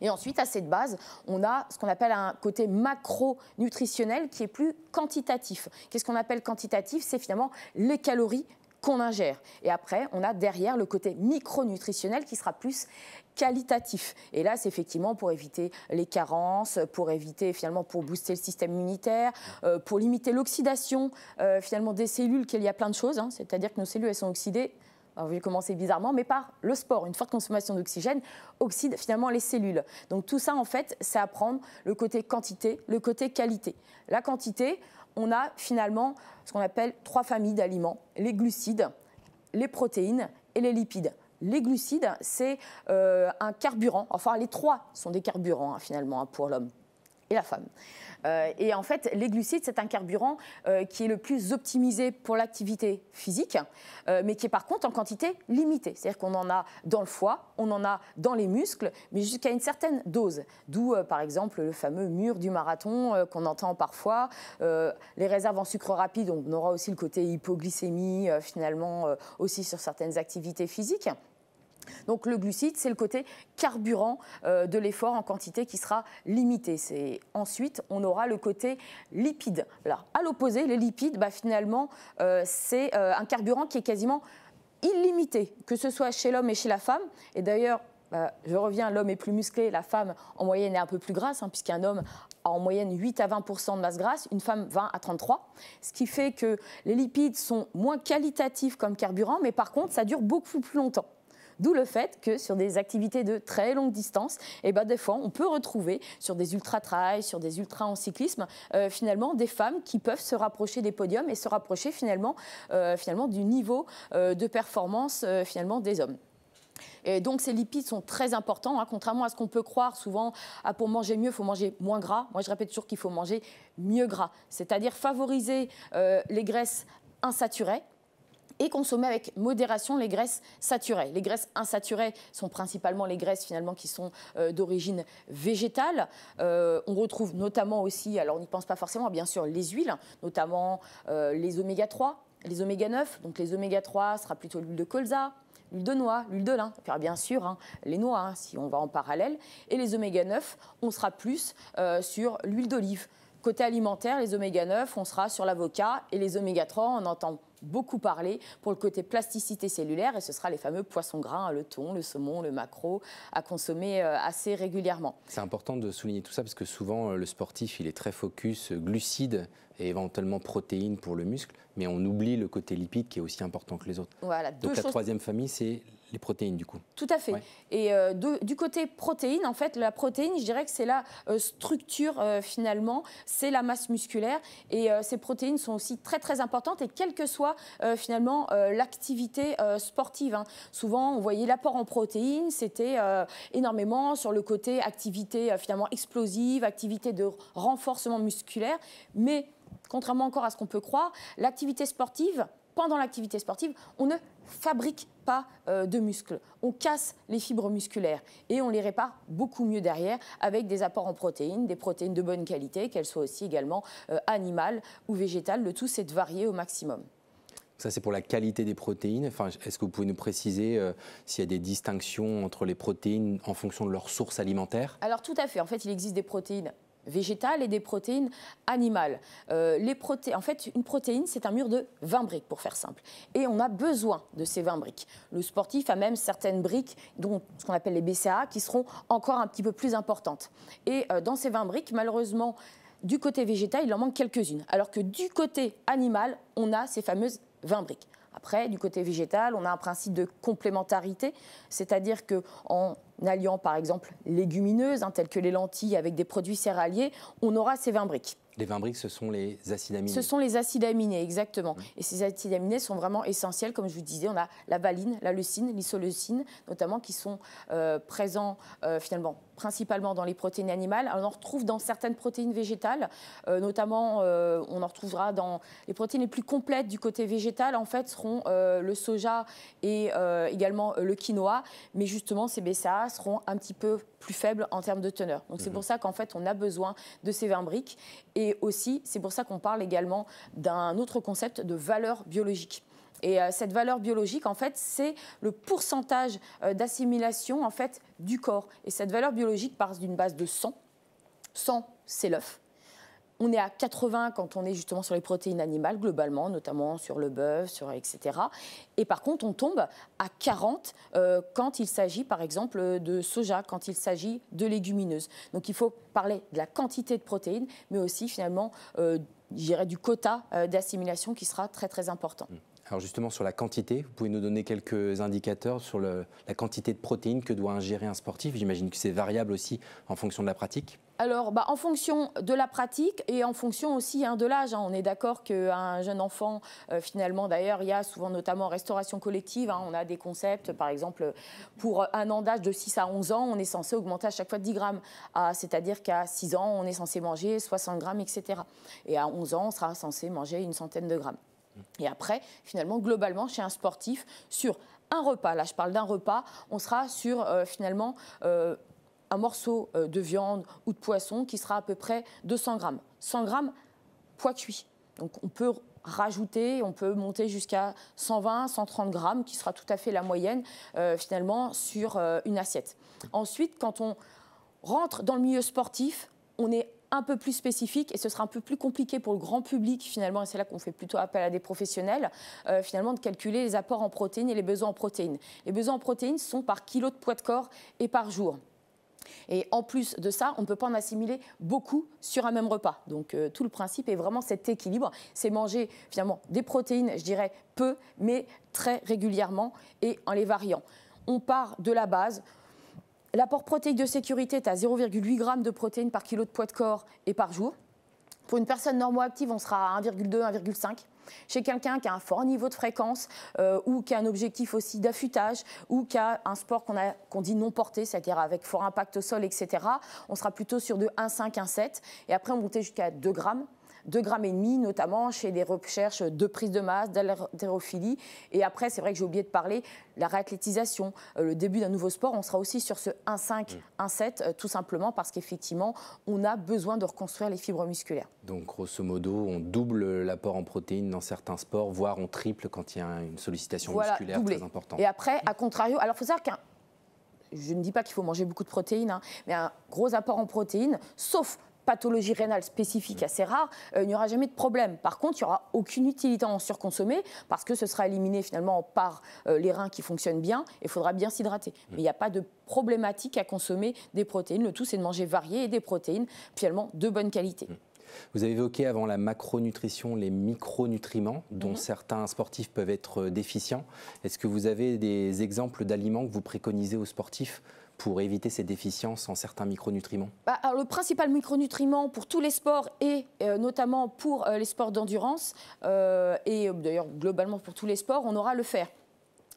Et ensuite, à cette base, on a ce qu'on appelle un côté macronutritionnel qui est plus quantitatif. Qu'est-ce qu'on appelle quantitatif C'est finalement les calories qu'on ingère. Et après, on a derrière le côté micronutritionnel qui sera plus qualitatif. Et là, c'est effectivement pour éviter les carences, pour éviter finalement, pour booster le système immunitaire, euh, pour limiter l'oxydation euh, finalement des cellules, qu'il y a plein de choses. Hein. C'est-à-dire que nos cellules, elles sont oxydées alors, je vais commencer bizarrement, mais par le sport. Une forte consommation d'oxygène oxyde finalement les cellules. Donc tout ça, en fait, c'est à prendre le côté quantité, le côté qualité. La quantité, on a finalement ce qu'on appelle trois familles d'aliments, les glucides, les protéines et les lipides. Les glucides, c'est euh, un carburant, enfin les trois sont des carburants hein, finalement hein, pour l'homme et la femme. Euh, et en fait, les glucides, c'est un carburant euh, qui est le plus optimisé pour l'activité physique, euh, mais qui est par contre en quantité limitée. C'est-à-dire qu'on en a dans le foie, on en a dans les muscles, mais jusqu'à une certaine dose. D'où, par exemple, le fameux mur du marathon qu'on entend parfois. les réserves en sucre rapide, on aura aussi le côté hypoglycémie, finalement, aussi sur certaines activités physiques. Donc le glucide, c'est le côté carburant euh, de l'effort en quantité qui sera limité. ensuite on aura le côté lipide. Là, à l'opposé, les lipides, bah, finalement, euh, c'est euh, un carburant qui est quasiment illimité, que ce soit chez l'homme et chez la femme. Et d'ailleurs, bah, je reviens, l'homme est plus musclé, la femme en moyenne est un peu plus grasse, hein, puisqu'un homme a en moyenne 8 à 20 de masse grasse, une femme 20 à 33, ce qui fait que les lipides sont moins qualitatifs comme carburant, mais par contre, ça dure beaucoup plus longtemps. D'où le fait que sur des activités de très longue distance, et eh ben des fois, on peut retrouver sur des ultra-trails, sur des ultra en cyclisme, euh, finalement des femmes qui peuvent se rapprocher des podiums et se rapprocher finalement, euh, finalement du niveau euh, de performance finalement des hommes. Et donc ces lipides sont très importants, hein. contrairement à ce qu'on peut croire souvent, ah, pour manger mieux, il faut manger moins gras. Moi, je répète toujours qu'il faut manger mieux gras, c'est-à-dire favoriser les graisses insaturées, et consommer avec modération les graisses saturées. Les graisses insaturées sont principalement les graisses finalement qui sont euh, d'origine végétale. Euh, on retrouve notamment aussi, alors on n'y pense pas forcément, bien sûr, les huiles, notamment euh, les oméga 3, les oméga 9. Donc les oméga 3 sera plutôt l'huile de colza, l'huile de noix, l'huile de lin, puis bien sûr hein, les noix hein, si on va en parallèle, et les oméga 9, on sera plus sur l'huile d'olive. Côté alimentaire, les oméga 9, on sera sur l'avocat et les oméga 3, on entend beaucoup parlé pour le côté plasticité cellulaire et ce sera les fameux poissons gras, hein, le thon, le saumon, le maquereau à consommer euh, assez régulièrement. C'est important de souligner tout ça parce que souvent euh, le sportif il est très focus euh, glucides et éventuellement protéines pour le muscle, mais on oublie le côté lipide qui est aussi important que les autres. Voilà, Donc la troisième famille c'est les protéines du coup. Tout à fait. Et euh, du côté protéines, en fait, la protéine, je dirais que c'est la euh, structure euh, finalement, c'est la masse musculaire. Et ces protéines sont aussi très très importantes et quelle que soit finalement l'activité sportive. Hein. Souvent, on voyait l'apport en protéines, c'était énormément sur le côté activité finalement explosive, activité de renforcement musculaire. Mais contrairement encore à ce qu'on peut croire, l'activité sportive pendant l'activité sportive, on ne fabrique pas euh, de muscles. On casse les fibres musculaires et on les répare beaucoup mieux derrière avec des apports en protéines, des protéines de bonne qualité, qu'elles soient aussi également euh, animales ou végétales. Le tout, c'est de varier au maximum. Ça, c'est pour la qualité des protéines. Enfin, Est-ce que vous pouvez nous préciser euh, s'il y a des distinctions entre les protéines en fonction de leur source alimentaire Alors, tout à fait. En fait, il existe des protéines végétales et des protéines animales. Euh, les en fait, une protéine, c'est un mur de 20 briques, pour faire simple. Et on a besoin de ces 20 briques. Le sportif a même certaines briques, dont ce qu'on appelle les BCA, qui seront encore un petit peu plus importantes. Et euh, dans ces 20 briques, malheureusement, du côté végétal, il en manque quelques-unes. Alors que du côté animal, on a ces fameuses 20 briques. Après, du côté végétal, on a un principe de complémentarité, c'est-à-dire que alliant par exemple légumineuses, hein, telles que les lentilles avec des produits céréaliers, on aura ces 20 briques. Les 20 briques, ce sont les acides aminés. Ce sont les acides aminés, exactement. Mmh. Et ces acides aminés sont vraiment essentiels. Comme je vous disais, on a la valine, la leucine, l'isoleucine, notamment, qui sont euh, présents euh, finalement principalement dans les protéines animales. On en retrouve dans certaines protéines végétales, euh, notamment euh, on en retrouvera dans les protéines les plus complètes du côté végétal, en fait, seront euh, le soja et également le quinoa. Mais justement, ces BCA seront un petit peu plus faibles en termes de teneur. Donc c'est mhm. pour ça qu'en fait, on a besoin de ces 20 briques. Et aussi, c'est pour ça qu'on parle également d'un autre concept de valeur biologique. Et euh, cette valeur biologique, en fait, c'est le pourcentage euh, d'assimilation en fait du corps. Et cette valeur biologique part d'une base de 100. 100, c'est l'œuf. On est à 80 quand on est justement sur les protéines animales, globalement, notamment sur le bœuf, sur, etc. Et par contre, on tombe à 40 euh, quand il s'agit, par exemple, de soja, quand il s'agit de légumineuses. Donc il faut parler de la quantité de protéines, mais aussi finalement, euh, du quota d'assimilation qui sera très très important. Mm. Alors justement, sur la quantité, vous pouvez nous donner quelques indicateurs sur la quantité de protéines que doit ingérer un sportif J'imagine que c'est variable aussi en fonction de la pratique. Alors, bah, en fonction de la pratique et en fonction aussi hein, de l'âge. Hein. On est d'accord qu'un jeune enfant, euh, finalement, d'ailleurs, il y a souvent notamment restauration collective, hein, on a des concepts, par exemple, pour un an d'âge de 6 à 11 ans, on est censé augmenter à chaque fois de 10 grammes. Ah, c'est-à-dire qu'à 6 ans, on est censé manger 60 grammes, etc. Et à 11 ans, on sera censé manger une centaine de grammes. Et après, finalement, globalement, chez un sportif, sur un repas, là je parle d'un repas, on sera sur euh, finalement euh, un morceau euh, de viande ou de poisson qui sera à peu près 200 grammes. 100 grammes poids cuit. Donc on peut rajouter, on peut monter jusqu'à 120, 130 grammes, qui sera tout à fait la moyenne finalement sur une assiette. Ensuite, quand on rentre dans le milieu sportif, on est un peu plus spécifique et ce sera un peu plus compliqué pour le grand public finalement, et c'est là qu'on fait plutôt appel à des professionnels, euh, finalement de calculer les apports en protéines et les besoins en protéines. Les besoins en protéines sont par kilo de poids de corps et par jour. Et en plus de ça, on ne peut pas en assimiler beaucoup sur un même repas. Donc euh, tout le principe est vraiment cet équilibre. C'est manger finalement des protéines, je dirais peu, mais très régulièrement et en les variant. On part de la base, L'apport protéique de sécurité est à 0,8 g de protéines par kilo de poids de corps et par jour. Pour une personne active, on sera à 1,2, 1,5. Chez quelqu'un qui a un fort niveau de fréquence euh, ou qui a un objectif aussi d'affûtage ou qui a un sport qu'on dit non porté, c'est-à-dire avec fort impact au sol, etc., on sera plutôt sur de 1,5, 1,7. Et après, on montait jusqu'à 2 grammes 2,5 grammes et demi, notamment chez des recherches de prise de masse, d'haltérophilie. Et après, c'est vrai que j'ai oublié de parler, la réathlétisation, euh, le début d'un nouveau sport, on sera aussi sur ce 1,5, 1,7, euh, tout simplement parce qu'effectivement, on a besoin de reconstruire les fibres musculaires. Donc, grosso modo, on double l'apport en protéines dans certains sports, voire on triple quand il y a une sollicitation musculaire très importante. Et après, à contrario, alors il faut savoir qu'un je ne dis pas qu'il faut manger beaucoup de protéines, hein, mais un gros apport en protéines, sauf pathologie rénale spécifique assez rare, euh, il n'y aura jamais de problème. Par contre, il n'y aura aucune utilité en surconsommer parce que ce sera éliminé finalement par euh, les reins qui fonctionnent bien et il faudra bien s'hydrater. Mais il n'y a pas de problématique à consommer des protéines. Le tout, c'est de manger varié et des protéines finalement de bonne qualité. Mmh. Vous avez évoqué avant la macronutrition les micronutriments dont mmh. certains sportifs peuvent être euh, déficients. Est-ce que vous avez des exemples d'aliments que vous préconisez aux sportifs pour éviter ces déficiences en certains micronutriments bah, Le principal micronutriment pour tous les sports et euh, notamment pour euh, les sports d'endurance, euh, et d'ailleurs globalement pour tous les sports, on aura le fer.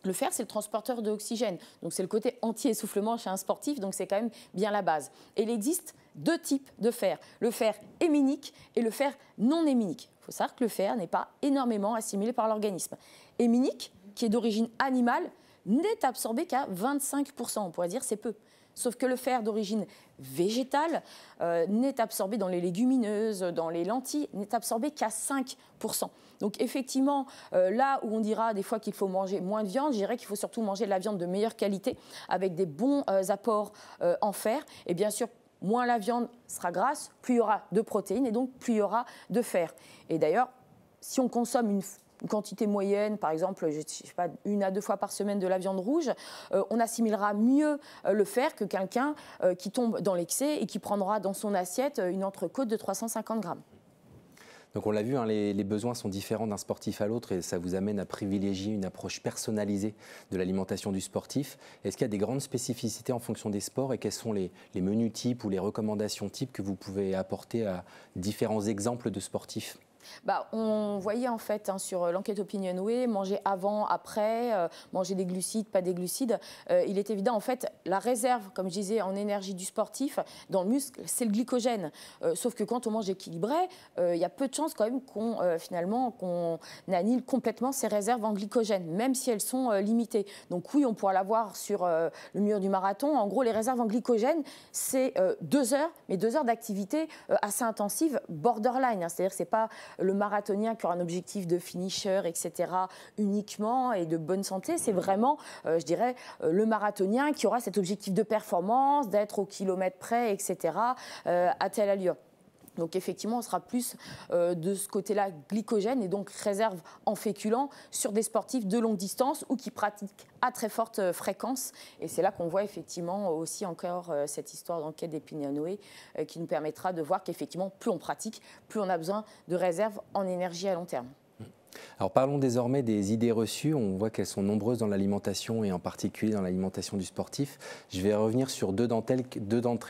Le fer, c'est le transporteur d'oxygène. Donc, c'est le côté anti-essoufflement chez un sportif. Donc, c'est quand même bien la base. Et il existe deux types de fer. Le fer héminique et le fer non héminique. Il faut savoir que le fer n'est pas énormément assimilé par l'organisme. Héminique, qui est d'origine animale, n'est absorbé qu'à 25%. On pourrait dire c'est peu. Sauf que le fer d'origine végétale euh, n'est absorbé dans les légumineuses, dans les lentilles, n'est absorbé qu'à 5%. Donc effectivement, euh, là où on dira des fois qu'il faut manger moins de viande, je dirais qu'il faut surtout manger de la viande de meilleure qualité, avec des bons euh, apports en fer. Et bien sûr, moins la viande sera grasse, plus il y aura de protéines et donc plus il y aura de fer. Et d'ailleurs, si on consomme une une quantité moyenne, par exemple, je sais pas, une à deux fois par semaine de la viande rouge, euh, on assimilera mieux euh, le fer que quelqu'un euh, qui tombe dans l'excès et qui prendra dans son assiette une entrecôte de 350 grammes. Donc on l'a vu, hein, les, besoins sont différents d'un sportif à l'autre et ça vous amène à privilégier une approche personnalisée de l'alimentation du sportif. Est-ce qu'il y a des grandes spécificités en fonction des sports et quels sont les menus types ou les recommandations types que vous pouvez apporter à différents exemples de sportifs bah, on voyait en fait hein, sur euh, l'enquête OpinionWay, manger avant, après, euh, manger des glucides, pas des glucides. Euh, il est évident en fait la réserve, comme je disais, en énergie du sportif dans le muscle, c'est le glycogène. sauf que quand on mange équilibré, il y a peu de chances quand même qu'on finalement qu'on annule complètement ses réserves en glycogène, même si elles sont limitées. Donc oui, on pourra l'avoir sur le mur du marathon. En gros, les réserves en glycogène, c'est deux heures, mais deux heures d'activité assez intensive, borderline. Hein. C'est-à-dire c'est pas le marathonien qui aura un objectif de finisher, etc., uniquement et de bonne santé. C'est vraiment, euh, je dirais, euh, le marathonien qui aura cet objectif de performance, d'être au kilomètre près, etc., euh, à tel allure. Donc effectivement, on sera plus euh, de ce côté-là glycogène et donc réserve en féculents sur des sportifs de longue distance ou qui pratiquent à très forte euh, fréquence. Et c'est là qu'on voit effectivement aussi encore euh, cette histoire d'enquête des qui nous permettra de voir qu'effectivement, plus on pratique, plus on a besoin de réserve en énergie à long terme. Alors parlons désormais des idées reçues. On voit qu'elles sont nombreuses dans l'alimentation et en particulier dans l'alimentation du sportif. Je vais revenir sur deux d'entre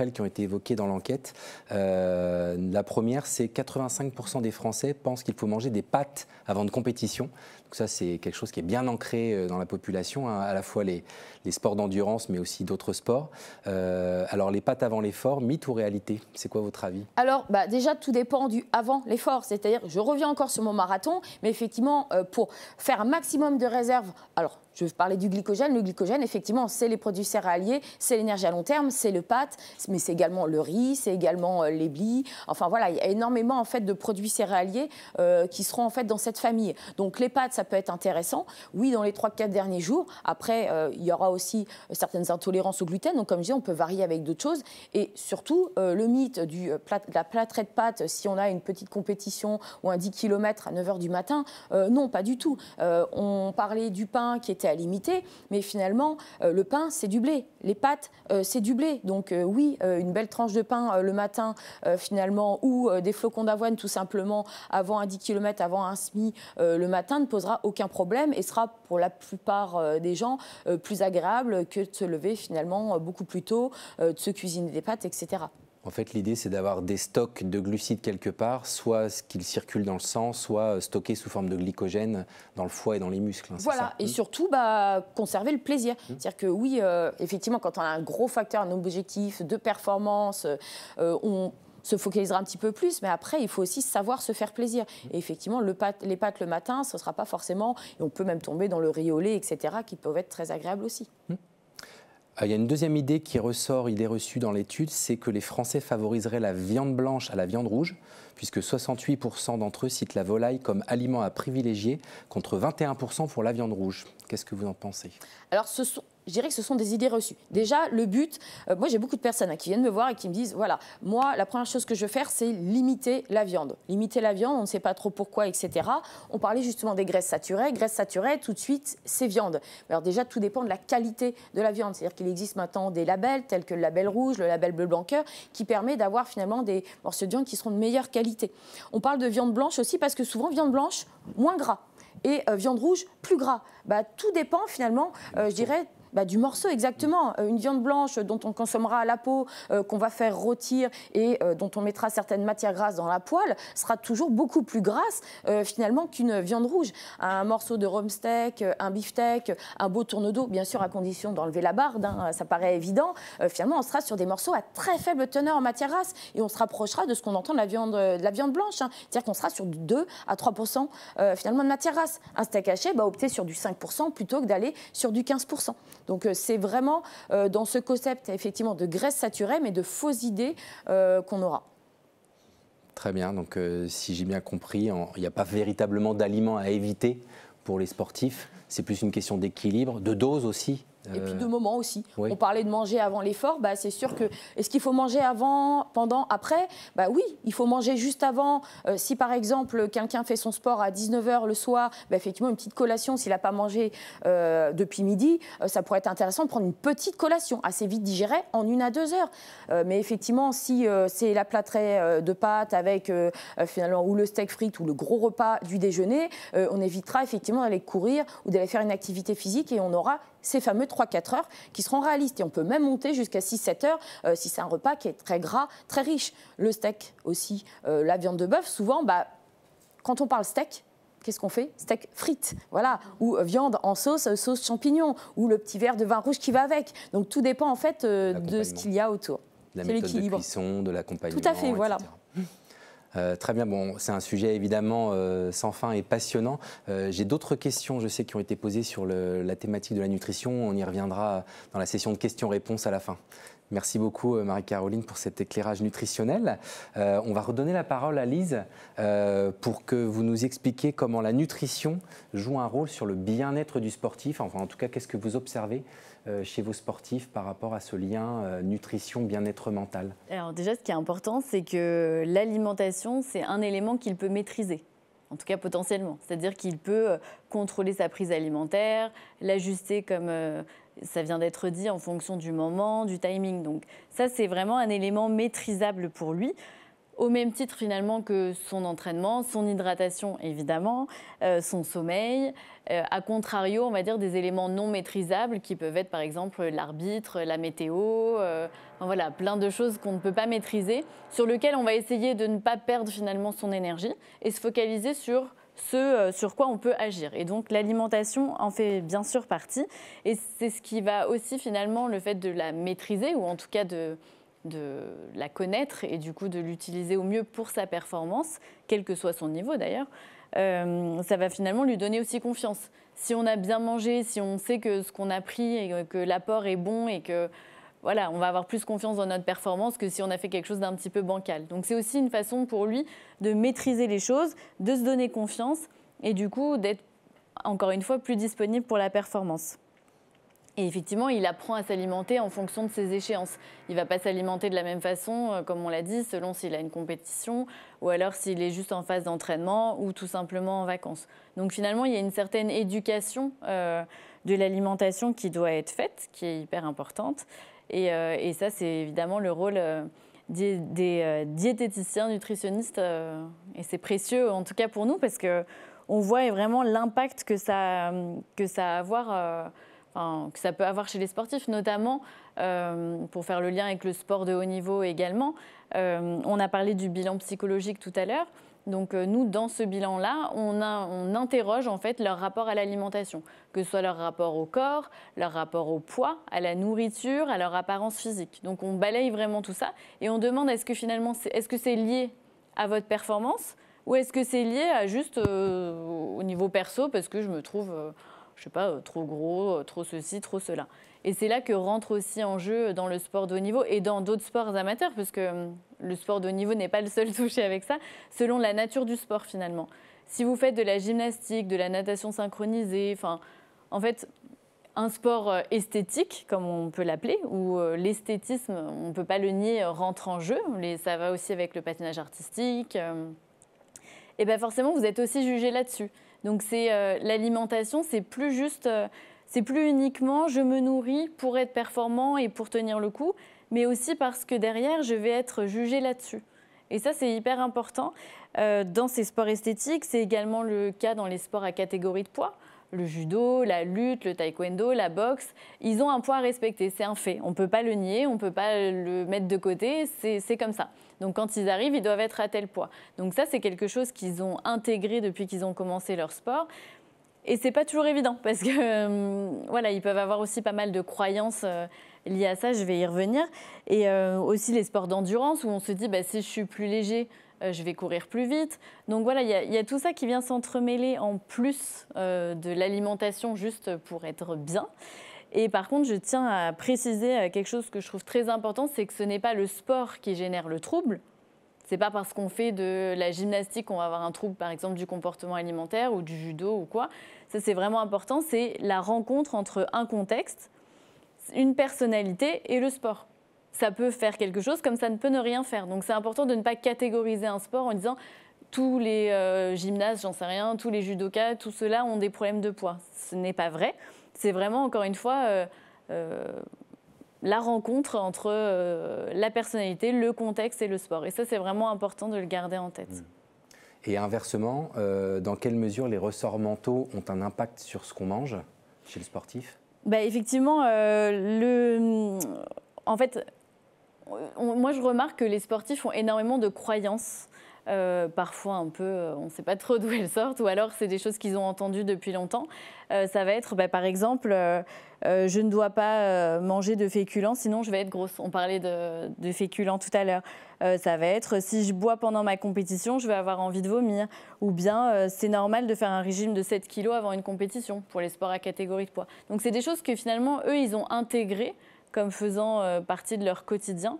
elles, qui ont été évoquées dans l'enquête. Euh, la première, c'est 85% des Français pensent qu'il faut manger des pâtes avant de compétition. Donc ça, c'est quelque chose qui est bien ancré euh, dans la population, hein, à la fois les, sports d'endurance, mais aussi d'autres sports. Euh, alors les pattes avant l'effort, mythe ou réalité C'est quoi votre avis Alors bah, déjà, tout dépend du avant l'effort. C'est-à-dire, je reviens encore sur mon marathon, mais effectivement, euh, pour faire un maximum de réserves, alors je parlais du glycogène. Le glycogène, effectivement, c'est les produits céréaliers, c'est l'énergie à long terme, c'est le pâte, mais c'est également le riz, c'est également euh, les blis. Enfin voilà, il y a énormément en fait de produits céréaliers euh, qui seront en fait dans cette famille. Donc les pâtes, ça peut être intéressant. Oui, dans les 3-4 derniers jours. Après, euh, il y aura aussi certaines intolérances au gluten. Donc comme je dis, on peut varier avec d'autres choses. Et surtout, le mythe de la plâtrée de pâtes, si on a une petite compétition ou un 10 km à 9h du matin, non, pas du tout. on parlait du pain qui était à limiter, mais finalement, euh, le pain, c'est du blé. Les pâtes, euh, c'est du blé. Donc euh, oui, une belle tranche de pain le matin, finalement, ou des flocons d'avoine, tout simplement, avant un 10 km, avant un SMI, le matin, ne posera aucun problème et sera, pour la plupart des gens, plus agréable que de se lever, finalement, beaucoup plus tôt, de se cuisiner des pâtes, etc. En fait, l'idée, c'est d'avoir des stocks de glucides quelque part, soit ce qu'ils circulent dans le sang, soit euh, stockés sous forme de glycogène dans le foie et dans les muscles. Hein, voilà, et hmm surtout, bah, conserver le plaisir. Hmm C'est-à-dire que oui, euh, effectivement, quand on a un gros facteur, un objectif de performance, euh, on se focalisera un petit peu plus, mais après, il faut aussi savoir se faire plaisir. Hmm. Et effectivement, les pâtes le matin, ce ne sera pas forcément, et on peut même tomber dans le riolet, etc., qui peuvent être très agréables aussi. Ah, il y a une deuxième idée qui ressort, idée reçue dans l'étude, c'est que les Français favoriseraient la viande blanche à la viande rouge, puisque 68% d'entre eux citent la volaille comme aliment à privilégier, contre 21% pour la viande rouge. Qu'est-ce que vous en pensez Alors, ce sont je dirais que ce sont des idées reçues. Déjà, le but, euh, moi j'ai beaucoup de personnes hein, qui viennent me voir et qui me disent, voilà, moi la première chose que je veux faire, c'est limiter la viande. Limiter la viande, on ne sait pas trop pourquoi, etc. On parlait justement des graisses saturées. Graisses saturées, tout de suite, c'est viande. Alors déjà, tout dépend de la qualité de la viande. C'est-à-dire qu'il existe maintenant des labels tels que le label rouge, le label bleu blanc qui permet d'avoir finalement des morceaux de viande qui seront de meilleure qualité. On parle de viande blanche aussi parce que souvent, viande blanche, moins gras. Et euh, viande rouge, plus gras. Bah, tout dépend finalement, euh, je dirais, bah, du morceau, exactement. Euh, une viande blanche dont on consommera à la peau, euh, qu'on va faire rôtir et euh, dont on mettra certaines matières grasses dans la poêle, sera toujours beaucoup plus grasse finalement qu'une viande rouge. Un morceau de rhum steak, un beefsteak, un beau tourne d'eau, bien sûr à condition d'enlever la barde, hein, ça paraît évident. finalement, on sera sur des morceaux à très faible teneur en matière grasse et on se rapprochera de ce qu'on entend de la viande, de la viande blanche. Hein. C'est-à-dire qu'on sera sur 2 à 3 finalement de matière grasse. Un steak haché, bah, optez sur du 5 plutôt que d'aller sur du 15 donc euh, c'est vraiment euh, dans ce concept effectivement de graisse saturée, mais de fausses idées euh, qu'on aura. Très bien, donc si j'ai bien compris, il n'y a pas véritablement d'aliments à éviter pour les sportifs, c'est plus une question d'équilibre, de dose aussi et puis euh, de moment aussi. On parlait de manger avant l'effort, bah c'est sûr que est-ce qu'il faut manger avant, pendant, après Bah oui, il faut manger juste avant. Euh, si par exemple quelqu'un fait son sport à 19h le soir, bah effectivement une petite collation s'il n'a pas mangé euh, depuis midi, ça pourrait être intéressant de prendre une petite collation assez vite digérée en une à deux heures. mais effectivement, si c'est la plâtrée de pâtes avec finalement ou le steak frites ou le gros repas du déjeuner, on évitera effectivement d'aller courir ou d'aller faire une activité physique et on aura ces fameux 3-4 heures qui seront réalistes. Et on peut même monter jusqu'à 6-7 heures euh, si c'est un repas qui est très gras, très riche. Le steak aussi, euh, la viande de bœuf, souvent, bah, quand on parle steak, qu'est-ce qu'on fait Steak frites, voilà, ou euh, viande en sauce, sauce champignon, ou le petit verre de vin rouge qui va avec. Donc tout dépend en fait de ce qu'il y a autour. La méthode de cuisson, de l'accompagnement. Tout à fait, voilà. Euh, très bien, bon, c'est un sujet évidemment euh, sans fin et passionnant. Euh, j'ai d'autres questions, je sais, qui ont été posées sur la thématique de la nutrition. On y reviendra dans la session de questions-réponses à la fin. Merci beaucoup Marie-Caroline pour cet éclairage nutritionnel. on va redonner la parole à Lise pour que vous nous expliquiez comment la nutrition joue un rôle sur le bien-être du sportif. Enfin en tout cas, qu'est-ce que vous observez euh, chez vos sportifs par rapport à ce lien euh, nutrition-bien-être mental Alors déjà, ce qui est important, c'est que l'alimentation, c'est un élément qu'il peut maîtriser en tout cas potentiellement. C'est-à-dire qu'il peut euh, contrôler sa prise alimentaire, l'ajuster comme ça vient d'être dit en fonction du moment, du timing. Donc ça, c'est vraiment un élément maîtrisable pour lui au même titre finalement que son entraînement, son hydratation évidemment, euh, son sommeil, euh, à contrario on va dire des éléments non maîtrisables qui peuvent être par exemple l'arbitre, la météo, euh, voilà plein de choses qu'on ne peut pas maîtriser, sur lesquelles on va essayer de ne pas perdre finalement son énergie et se focaliser sur ce sur quoi on peut agir. Et donc l'alimentation en fait bien sûr partie et c'est ce qui va aussi finalement le fait de la maîtriser ou en tout cas de de la connaître et du coup de l'utiliser au mieux pour sa performance, quel que soit son niveau d'ailleurs, euh, ça va finalement lui donner aussi confiance. Si on a bien mangé, si on sait que ce qu'on a pris et que l'apport est bon et que voilà, on va avoir plus confiance dans notre performance que si on a fait quelque chose d'un petit peu bancal. Donc c'est aussi une façon pour lui de maîtriser les choses, de se donner confiance et du coup d'être encore une fois plus disponible pour la performance. Et effectivement, il apprend à s'alimenter en fonction de ses échéances. Il ne va pas s'alimenter de la même façon, euh, comme on l'a dit, selon s'il a une compétition ou alors s'il est juste en phase d'entraînement ou tout simplement en vacances. Donc finalement, il y a une certaine éducation euh, de l'alimentation qui doit être faite, qui est hyper importante. Et, euh, ça, c'est évidemment le rôle des, diététiciens, nutritionnistes. et c'est précieux, en tout cas pour nous, parce qu'on voit vraiment l'impact que ça, que ça a à avoir que ça peut avoir chez les sportifs, notamment euh, pour faire le lien avec le sport de haut niveau également. Euh, on a parlé du bilan psychologique tout à l'heure. Donc euh, nous, dans ce bilan-là, on, interroge en fait leur rapport à l'alimentation, que ce soit leur rapport au corps, leur rapport au poids, à la nourriture, à leur apparence physique. Donc on balaye vraiment tout ça et on demande est-ce que finalement, est-ce que c'est lié à votre performance ou est-ce que c'est lié à juste au niveau perso parce que je me trouve je sais pas, euh, trop gros, euh, trop ceci, trop cela. Et c'est là que rentre aussi en jeu dans le sport de haut niveau et dans d'autres sports amateurs, parce que hum, le sport de haut niveau n'est pas le seul touché avec ça, selon la nature du sport finalement. Si vous faites de la gymnastique, de la natation synchronisée, enfin, en fait, un sport euh, esthétique, comme on peut l'appeler, où l'esthétisme, on ne peut pas le nier, rentre en jeu. Ça va aussi avec le patinage artistique. Et bien forcément, vous êtes aussi jugé là-dessus. Donc c'est euh, l'alimentation, c'est plus juste, euh, c'est plus uniquement je me nourris pour être performant et pour tenir le coup, mais aussi parce que derrière je vais être jugé là-dessus. Et ça c'est hyper important euh, dans ces sports esthétiques. C'est également le cas dans les sports à catégorie de poids le judo, la lutte, le taekwondo, la boxe, ils ont un poids à respecter, c'est un fait. On ne peut pas le nier, on ne peut pas le mettre de côté, c'est comme ça. Donc quand ils arrivent, ils doivent être à tel poids. Donc ça, c'est quelque chose qu'ils ont intégré depuis qu'ils ont commencé leur sport. Et c'est pas toujours évident parce que euh, voilà, ils peuvent avoir aussi pas mal de croyances euh, liées à ça. Je vais y revenir. Et euh, aussi les sports d'endurance où on se dit bah, si je suis plus léger, euh, je vais courir plus vite. Donc voilà, il y, a tout ça qui vient s'entremêler en plus euh, de l'alimentation juste pour être bien. Et par contre, je tiens à préciser euh, quelque chose que je trouve très important, c'est que ce n'est pas le sport qui génère le trouble. C'est pas parce qu'on fait de la gymnastique qu'on va avoir un trouble, par exemple, du comportement alimentaire ou du judo ou quoi. Ça, c'est vraiment important. C'est la rencontre entre un contexte, une personnalité et le sport ça peut faire quelque chose comme ça ne peut ne rien faire. Donc c'est important de ne pas catégoriser un sport en disant tous les euh, gymnastes, j'en sais rien, tous les judokas, tout cela ont des problèmes de poids. Ce n'est pas vrai. C'est vraiment, encore une fois, euh, euh, la rencontre entre la personnalité, le contexte et le sport. Et ça, c'est vraiment important de le garder en tête. Mm. Et inversement, dans quelle mesure les ressorts mentaux ont un impact sur ce qu'on mange chez le sportif bah, Effectivement, le en fait, moi je remarque que les sportifs ont énormément de croyances. Euh, parfois un peu, euh, on ne sait pas trop d'où elles sortent, ou alors c'est des choses qu'ils ont entendues depuis longtemps. Euh, ça va être, bah, par exemple, je ne dois pas manger de féculents, sinon je vais être grosse. On parlait de, de féculents tout à l'heure. ça va être, si je bois pendant ma compétition, je vais avoir envie de vomir. Ou bien, c'est normal de faire un régime de 7 kilos avant une compétition, pour les sports à catégorie de poids. Donc c'est des choses que finalement, eux, ils ont intégrées comme faisant euh, partie de leur quotidien.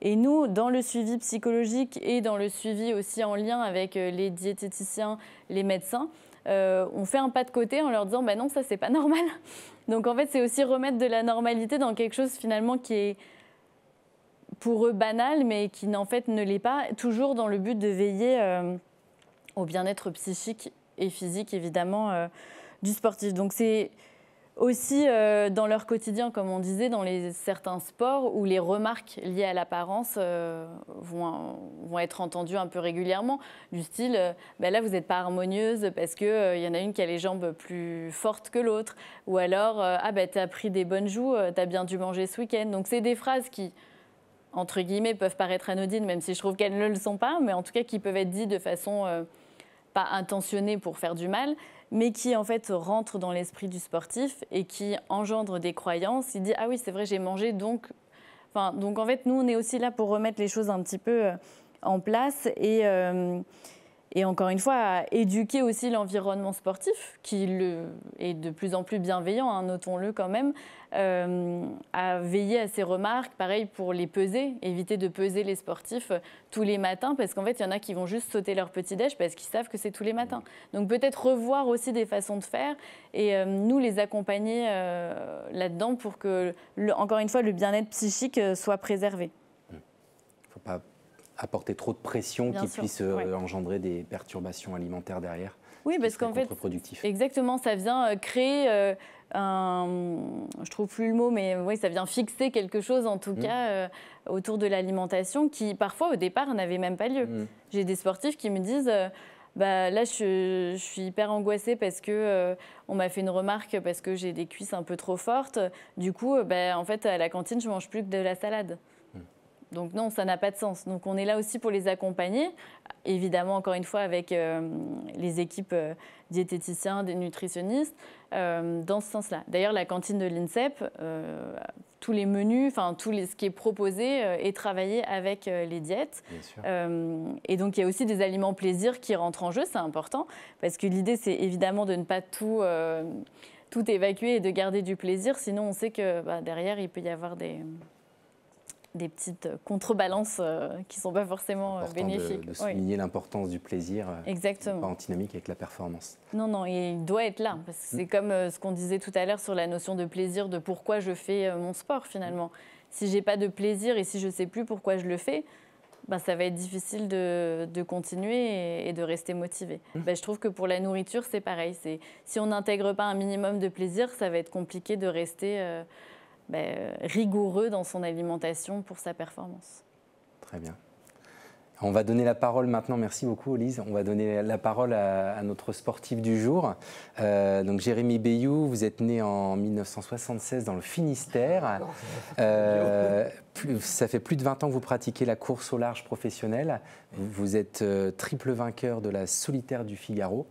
Et nous, dans le suivi psychologique et dans le suivi aussi en lien avec euh, les diététiciens, les médecins, euh, on fait un pas de côté en leur disant bah non ça c'est pas normal. Donc en fait c'est aussi remettre de la normalité dans quelque chose finalement qui est pour eux banal mais qui en fait ne l'est pas, toujours dans le but de veiller au bien-être psychique et physique évidemment du sportif. Donc c'est aussi euh, dans leur quotidien, comme on disait, dans certains sports où les remarques liées à l'apparence euh, vont, être entendues un peu régulièrement, du style euh, bah là vous n'êtes pas harmonieuse parce qu'il y en a une qui a les jambes plus fortes que l'autre, ou alors ah ben t'as pris des bonnes joues, t'as bien dû manger ce week-end. Donc c'est des phrases qui entre guillemets peuvent paraître anodines, même si je trouve qu'elles ne le sont pas, mais en tout cas qui peuvent être dites de façon pas intentionnée pour faire du mal mais qui en fait rentre dans l'esprit du sportif et qui engendre des croyances. Il dit ah oui c'est vrai j'ai mangé donc, enfin donc en fait nous on est aussi là pour remettre les choses un petit peu euh, en place et euh, et encore une fois, à éduquer aussi l'environnement sportif, qui est de plus en plus bienveillant, hein, notons-le quand même, euh, à veiller à ces remarques, pareil pour les peser, éviter de peser les sportifs tous les matins, parce qu'en fait, il y en a qui vont juste sauter leur petit déj parce qu'ils savent que c'est tous les matins. Donc peut-être revoir aussi des façons de faire et euh, nous les accompagner euh, là-dedans pour que, encore une fois, le bien-être psychique soit préservé. Mmh. Faut pas apporter trop de pression qui puisse euh, engendrer des perturbations alimentaires derrière. Oui, parce qu'en fait, exactement, ça vient euh, créer euh, un, je trouve plus le mot, mais oui, ça vient fixer quelque chose en tout mmh. cas autour de l'alimentation qui parfois au départ n'avait même pas lieu. Mmh. J'ai des sportifs qui me disent. Bah, là, je, suis hyper angoissée parce que on m'a fait une remarque parce que j'ai des cuisses un peu trop fortes. Du coup, bah, en fait, à la cantine, je mange plus que de la salade. Donc non, ça n'a pas de sens. Donc on est là aussi pour les accompagner, évidemment encore une fois avec euh, les équipes euh, diététiciens, des nutritionnistes, euh, dans ce sens-là. D'ailleurs, la cantine de l'INSEP, tous les menus, enfin tout ce qui est proposé est travaillé avec les diètes. et donc il y a aussi des aliments plaisir qui rentrent en jeu, c'est important, parce que l'idée c'est évidemment de ne pas tout tout évacuer et de garder du plaisir. Sinon, on sait que bah, derrière, il peut y avoir des, des petites euh, contrebalances euh, qui ne sont pas forcément euh, bénéfiques. De, de souligner l'importance du plaisir, Exactement. pas antinomique avec la performance. Non, non, il doit être là. Parce que c'est mm. comme ce qu'on disait tout à l'heure sur la notion de plaisir, de pourquoi je fais mon sport finalement. Si mm. Si j'ai pas de plaisir et si je sais plus pourquoi je le fais, bah, ça va être difficile de, continuer et, de rester motivé. Mm. Bah, je trouve que pour la nourriture, c'est pareil. Si on n'intègre pas un minimum de plaisir, ça va être compliqué de rester. Ben, euh, rigoureux dans son alimentation pour sa performance. Très bien. On va donner la parole maintenant, merci beaucoup Olyse. on va donner la parole à, notre sportif du jour. Euh, donc Jérémy Bayou, vous êtes né en 1976 dans le Finistère. Euh, ça fait plus de 20 ans que vous pratiquez la course au large professionnelle. Vous êtes triple vainqueur de la solitaire du Figaro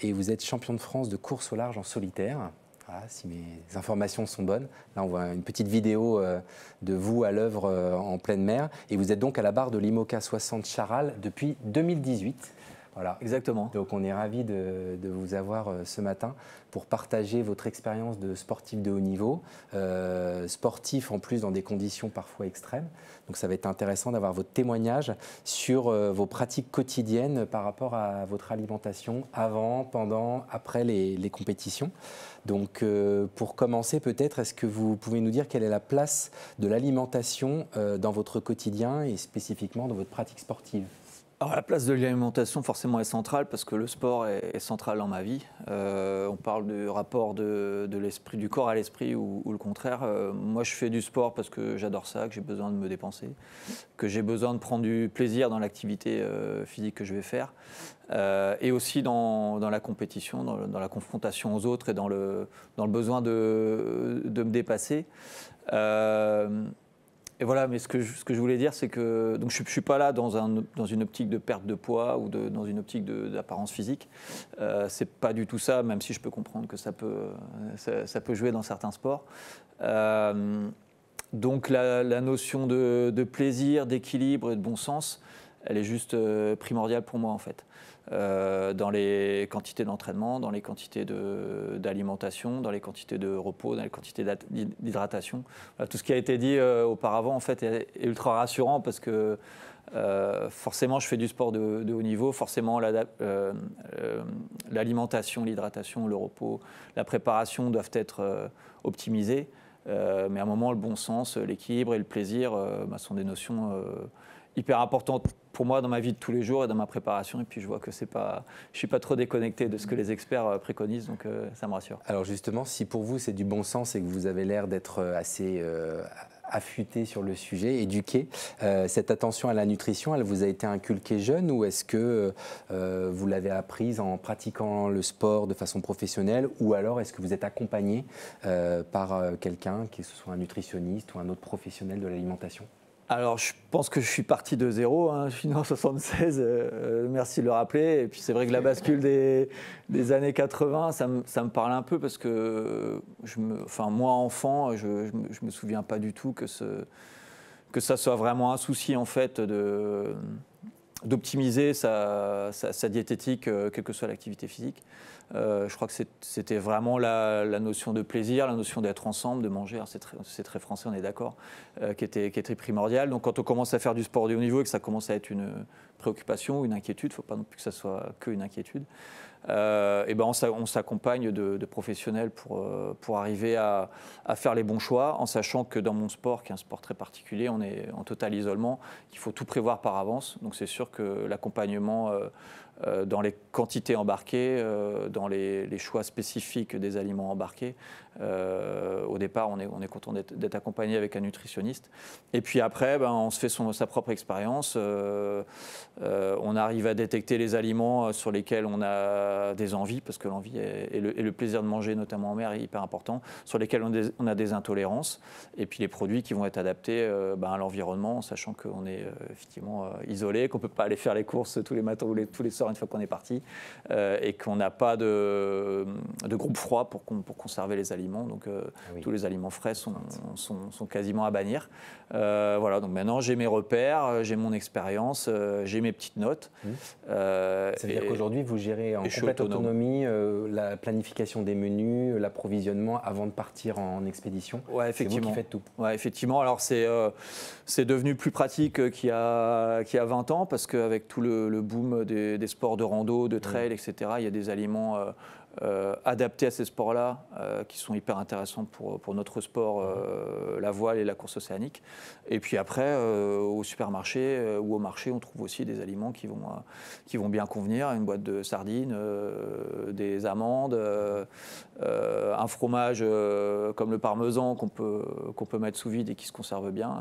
et vous êtes champion de France de course au large en solitaire. Voilà, ah, si mes informations sont bonnes. Là, on voit une petite vidéo euh, de vous à l'œuvre euh, en pleine mer. Et vous êtes donc à la barre de l'IMOCA 60 Charal depuis 2018. Voilà. Exactement. Donc on est ravi de, vous avoir euh, ce matin pour partager votre expérience de sportif de haut niveau, euh, sportif en plus dans des conditions parfois extrêmes. Donc ça va être intéressant d'avoir votre témoignage sur euh, vos pratiques quotidiennes par rapport à votre alimentation avant, pendant, après les, compétitions. Donc pour commencer peut-être, est-ce que vous pouvez nous dire quelle est la place de l'alimentation dans votre quotidien et spécifiquement dans votre pratique sportive la place de l'alimentation, forcément, est centrale parce que le sport est, central dans ma vie. Euh, on parle du rapport de, l'esprit, du corps à l'esprit ou, le contraire. Euh, moi, je fais du sport parce que j'adore ça, que j'ai besoin de me dépenser, que j'ai besoin de prendre du plaisir dans l'activité euh, physique que je vais faire, et aussi dans, la compétition, dans, la confrontation aux autres et dans le, besoin de me dépasser. Et voilà, mais ce que je, ce que je voulais dire, c'est que donc je ne suis pas là dans, un, dans une optique de perte de poids ou de, dans une optique d'apparence physique. Euh, c'est pas du tout ça, même si je peux comprendre que ça peut, ça, peut jouer dans certains sports. Euh, donc la, notion de, de plaisir, d'équilibre et de bon sens, elle est juste euh, primordiale pour moi en fait. Euh, dans les quantités d'entraînement, dans les quantités d'alimentation, dans les quantités de repos, dans les quantités d'hydratation. tout ce qui a été dit euh, auparavant, en fait, est, ultra rassurant parce que euh, forcément, je fais du sport de, haut niveau. Forcément, l'alimentation, l'hydratation, le repos, la préparation doivent être optimisées. mais à un moment, le bon sens, l'équilibre et le plaisir bah, sont des notions hyper importantes pour moi dans ma vie de tous les jours et dans ma préparation. Et puis je vois que c'est pas, je suis pas trop déconnecté de ce que les experts euh, préconisent, donc euh, ça me rassure. Alors justement, si pour vous c'est du bon sens et que vous avez l'air d'être euh, assez affûté sur le sujet, éduqué, cette attention à la nutrition, elle vous a été inculquée jeune ou est-ce que vous l'avez apprise en pratiquant le sport de façon professionnelle ou alors est-ce que vous êtes accompagné par quelqu'un, que ce soit un nutritionniste ou un autre professionnel de l'alimentation alors, je pense que je suis parti de zéro. Hein, je suis né en 76, euh, euh, merci de le rappeler. Et puis, c'est vrai que la bascule des, années 80, ça me, parle un peu parce que, enfin, moi, enfant, je ne me souviens pas du tout que, ça soit vraiment un souci, en fait, d'optimiser sa, diététique, euh, quelle que soit l'activité physique. Euh, je crois que c'était vraiment la, notion de plaisir, la notion d'être ensemble, de manger. C'est très, français, on est d'accord, euh, qui, était, qui primordial. Donc quand on commence à faire du sport de haut niveau et que ça commence à être une préoccupation, une inquiétude, il ne faut pas non plus que ça soit qu'une inquiétude. Euh, et ben on s'accompagne de, professionnels pour, pour arriver à, à, faire les bons choix, en sachant que dans mon sport, qui est un sport très particulier, on est en total isolement, qu'il faut tout prévoir par avance. Donc c'est sûr que l'accompagnement euh, dans les quantités embarquées, euh, dans les, choix spécifiques des aliments embarqués. Euh, au départ, on est, content d'être accompagné avec un nutritionniste. Et puis après, ben, on se fait sa propre expérience. Euh, euh, on arrive à détecter les aliments sur lesquels on a des envies, parce que l'envie et, le, plaisir de manger, notamment en mer, est hyper important, sur lesquels on, a des intolérances. Et puis les produits qui vont être adaptés ben, à l'environnement, sachant qu'on est effectivement isolé, qu'on ne peut pas aller faire les courses tous les matins ou tous les soirs une fois qu'on est parti, et qu'on n'a pas de, groupe froid pour conserver les aliments. Donc euh, ah tous les aliments frais sont, sont, quasiment à bannir. Euh, voilà, donc maintenant j'ai mes repères, euh, j'ai mon expérience, j'ai mes petites notes. C'est-à-dire mmh. qu'aujourd'hui vous gérez en complète autonomie la planification des menus, l'approvisionnement avant de partir en expédition. Ouais, effectivement. C'est vous qui faites tout. Ouais, effectivement. Alors c'est c'est devenu plus pratique qu'il y, a, y a 20 ans parce qu'avec tout le, boom des, sports de rando, de trail, mmh. etc., il y a des aliments euh, adaptés à ces sports-là, euh, qui sont hyper intéressants pour, notre sport, euh, la voile et la course océanique. Et puis après, au supermarché ou au marché, on trouve aussi des aliments qui vont, qui vont bien convenir, une boîte de sardines, des amandes, un fromage comme le parmesan qu'on peut, qu'on peut mettre sous vide et qui se conserve bien.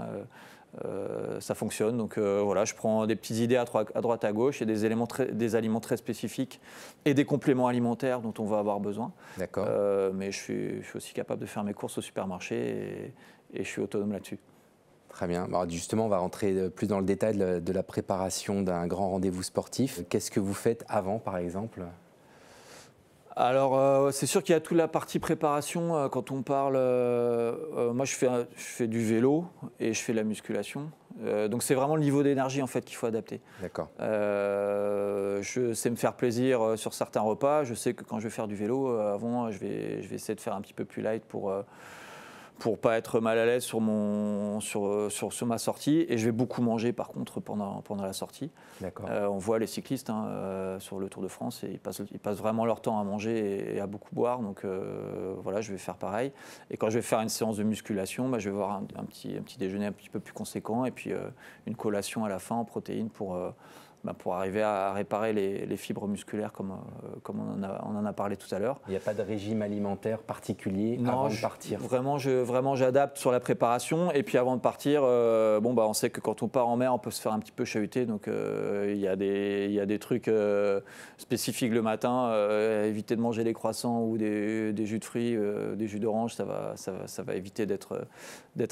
Euh, ça fonctionne. Donc euh, voilà, je prends des petites idées à, droite à gauche et des, éléments des aliments très spécifiques et des compléments alimentaires dont on va avoir besoin. D'accord. Euh, mais je suis, aussi capable de faire mes courses au supermarché et, je suis autonome là-dessus. Très bien. justement, on va rentrer plus dans le détail de la préparation d'un grand rendez-vous sportif. Qu'est-ce que vous faites avant, par exemple alors, euh, c'est sûr qu'il y a toute la partie préparation. Euh, quand on parle, euh, moi, je fais, je fais du vélo et je fais de la musculation. donc, c'est vraiment le niveau d'énergie en fait qu'il faut adapter. D'accord. je sais me faire plaisir sur certains repas. Je sais que quand je vais faire du vélo, avant, je vais, je vais essayer de faire un petit peu plus light pour pour pas être mal à l'aise sur, mon, euh, sur, sur, ma sortie. Et je vais beaucoup manger par contre pendant, pendant la sortie. Euh, on voit les cyclistes hein, euh, sur le Tour de France et ils passent, ils passent vraiment leur temps à manger et, à beaucoup boire. Donc voilà, je vais faire pareil. Et quand je vais faire une séance de musculation, bah, je vais avoir un, petit, un petit déjeuner un petit peu plus conséquent et puis une collation à la fin en protéines pour bah, pour arriver à réparer les, fibres musculaires comme, euh, comme on en, a, parlé tout à l'heure. Il n'y a pas de régime alimentaire particulier avant de partir Vraiment, vraiment j'adapte sur la préparation. Et puis avant de partir, euh, bon, bah, on sait que quand on part en mer, on peut se faire un petit peu chahuter. Donc euh, il y, a des, trucs spécifiques le matin. éviter de manger des croissants ou des, jus de fruits, des jus d'orange, ça va, ça, va, éviter d'être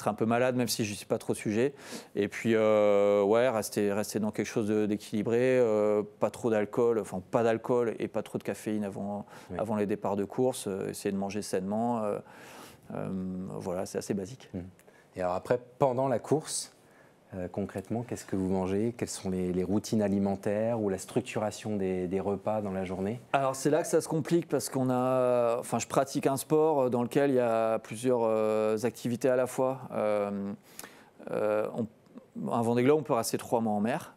un peu malade, même si je ne suis pas trop sujet. Et puis, ouais, rester, rester dans quelque chose d'équilibré euh, pas trop d'alcool, enfin pas d'alcool et pas trop de caféine avant, avant les départs de course, euh, essayer de manger sainement. Euh, voilà, c'est assez basique. Mmh. Et alors après, pendant la course, concrètement, qu'est-ce que vous mangez Quelles sont les, routines alimentaires ou la structuration des, repas dans la journée Alors c'est là que ça se complique parce qu'on a, enfin je pratique un sport dans lequel il y a plusieurs activités à la fois. Euh, euh, on, un Vendée Globe, on peut rester trois mois en mer.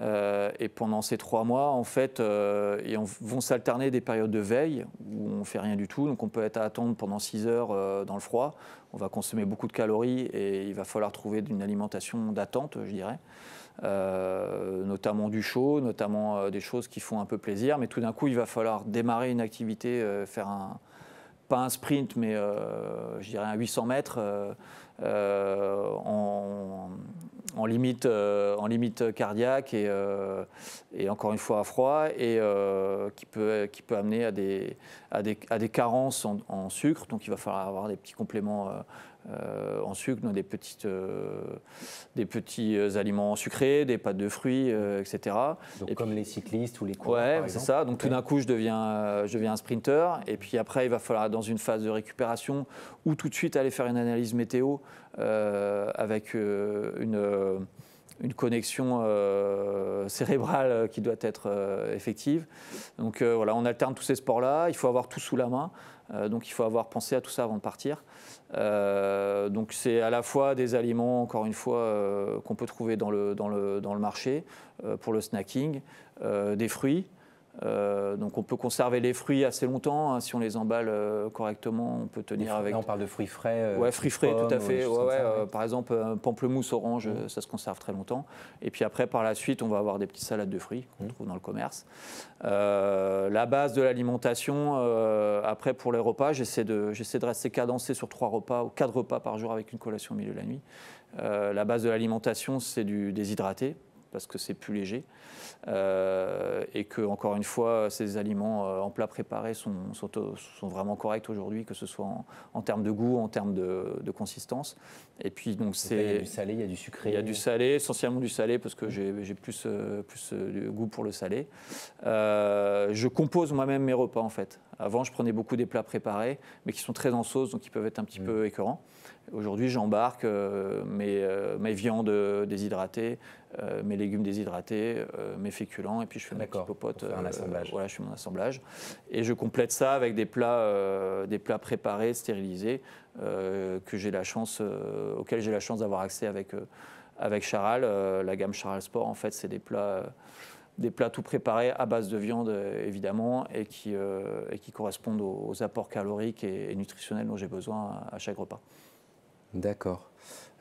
Euh, et pendant ces trois mois, en fait, euh, vont s'alterner des périodes de veille où on fait rien du tout. Donc on peut être à attendre pendant six heures euh, dans le froid. On va consommer beaucoup de calories et il va falloir trouver une alimentation d'attente, je dirais. notamment du chaud, notamment des choses qui font un peu plaisir. Mais tout d'un coup, il va falloir démarrer une activité, faire un, pas un sprint, mais je dirais un 800 mètres euh, en, limite, euh, en limite cardiaque euh, et, encore une fois à froid, et qui, peut, qui peut amener à des, des, carences en, en, sucre. Donc il va falloir avoir des petits compléments euh, en sucre, des, petites, euh, des petits euh, aliments sucrés, des pâtes de fruits, etc. et comme les cyclistes ou les coureurs. Oui, c'est ça. Donc tout d'un coup, je deviens, je deviens un sprinter. Et puis après, il va falloir dans une phase de récupération ou tout de suite aller faire une analyse météo avec une une connexion cérébrale qui doit être effective. Donc voilà, on alterne tous ces sports-là, il faut avoir tout sous la main. Euh, donc il faut avoir pensé à tout ça avant de partir. Euh, donc c'est à la fois des aliments, encore une fois, euh, qu'on peut trouver dans le, marché pour le snacking, des fruits, euh, donc on peut conserver les fruits assez longtemps hein. si on les emballe euh, correctement. On peut tenir avec. on parle de fruits frais. Euh, ouais, fruits frais, tout à fait. par exemple, un pamplemousse orange, mmh. ça se conserve très longtemps. Et puis après, par la suite, on va avoir des petites salades de fruits qu'on mmh. trouve dans le commerce. la base de l'alimentation, après pour les repas, j'essaie de j'essaie de rester cadencé sur trois repas ou quatre repas par jour avec une collation au milieu de la nuit. la base de l'alimentation, c'est du déshydraté parce que c'est plus léger euh, et que encore une fois ces aliments euh, en plat préparés sont, sont, vraiment corrects aujourd'hui, que ce soit en, termes de goût, en termes de, consistance. Et puis donc c'est il y a du salé, il y a du sucré. Il y a du salé, essentiellement du salé parce que j'ai plus euh, plus de goût pour le salé. je compose moi-même mes repas en fait. Avant, je prenais beaucoup des plats préparés, mais qui sont très en sauce, donc ils peuvent être un petit mmh. peu écœurants. Aujourd'hui, j'embarque euh, euh, mes, viandes euh, déshydratées, mes légumes déshydratés, mes féculents, et puis je fais ma petite Un assemblage. voilà, je fais mon assemblage. Et je complète ça avec des plats, des plats préparés, stérilisés, que j'ai la chance, auxquels j'ai la chance d'avoir accès avec, avec Charal. la gamme Charal Sport, en fait, c'est des plats des plats tout préparés à base de viande évidemment et qui, et qui correspondent aux, apports caloriques et, nutritionnels dont j'ai besoin à, chaque repas. D'accord.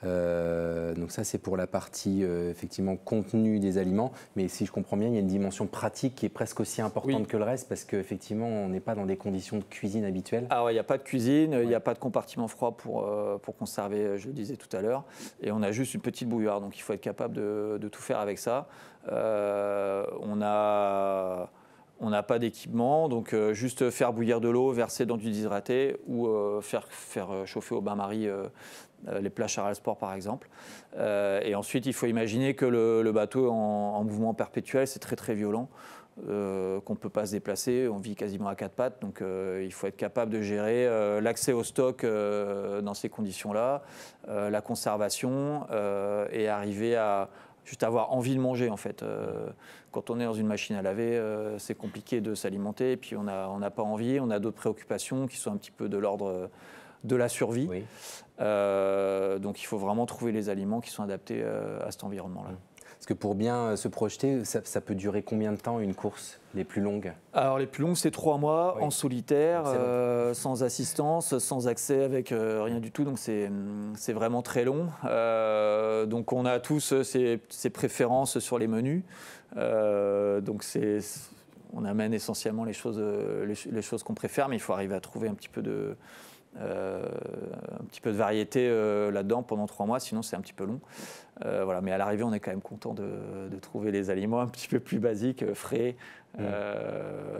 Euh, donc ça, c'est pour la partie euh, effectivement contenu des aliments. Mais si je comprends bien, il y a une dimension pratique qui est presque aussi importante que le reste parce qu'effectivement, on n'est pas dans des conditions de cuisine habituelles. Ah ouais, il n'y a pas de cuisine, il n'y a pas de compartiment froid pour, euh, pour conserver, je le disais tout à l'heure. Et on a juste une petite bouilloire, donc il faut être capable de, de tout faire avec ça. on a... On n'a pas d'équipement, donc euh, juste faire bouillir de l'eau, verser dans du déshydraté ou euh, faire, faire euh, chauffer au bain-marie les plages à Sport par exemple. et ensuite, il faut imaginer que le, bateau en, en, mouvement perpétuel, c'est très très violent, qu'on ne peut pas se déplacer, on vit quasiment à quatre pattes, donc il faut être capable de gérer l'accès au stock dans ces conditions-là, la conservation et arriver à juste avoir envie de manger en fait. Euh, quand on est dans une machine à laver, euh, c'est compliqué de s'alimenter et puis on n'a on pas envie, on a d'autres préoccupations qui sont un petit peu de l'ordre euh, de la survie. donc il faut vraiment trouver les aliments qui sont adaptés à cet environnement-là. Mmh que pour bien euh, se projeter, ça, peut durer combien de temps une course, les plus longues Alors les plus longues, c'est trois mois en solitaire, euh, sans assistance, sans accès, avec euh, rien du tout. Donc c'est hum, vraiment très long. donc on a tous ses préférences sur les menus. donc c'est on amène essentiellement les choses, les choses qu'on préfère, mais il faut arriver à trouver un petit peu de, euh, un petit peu de variété euh, là-dedans pendant trois mois, sinon c'est un petit peu long. Euh, mais à l'arrivée, on est quand même content de, trouver les aliments un petit peu plus basiques, frais. Mmh.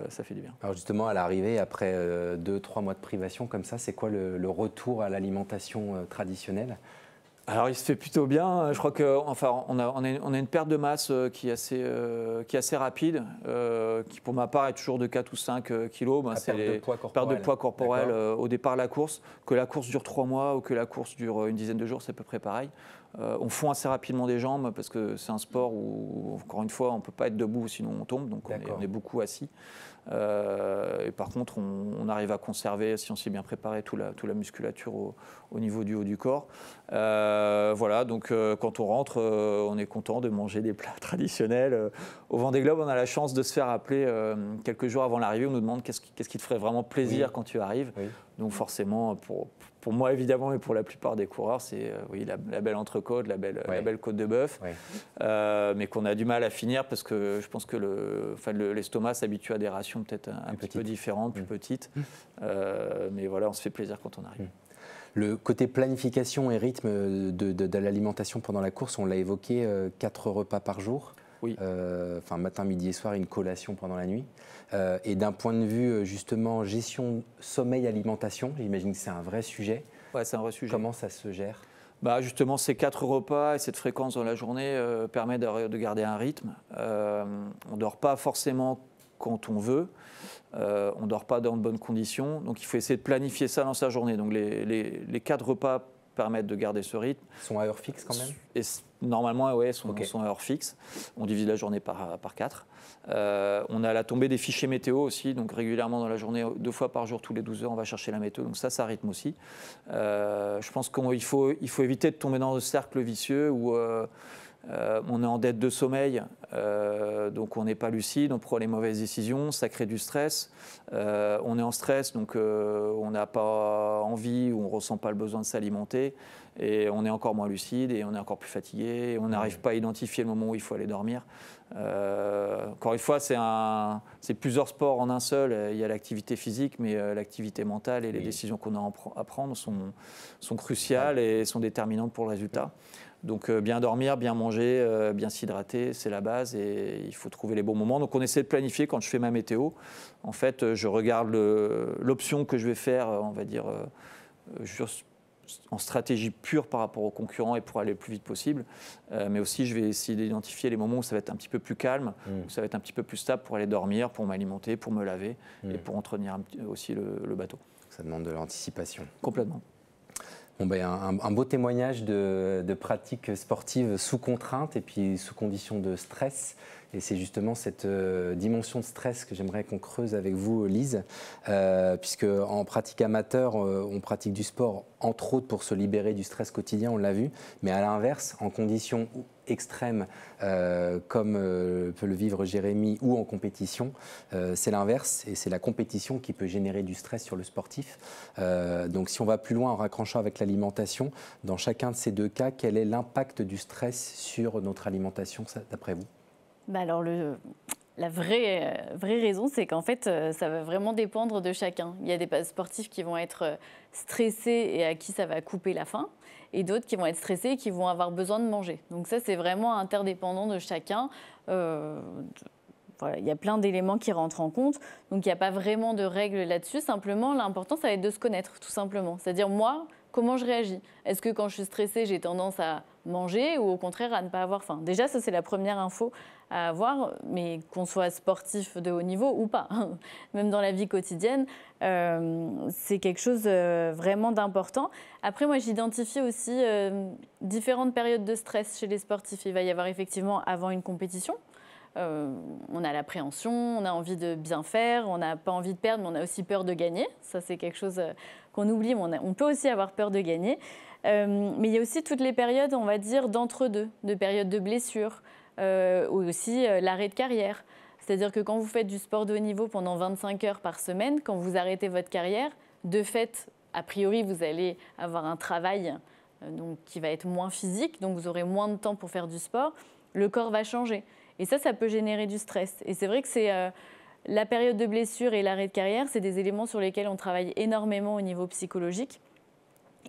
ça fait du bien. Alors justement, à l'arrivée, après deux, trois mois de privation comme ça, c'est quoi le, retour à l'alimentation traditionnelle alors, il se fait plutôt bien. Je crois que, enfin, on a, on a, une perte de masse euh, qui est assez, euh, qui assez rapide, euh, qui pour ma part est toujours de 4 ou 5 kilos. Ben, ah, perte c'est de poids corporel au départ de la course. Que la course dure 3 mois ou que la course dure une dizaine de jours, c'est à peu près pareil. on fond assez rapidement des jambes parce que c'est un sport où, encore une fois, on ne peut pas être debout sinon on tombe, donc on est, beaucoup assis. Euh, et par contre, on, arrive à conserver, si on s'est bien préparé, toute la, la musculature au, niveau du haut du corps. Euh, voilà, donc euh, quand on rentre, on est content de manger des plats traditionnels. Au Vendée Globe, on a la chance de se faire appeler quelques jours avant l'arrivée. On nous demande qu'est-ce qui, ce qui, te ferait vraiment plaisir quand tu arrives. Donc forcément, pour, pour moi évidemment, et pour la plupart des coureurs, c'est euh, oui, la, belle entrecôte, la belle, la belle côte de bœuf, euh, mais qu'on a du mal à finir parce que je pense que le, l'estomac s'habitue à des rations peut-être un, petit peu différentes, plus mmh. petites. Mmh. Euh, mais voilà, on se fait plaisir quand on arrive. Mmh. Le côté planification et rythme de, l'alimentation pendant la course, on l'a évoqué, quatre repas par jour. Oui. Enfin, matin, midi et soir, une collation pendant la nuit. Euh, et d'un point de vue, euh, justement, gestion sommeil-alimentation, j'imagine que c'est un vrai sujet. Ouais, c'est un vrai sujet. Comment ça se gère bah justement, ces quatre repas et cette fréquence dans la journée euh, permettent de, garder un rythme. on ne dort pas forcément quand on veut. on ne dort pas dans de bonnes conditions. Donc il faut essayer de planifier ça dans sa journée. Donc les, les, les quatre repas permettent de garder ce rythme. Ils sont à heure fixe quand même et Normalement, oui, ils sont, sont, à heure fixe. On divise la journée par, par quatre. Euh, on a la tombée des fichiers météo aussi, donc régulièrement dans la journée, deux fois par jour, tous les 12 heures, on va chercher la météo. Donc ça, ça rythme aussi. Euh, je pense qu'il faut, éviter de tomber dans le cercle vicieux où euh, on est en dette de sommeil, donc on n'est pas lucide, on prend les mauvaises décisions, ça crée du stress. on est en stress, donc on n'a pas envie ou on ne ressent pas le besoin de s'alimenter et on est encore moins lucide et on est encore plus fatigué, et on n'arrive pas à identifier le moment où il faut aller dormir. Euh, encore une fois, c'est plusieurs sports en un seul. Il y a l'activité physique, mais euh, l'activité mentale et les décisions qu'on a à prendre sont, sont cruciales et sont déterminantes pour le résultat. Donc euh, bien dormir, bien manger, bien s'hydrater, c'est la base et il faut trouver les bons moments. Donc on essaie de planifier quand je fais ma météo. En fait, je regarde l'option que je vais faire, on va dire, juste en stratégie pure par rapport aux concurrents et pour aller le plus vite possible. Euh, mais aussi, je vais essayer d'identifier les moments où ça va être un petit peu plus calme, mm. où ça va être un petit peu plus stable pour aller dormir, pour m'alimenter, pour me laver mm. et pour entretenir aussi le, bateau. Ça demande de l'anticipation. Complètement. Bon ben, un, un beau témoignage de, de pratiques sportives sous contrainte et puis sous conditions de stress. Et c'est justement cette euh, dimension de stress que j'aimerais qu'on creuse avec vous, Lise, euh, puisque en pratique amateur, euh, on pratique du sport, entre autres pour se libérer du stress quotidien, on l'a vu, mais à l'inverse, en conditions extrêmes, comme peut le vivre Jérémy, ou en compétition. c'est l'inverse, et c'est la compétition qui peut générer du stress sur le sportif. donc si on va plus loin en raccrochant avec l'alimentation, dans chacun de ces deux cas, quel est l'impact du stress sur notre alimentation, d'après vous bah, alors, la euh, vraie, raison, c'est qu'en fait, euh, ça va vraiment dépendre de chacun. Il y a des sportifs qui vont être euh, stressés et à qui ça va couper la faim, et d'autres qui vont être stressés et qui vont avoir besoin de manger. Donc ça, c'est vraiment interdépendant de chacun. il y a plein d'éléments qui rentrent en compte, donc il n'y a pas vraiment de règles là-dessus. Simplement, l'important, ça va être de se connaître, tout simplement. C'est-à-dire, moi, comment je réagis Est-ce que quand je suis stressée, j'ai tendance à manger ou au contraire à ne pas avoir faim Déjà, ça, c'est la première info à avoir, mais qu'on soit sportif de haut niveau ou pas, même dans la vie quotidienne, euh, c'est quelque chose euh, vraiment d'important. Après, moi, j'identifie aussi euh, différentes périodes de stress chez les sportifs. Il va y avoir effectivement avant une compétition. on a l'appréhension, on a envie de bien faire, on n'a pas envie de perdre, mais on a aussi peur de gagner. Ça, c'est quelque chose qu'on oublie, mais on, on, peut aussi avoir peur de gagner. mais il y a aussi toutes les périodes, on va dire, d'entre-deux, de périodes de blessures, euh, ou aussi euh, l'arrêt de carrière. C'est-à-dire que quand vous faites du sport de haut niveau pendant 25 heures par semaine, quand vous arrêtez votre carrière, de fait, a priori, vous allez avoir un travail euh, donc, qui va être moins physique, donc vous aurez moins de temps pour faire du sport, le corps va changer. Et ça, ça peut générer du stress. Et c'est vrai que c'est la période de blessure et l'arrêt de carrière, c'est des éléments sur lesquels on travaille énormément au niveau psychologique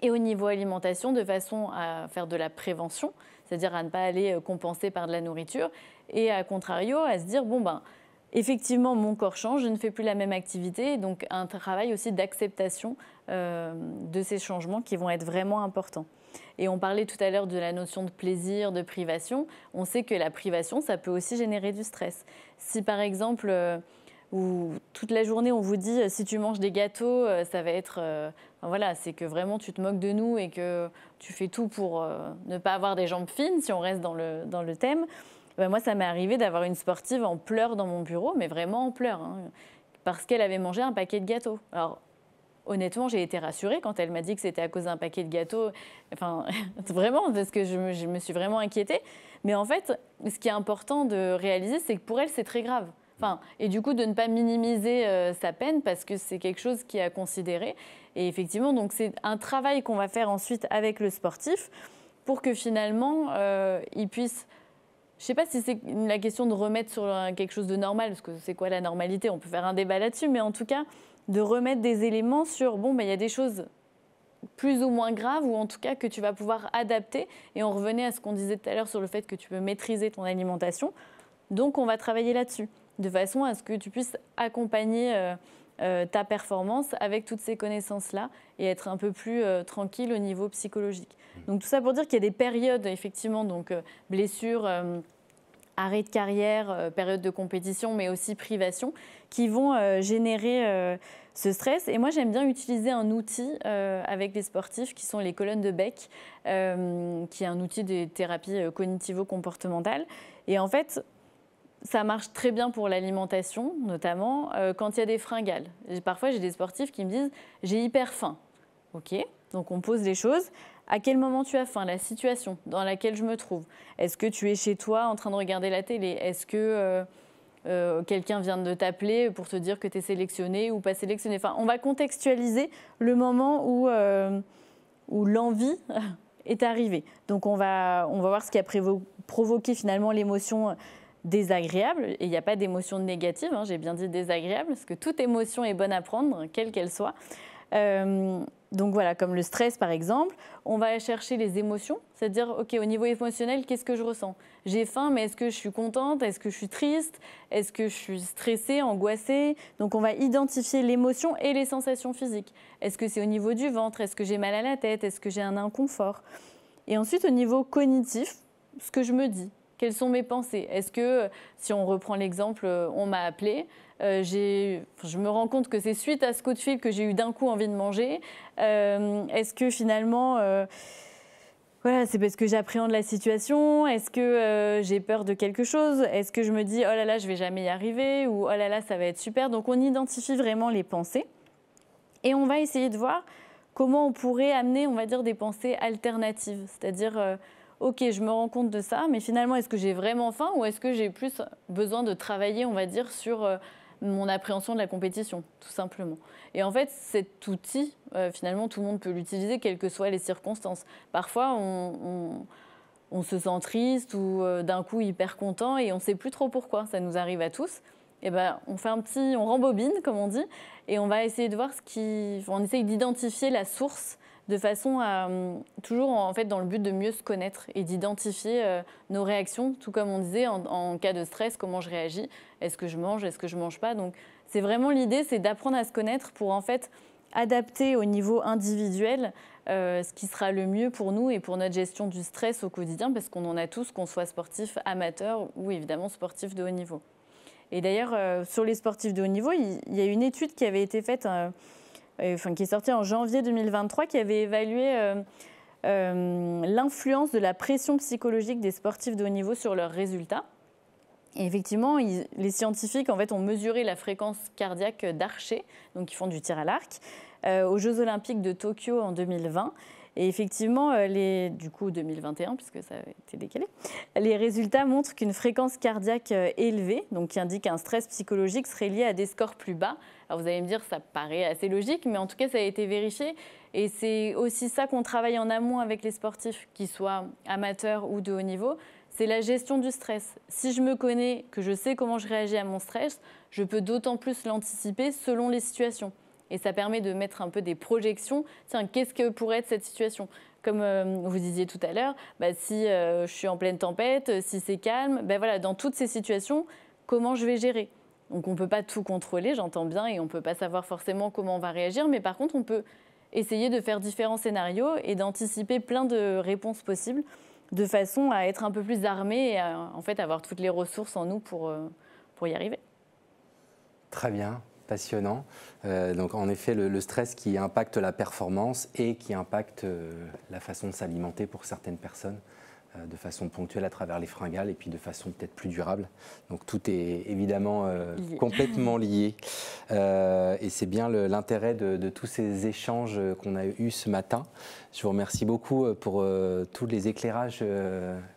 et au niveau alimentation de façon à faire de la prévention c'est-à-dire à ne pas aller euh, compenser par de la nourriture, et à contrario, à se dire, bon ben, effectivement, mon corps change, je ne fais plus la même activité, donc un travail aussi d'acceptation euh, de ces changements qui vont être vraiment importants. Et on parlait tout à l'heure de la notion de plaisir, de privation. On sait que la privation, ça peut aussi générer du stress. Si par exemple, euh, où toute la journée on vous dit euh, si tu manges des gâteaux, euh, ça va être. Euh, voilà, c'est que vraiment tu te moques de nous et que tu fais tout pour ne pas avoir des jambes fines, si on reste dans le, dans le thème. Bah, moi, ça m'est arrivé d'avoir une sportive en pleurs dans mon bureau, mais vraiment en pleurs, hein, parce qu'elle avait mangé un paquet de gâteaux. Alors, honnêtement, j'ai été rassurée quand elle m'a dit que c'était à cause d'un paquet de gâteaux. Enfin, vraiment, parce que je me, je me suis vraiment inquiétée. Mais en fait, ce qui est important de réaliser, c'est que pour elle, c'est très grave et du coup, de ne pas minimiser euh, sa peine parce que c'est quelque chose qui est à considérer. Et effectivement, donc c'est un travail qu'on va faire ensuite avec le sportif pour que finalement, euh, il puisse. Je ne sais pas si c'est la question de remettre sur quelque chose de normal, parce que c'est quoi la normalité On peut faire un débat là-dessus, mais en tout cas, de remettre des éléments sur bon, bah, il y a des choses plus ou moins graves ou en tout cas que tu vas pouvoir adapter. Et on revenait à ce qu'on disait tout à l'heure sur le fait que tu peux maîtriser ton alimentation. Donc on va travailler là-dessus de façon à ce que tu puisses accompagner euh, euh, ta performance avec toutes ces connaissances-là et être un peu plus euh, tranquille au niveau psychologique. Mm. Donc tout ça pour dire qu'il y a des périodes, effectivement, donc blessures, arrêt de carrière, période de compétition, mais aussi privation, qui vont générer ce stress. Et moi, j'aime bien utiliser un outil avec les sportifs, qui sont les colonnes de bec, qui est un outil des thérapies cognitivo comportementale Et en fait, ça marche très bien pour l'alimentation, notamment euh, quand il y a des fringales. parfois, j'ai des sportifs qui me disent j'ai hyper faim. Ok, donc on pose les choses. À quel moment tu as faim La situation dans laquelle je me trouve. Est-ce que tu es chez toi en train de regarder la télé Est-ce que euh, euh, quelqu'un vient de t'appeler pour te dire que tu es sélectionné ou pas sélectionné Enfin, on va contextualiser le moment où, l'envie est arrivée. Donc on va, on va voir ce qui a provoqué finalement l'émotion désagréable, et il n'y a pas d'émotion négative, hein, j'ai bien dit désagréable, parce que toute émotion est bonne à prendre, quelle qu'elle soit. Euh, donc voilà, comme le stress par exemple, on va chercher les émotions, c'est-à-dire, ok, au niveau émotionnel, qu'est-ce que je ressens J'ai faim, mais est-ce que je suis contente Est-ce que je suis triste Est-ce que je suis stressée, angoissée Donc on va identifier l'émotion et les sensations physiques. Est-ce que c'est au niveau du ventre Est-ce que j'ai mal à la tête Est-ce que j'ai un inconfort Et ensuite, au niveau cognitif, ce que je me dis, quelles sont mes pensées Est-ce que, euh, si on reprend l'exemple, euh, on m'a appelé euh, je me rends compte que c'est suite à ce coup de fil que j'ai eu d'un coup envie de manger. Est-ce que finalement, voilà, c'est parce que j'appréhende la situation Est-ce que j'ai peur de quelque chose Est-ce que je me dis oh là là, je vais jamais y arriver ou oh là là, ça va être super Donc on identifie vraiment les pensées et on va essayer de voir comment on pourrait amener, on va dire, des pensées alternatives, c'est-à-dire ok, je me rends compte de ça, mais finalement, est-ce que j'ai vraiment faim ou est-ce que j'ai plus besoin de travailler, on va dire, sur euh, mon appréhension de la compétition, tout simplement. Et en fait, cet outil, euh, finalement, tout le monde peut l'utiliser, quelles que soient les circonstances. Parfois, on, se sent triste ou euh, d'un coup hyper content et on ne sait plus trop pourquoi. Ça nous arrive à tous. Et eh ben, on fait un petit, on rembobine, comme on dit, et on va essayer de voir ce qui, on essaye d'identifier la source de façon à euh, toujours en fait dans le but de mieux se connaître et d'identifier euh, nos réactions, tout comme on disait en, cas de stress, comment je réagis, est-ce que je mange, est-ce que je mange pas. Donc c'est vraiment l'idée, c'est d'apprendre à se connaître pour en fait adapter au niveau individuel euh, ce qui sera le mieux pour nous et pour notre gestion du stress au quotidien, parce qu'on en a tous, qu'on soit sportif amateur ou évidemment sportif de haut niveau. Et d'ailleurs, sur les sportifs de haut niveau, il, y a une étude qui avait été faite enfin, qui est sorti en janvier 2023, qui avait évalué euh, euh, l'influence de la pression psychologique des sportifs de haut niveau sur leurs résultats. Et effectivement, les scientifiques en fait, ont mesuré la fréquence cardiaque d'archers, donc ils font du tir à l'arc, euh, aux Jeux Olympiques de Tokyo en 2020. Et effectivement, du coup 2021, puisque ça a été décalé, les résultats montrent qu'une fréquence cardiaque élevée, donc qui indique un stress psychologique, serait liée à des scores plus bas alors vous allez me dire, ça paraît assez logique, mais en tout cas, ça a été vérifié. Et c'est aussi ça qu'on travaille en amont avec les sportifs, qu'ils soient amateurs ou de haut niveau. C'est la gestion du stress. Si je me connais, que je sais comment je réagis à mon stress, je peux d'autant plus l'anticiper selon les situations. Et ça permet de mettre un peu des projections. Tiens, qu'est-ce que pourrait être cette situation comme euh, vous disiez tout à l'heure, bah, si euh, je suis en pleine tempête, euh, si c'est calme, ben voilà, dans toutes ces situations, comment je vais gérer donc on ne peut pas tout contrôler, j'entends bien, et on ne peut pas savoir forcément comment on va réagir, mais par contre on peut essayer de faire différents scénarios et d'anticiper plein de réponses possibles de façon à être un peu plus armé et en fait, avoir toutes les ressources en nous pour, euh, y arriver. Très bien, passionnant. Euh, donc en effet, le, stress qui impacte la performance et qui impacte euh, la façon de s'alimenter pour certaines personnes. Euh, de façon ponctuelle à travers les fringales et puis de façon peut-être plus durable. Donc tout est évidemment euh, complètement lié. Euh, et c'est bien l'intérêt de, tous ces échanges qu'on a eus ce matin. Je vous remercie beaucoup pour tous les éclairages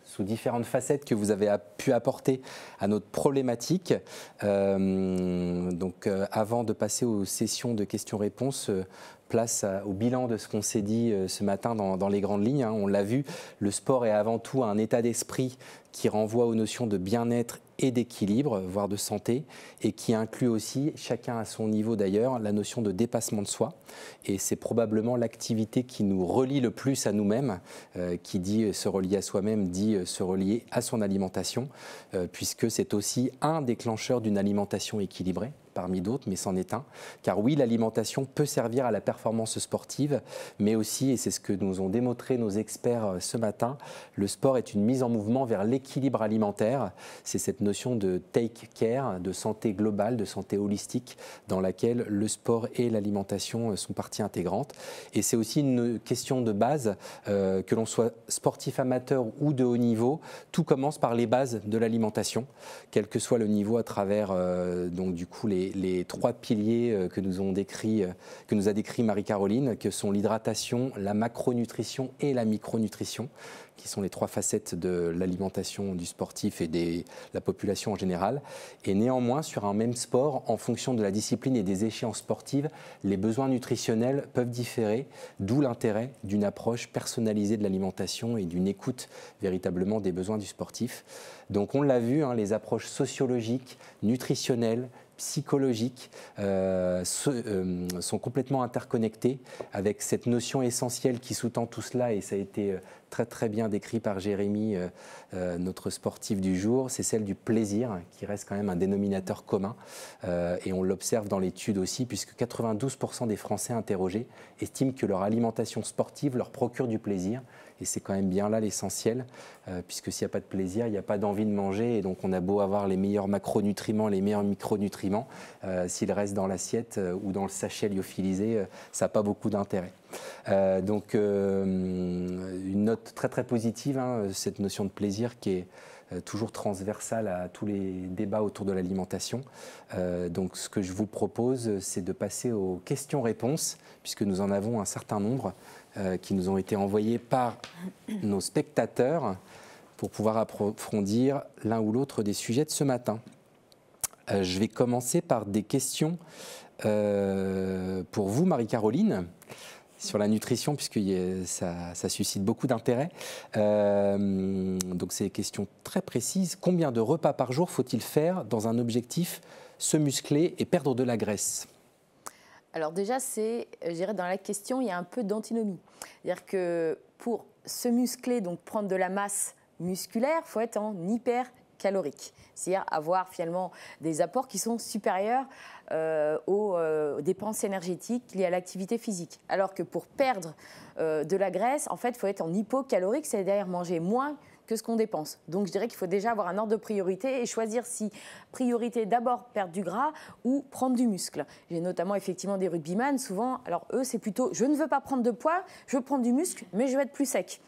sous différentes facettes que vous avez pu apporter à notre problématique. donc avant de passer aux sessions de questions-réponses, place au bilan de ce qu'on s'est dit euh, ce matin dans, les grandes lignes. Hein. On l'a vu, le sport est avant tout un état d'esprit qui renvoie aux notions de bien-être et d'équilibre, voire de santé, et qui inclut aussi, chacun à son niveau d'ailleurs, la notion de dépassement de soi. Et c'est probablement l'activité qui nous relie le plus à nous-mêmes, euh, qui dit euh, se relier à soi-même, dit se relier à son alimentation, puisque c'est aussi un déclencheur d'une alimentation équilibrée parmi d'autres, mais c'en est un. Car oui, l'alimentation peut servir à la performance sportive, mais aussi, et c'est ce que nous ont démontré nos experts euh, ce matin, le sport est une mise en mouvement vers l'équilibre alimentaire. C'est cette notion de take care, de santé globale, de santé holistique, dans laquelle le sport et l'alimentation euh, sont parties intégrantes. Et c'est aussi une question de base, euh, que l'on soit sportif amateur ou de haut niveau, tout commence par les bases de l'alimentation, quel que soit le niveau à travers donc du coup les les, trois piliers euh, euh, que nous, a décrit Marie-Caroline, que sont l'hydratation, la macronutrition et la micronutrition, qui sont les trois facettes de l'alimentation du sportif et de la population en général. Et néanmoins, sur un même sport, en fonction de la discipline et des échéances sportives, les besoins nutritionnels peuvent différer, d'où l'intérêt d'une approche personnalisée de l'alimentation et d'une écoute véritablement des besoins du sportif. Donc on l'a vu, hein, les approches sociologiques, nutritionnelles, psychologiques euh, euh, sont complètement interconnectés avec cette notion essentielle qui sous-tend tout cela, et ça a été euh, très très bien décrit par Jérémy, notre sportif du jour, c'est celle du plaisir, hein, qui reste quand même un dénominateur commun, et on l'observe dans l'étude aussi, puisque 92% des Français interrogés estiment que leur alimentation sportive leur procure du plaisir, et c'est quand même bien là l'essentiel, euh, puisque s'il n'y a pas de plaisir, il n'y a pas d'envie de manger. Et donc on a beau avoir les meilleurs macronutriments, les meilleurs micronutriments, euh, s'ils restent dans l'assiette euh, ou dans le sachet lyophilisé, ça n'a pas beaucoup d'intérêt. donc une note très très positive, hein, cette notion de plaisir qui est euh, toujours transversale à tous les débats autour de l'alimentation. Euh, donc ce que je vous propose, c'est de passer aux questions-réponses, puisque nous en avons un certain nombre euh, qui nous ont été envoyés par nos spectateurs pour pouvoir approfondir l'un ou l'autre des sujets de ce matin. je vais commencer par des questions pour vous, Marie-Caroline sur la nutrition, puisque ça, suscite beaucoup d'intérêt. Euh, donc c'est une question très précise. Combien de repas par jour faut-il faire dans un objectif se muscler et perdre de la graisse Alors déjà, c'est, je dans la question, il y a un peu d'antinomie. C'est-à-dire que pour se muscler, donc prendre de la masse musculaire, faut être en hyper calorique. C'est-à-dire avoir finalement des apports qui sont supérieurs euh, euh, aux, dépenses énergétiques liées à l'activité physique. Alors que pour perdre euh, de la graisse, en fait, il faut être en hypocalorique, c'est-à-dire manger moins que ce qu'on dépense. Donc je dirais qu'il faut déjà avoir un ordre de priorité et choisir si priorité d'abord perdre du gras ou prendre du muscle. J'ai notamment effectivement des rugbyman, souvent, alors eux c'est plutôt je ne veux pas prendre de poids, je veux prendre du muscle, mais je veux être plus sec.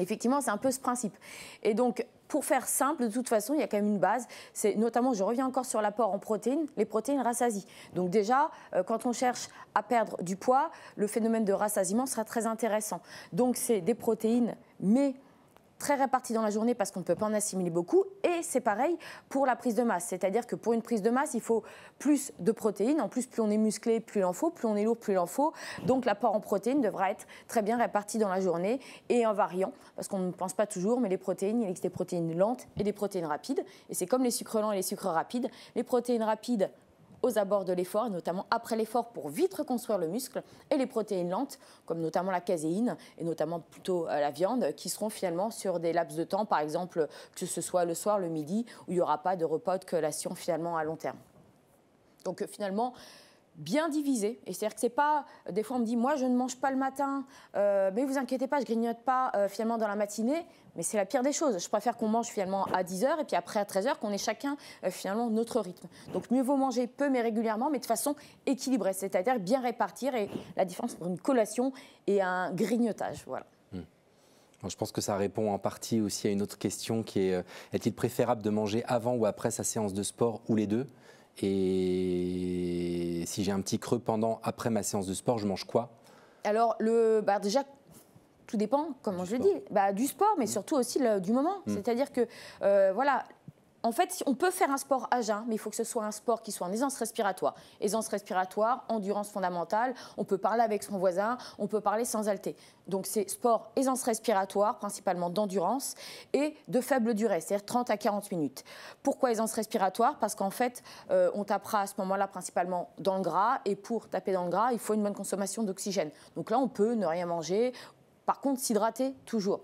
Effectivement, c'est un peu ce principe. Et donc, pour faire simple, de toute façon, il y a quand même une base. C'est notamment, je reviens encore sur l'apport en protéines, les protéines rassasient. Donc déjà, euh, quand on cherche à perdre du poids, le phénomène de rassasiement sera très intéressant. Donc c'est des protéines, mais très répartis dans la journée parce qu'on ne peut pas en assimiler beaucoup. Et c'est pareil pour la prise de masse. C'est-à-dire que pour une prise de masse, il faut plus de protéines. En plus, plus on est musclé, plus il faut. Plus on est lourd, plus il en faut. Donc l'apport en protéines devra être très bien réparti dans la journée et en variant. Parce qu'on ne pense pas toujours, mais les protéines, il existe des protéines lentes et des protéines rapides. Et c'est comme les sucres lents et les sucres rapides. Les protéines rapides aux abords de l'effort, notamment après l'effort pour vite reconstruire le muscle, et les protéines lentes, comme notamment la caséine, et notamment plutôt euh, la viande, qui seront finalement sur des laps de temps, par exemple que ce soit le soir, le midi, où il n'y aura pas de repas de collation finalement à long terme. Donc euh, finalement, bien divisé. Et c'est-à-dire que c'est pas, des fois on me dit, moi je ne mange pas le matin, euh, mais vous inquiétez pas, je grignote pas euh, finalement dans la matinée. Mais c'est la pire des choses. Je préfère qu'on mange finalement à 10h et puis après à 13h, qu'on ait chacun euh, finalement notre rythme. Donc mieux vaut manger peu mais régulièrement, mais de façon équilibrée, c'est-à-dire bien répartir et la différence entre une collation et un grignotage. Voilà. Hmm. Je pense que ça répond en partie aussi à une autre question qui est euh, est-il préférable de manger avant ou après sa séance de sport ou les deux et si j'ai un petit creux pendant, après ma séance de sport, je mange quoi Alors, le, bah déjà, tout dépend, comment je le dis, bah, du sport, mais mm. surtout aussi du moment. Mm. C'est-à-dire que, euh, voilà, en fait, on peut faire un sport à jeun, mais il faut que ce soit un sport qui soit en aisance respiratoire. Aisance respiratoire, endurance fondamentale, on peut parler avec son voisin, on peut parler sans halter. Donc c'est sport aisance respiratoire, principalement d'endurance, et de faible durée, c'est-à-dire 30 à 40 minutes. Pourquoi aisance respiratoire Parce qu'en fait, euh, on tapera à ce moment-là principalement dans le gras, et pour taper dans le gras, il faut une bonne consommation d'oxygène. Donc là, on peut ne rien manger, par contre s'hydrater toujours.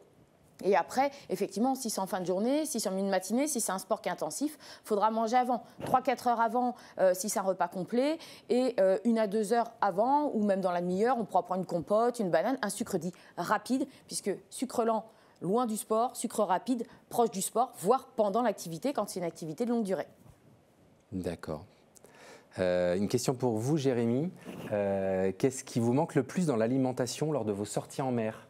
Et après, effectivement, si c'est en fin de journée, si c'est en de matinée, si c'est un sport qui est intensif, il faudra manger avant. 3-4 heures avant, euh, si c'est un repas complet, et euh, une à deux heures avant, ou même dans la demi-heure, on pourra prendre une compote, une banane, un sucre dit rapide, puisque sucre lent, loin du sport, sucre rapide, proche du sport, voire pendant l'activité, quand c'est une activité de longue durée. D'accord. Euh, une question pour vous, Jérémy. Euh, qu'est-ce qui vous manque le plus dans l'alimentation lors de vos sorties en mer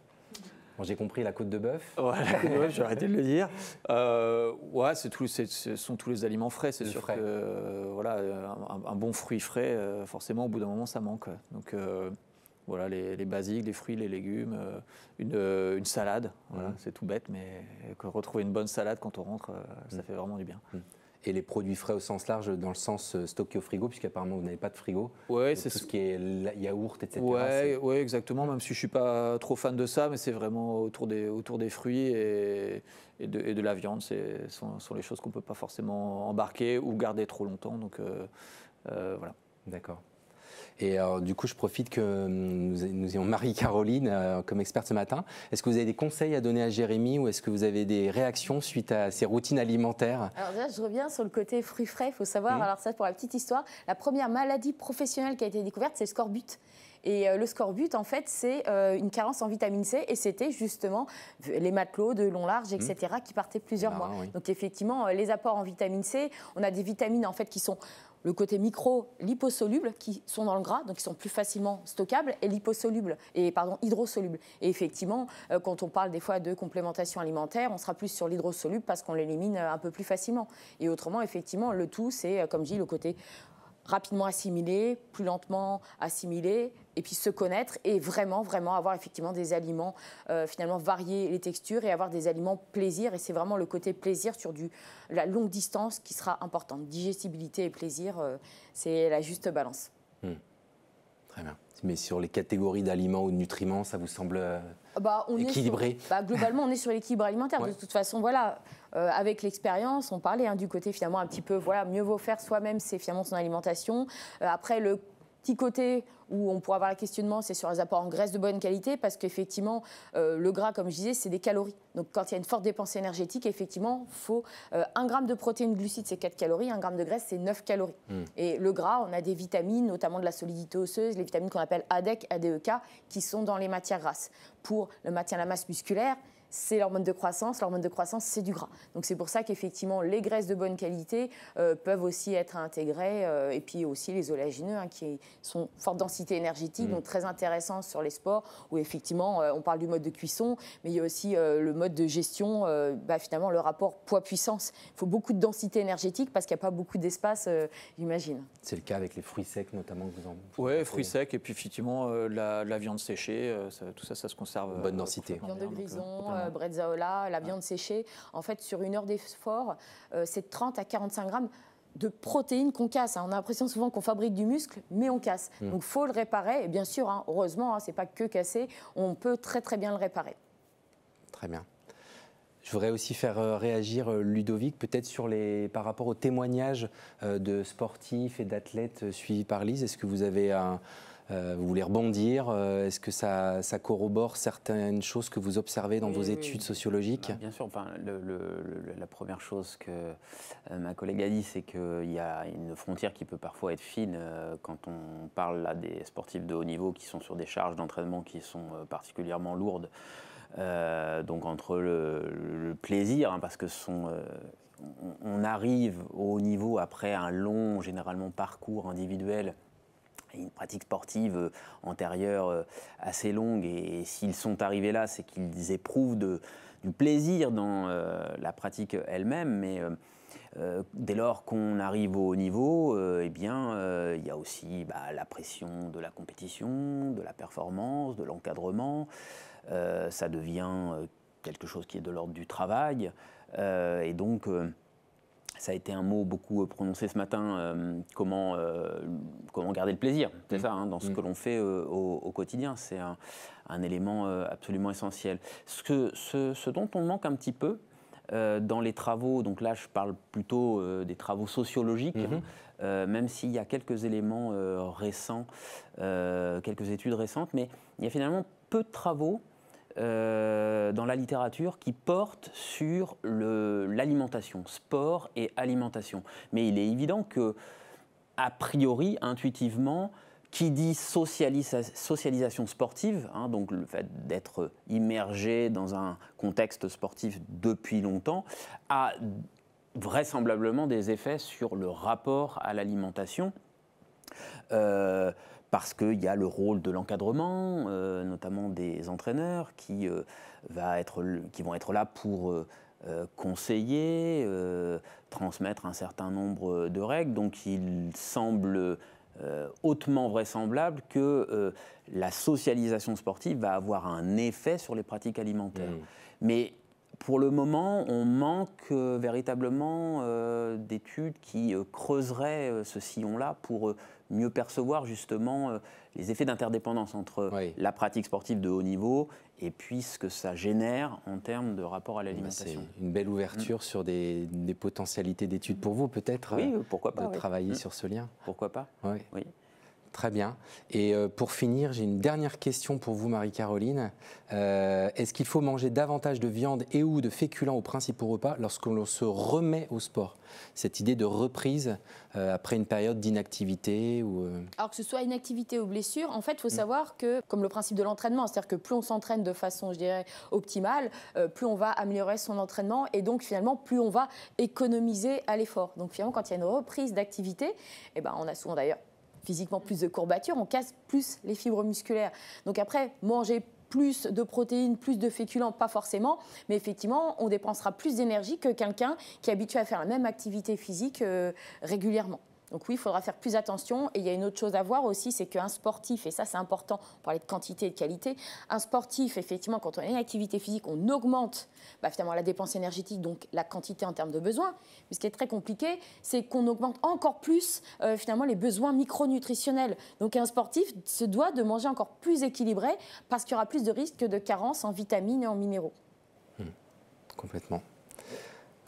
j'ai compris la côte de bœuf. Ouais, j'ai arrêté de le dire. Euh, ouais, c'est ce sont tous les aliments frais, c'est sûr euh, voilà, un, bon fruit frais, euh, forcément, au bout d'un moment, ça manque. Donc voilà, les, basiques, les fruits, les légumes, une, salade, mmh. c'est tout bête, mais retrouver une bonne salade quand on rentre, ça mmh. fait vraiment du bien. Mmh et les produits frais au sens large, dans le sens euh, stocké au frigo, puisqu'apparemment vous n'avez pas de frigo. Ouais, c'est tout ce qui est yaourt, etc. Ouais, ouais, exactement. Même si je suis pas trop fan de ça, mais c'est vraiment autour des autour des fruits et, et, de, de, la viande, Ce sont, les choses qu'on peut pas forcément embarquer ou garder trop longtemps. Donc euh, euh, voilà. D'accord. Et euh, du coup, je profite que hum, nous, ayons Marie-Caroline euh, comme experte ce matin. Est-ce que vous avez des conseils à donner à Jérémy ou est-ce que vous avez des réactions suite à ses routines alimentaires Alors déjà, je reviens sur le côté fruits frais. Il faut savoir, alors ça pour la petite histoire, la première maladie professionnelle qui a été découverte, c'est le scorbut. Et euh, le scorbut, en fait, c'est une carence en vitamine C. Et c'était justement les matelots de long large, etc., mmh. qui partaient plusieurs ah, mois. Donc, effectivement, les apports en vitamine C, on a des vitamines, en fait, qui sont le côté micro, liposoluble qui sont dans le gras, donc qui sont plus facilement stockables, et liposoluble et pardon, hydrosoluble. Et effectivement, euh, quand on parle des fois de complémentation alimentaire, on sera plus sur l'hydrosoluble parce qu'on l'élimine euh, un peu plus facilement. Et autrement, effectivement, le tout, c'est, euh, comme je dis, le côté rapidement assimiler, plus lentement assimiler, et puis se connaître et vraiment, vraiment avoir effectivement des aliments, euh, finalement varier les textures et avoir des aliments plaisir. Et c'est vraiment le côté plaisir sur du, la longue distance qui sera importante. Digestibilité et plaisir, euh, c'est la juste balance. Hmm. Très bien. Mais sur les catégories d'aliments ou de nutriments, ça vous semble euh, bah, équilibré bah, Globalement, on est sur l'équilibre alimentaire. De toute façon, voilà, euh, avec l'expérience, on parlait hein, du côté finalement un petit peu, voilà, mieux vaut faire soi-même, c'est finalement son alimentation. Euh, après, le petit côté où on pourrait avoir un questionnement, c'est sur les apports en graisse de bonne qualité, parce qu'effectivement, euh, le gras, comme je disais, c'est des calories. Donc quand il y a une forte dépense énergétique, effectivement, il faut 1 gramme de protéines glucides, c'est 4 calories, 1 gramme de graisse, c'est 9 calories. Hmm. Et le gras, on a des vitamines, notamment de la solidité osseuse, les vitamines qu'on appelle ADEC, ADEK, qui sont dans les matières grasses. Pour le maintien de la masse musculaire, c'est l'hormone de croissance. L'hormone de croissance, c'est du gras. Donc c'est pour ça qu'effectivement, les graisses de bonne qualité euh, peuvent aussi être intégrées, euh, et puis aussi les oléagineux, hein, qui sont forte densité énergétique, mmh. donc très intéressants sur les sports, où effectivement, euh, on parle du mode de cuisson, mais il y a aussi le mode de gestion, bah, finalement, le rapport poids-puissance. Il faut beaucoup de densité énergétique parce qu'il n'y a pas beaucoup d'espace, j'imagine. C'est le cas avec les fruits secs, notamment, que vous en... Oui, fruits secs, et puis effectivement, la, viande séchée, tout ça, ça se conserve. Bonne densité. Viande de grison, euh, brezzaola, la ah. viande séchée. En fait, sur une heure d'effort, euh, c'est 30 à 45 grammes de protéines qu'on casse. Hein. On a l'impression souvent qu'on fabrique du muscle, mais on casse. Donc, hmm. Donc, faut le réparer. Et bien sûr, hein, heureusement, ce hein, c'est pas que casser. On peut très très bien le réparer. Très bien. Je voudrais aussi faire euh, réagir Ludovic, peut-être sur les, par rapport aux témoignages de sportifs et d'athlètes suivis par Lise. Est-ce que vous avez un, euh, vous voulez rebondir euh, Est-ce que ça, corrobore certaines choses que vous observez dans vos études sociologiques ah, Bien sûr. la première chose que euh, ma collègue a dit, c'est qu'il y a une frontière qui peut parfois être fine quand on parle à des sportifs de haut niveau qui sont sur des charges d'entraînement qui sont particulièrement lourdes. donc entre le, plaisir, hein, parce que on, arrive au haut niveau après un long, généralement, parcours individuel une pratique sportive euh, antérieure euh, assez longue. Et, s'ils sont arrivés là, c'est qu'ils éprouvent du plaisir dans euh, la pratique elle-même. Mais dès lors qu'on arrive au haut niveau, eh bien, il y a aussi bah, la pression de la compétition, de la performance, de l'encadrement. ça devient quelque chose qui est de l'ordre du travail. et donc ça a été un mot beaucoup euh, prononcé ce matin, euh, comment, euh, comment garder le plaisir, c'est mm. ça, hein, dans ce mm. que l'on fait au, quotidien. C'est un, élément absolument essentiel. Ce, que, ce, dont on manque un petit peu dans les travaux, donc là je parle plutôt des travaux sociologiques, mm-hmm. même s'il y a quelques éléments récents, quelques études récentes, mais il y a finalement peu de travaux euh, dans la littérature qui porte sur l'alimentation, sport et alimentation. Mais il est évident que, a priori, intuitivement, qui dit socialisation sportive, hein, donc le fait d'être immergé dans un contexte sportif depuis longtemps, a vraisemblablement des effets sur le rapport à l'alimentation. Euh, parce qu'il y a le rôle de l'encadrement, euh, notamment des entraîneurs, qui, euh, va être, qui vont être là pour euh, conseiller, transmettre un certain nombre de règles. Donc il semble hautement vraisemblable que la socialisation sportive va avoir un effet sur les pratiques alimentaires. Mmh. Mais pour le moment, on manque véritablement d'études qui creuseraient ce sillon-là pour mieux percevoir justement euh, les effets d'interdépendance entre la pratique sportive de haut niveau et puis ce que ça génère en termes de rapport à l'alimentation. Bah, c'est une belle ouverture mm. sur des, potentialités d'études pour vous peut-être oui, euh, pourquoi pas, de travailler mm. sur ce lien. Pourquoi pas oui. Très bien. Et euh, pour finir, j'ai une dernière question pour vous, Marie-Caroline. Euh, est-ce qu'il faut manger davantage de viande et ou de féculents principe principaux repas lorsqu'on l'on se remet au sport Cette idée de reprise euh, après une période d'inactivité ou... Alors que ce soit inactivité ou blessure, en fait, il faut mm. savoir que, comme le principe de l'entraînement, c'est-à-dire que plus on s'entraîne de façon, je dirais, optimale, plus on va améliorer son entraînement et donc finalement, plus on va économiser à l'effort. Donc finalement, quand il y a une reprise d'activité, eh ben, on a souvent d'ailleurs physiquement plus de courbatures, on casse plus les fibres musculaires. Donc après, manger plus de protéines, plus de féculents, pas forcément, mais effectivement, on dépensera plus d'énergie que quelqu'un qui est habitué à faire la même activité physique euh, régulièrement. Donc oui, il faudra faire plus attention. Et il y a une autre chose à voir aussi, c'est qu'un sportif, et ça c'est important, parler de quantité et de qualité, un sportif, effectivement, quand on a une activité physique, on augmente bah, finalement la dépense énergétique, donc la quantité en termes de besoins. Mais ce qui est très compliqué, c'est qu'on augmente encore plus euh, finalement les besoins micronutritionnels. Donc un sportif se doit de manger encore plus équilibré parce qu'il y aura plus de risques de carences en vitamines et en minéraux. Hmm. Complètement.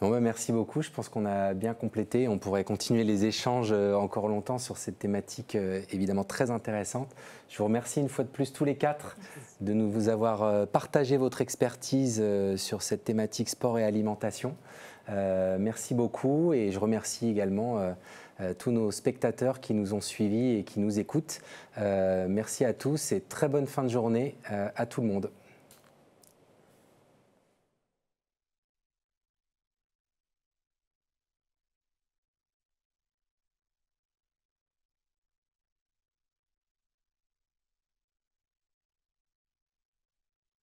Bah, merci beaucoup. Je pense qu'on a bien complété. On pourrait continuer les échanges euh, encore longtemps sur cette thématique euh, évidemment très intéressante. Je vous remercie une fois de plus tous les quatre de nous vous avoir euh, partagé votre expertise sur cette thématique sport et alimentation. merci beaucoup et je remercie également tous nos spectateurs qui nous ont suivis et qui nous écoutent. merci à tous et très bonne fin de journée à tout le monde.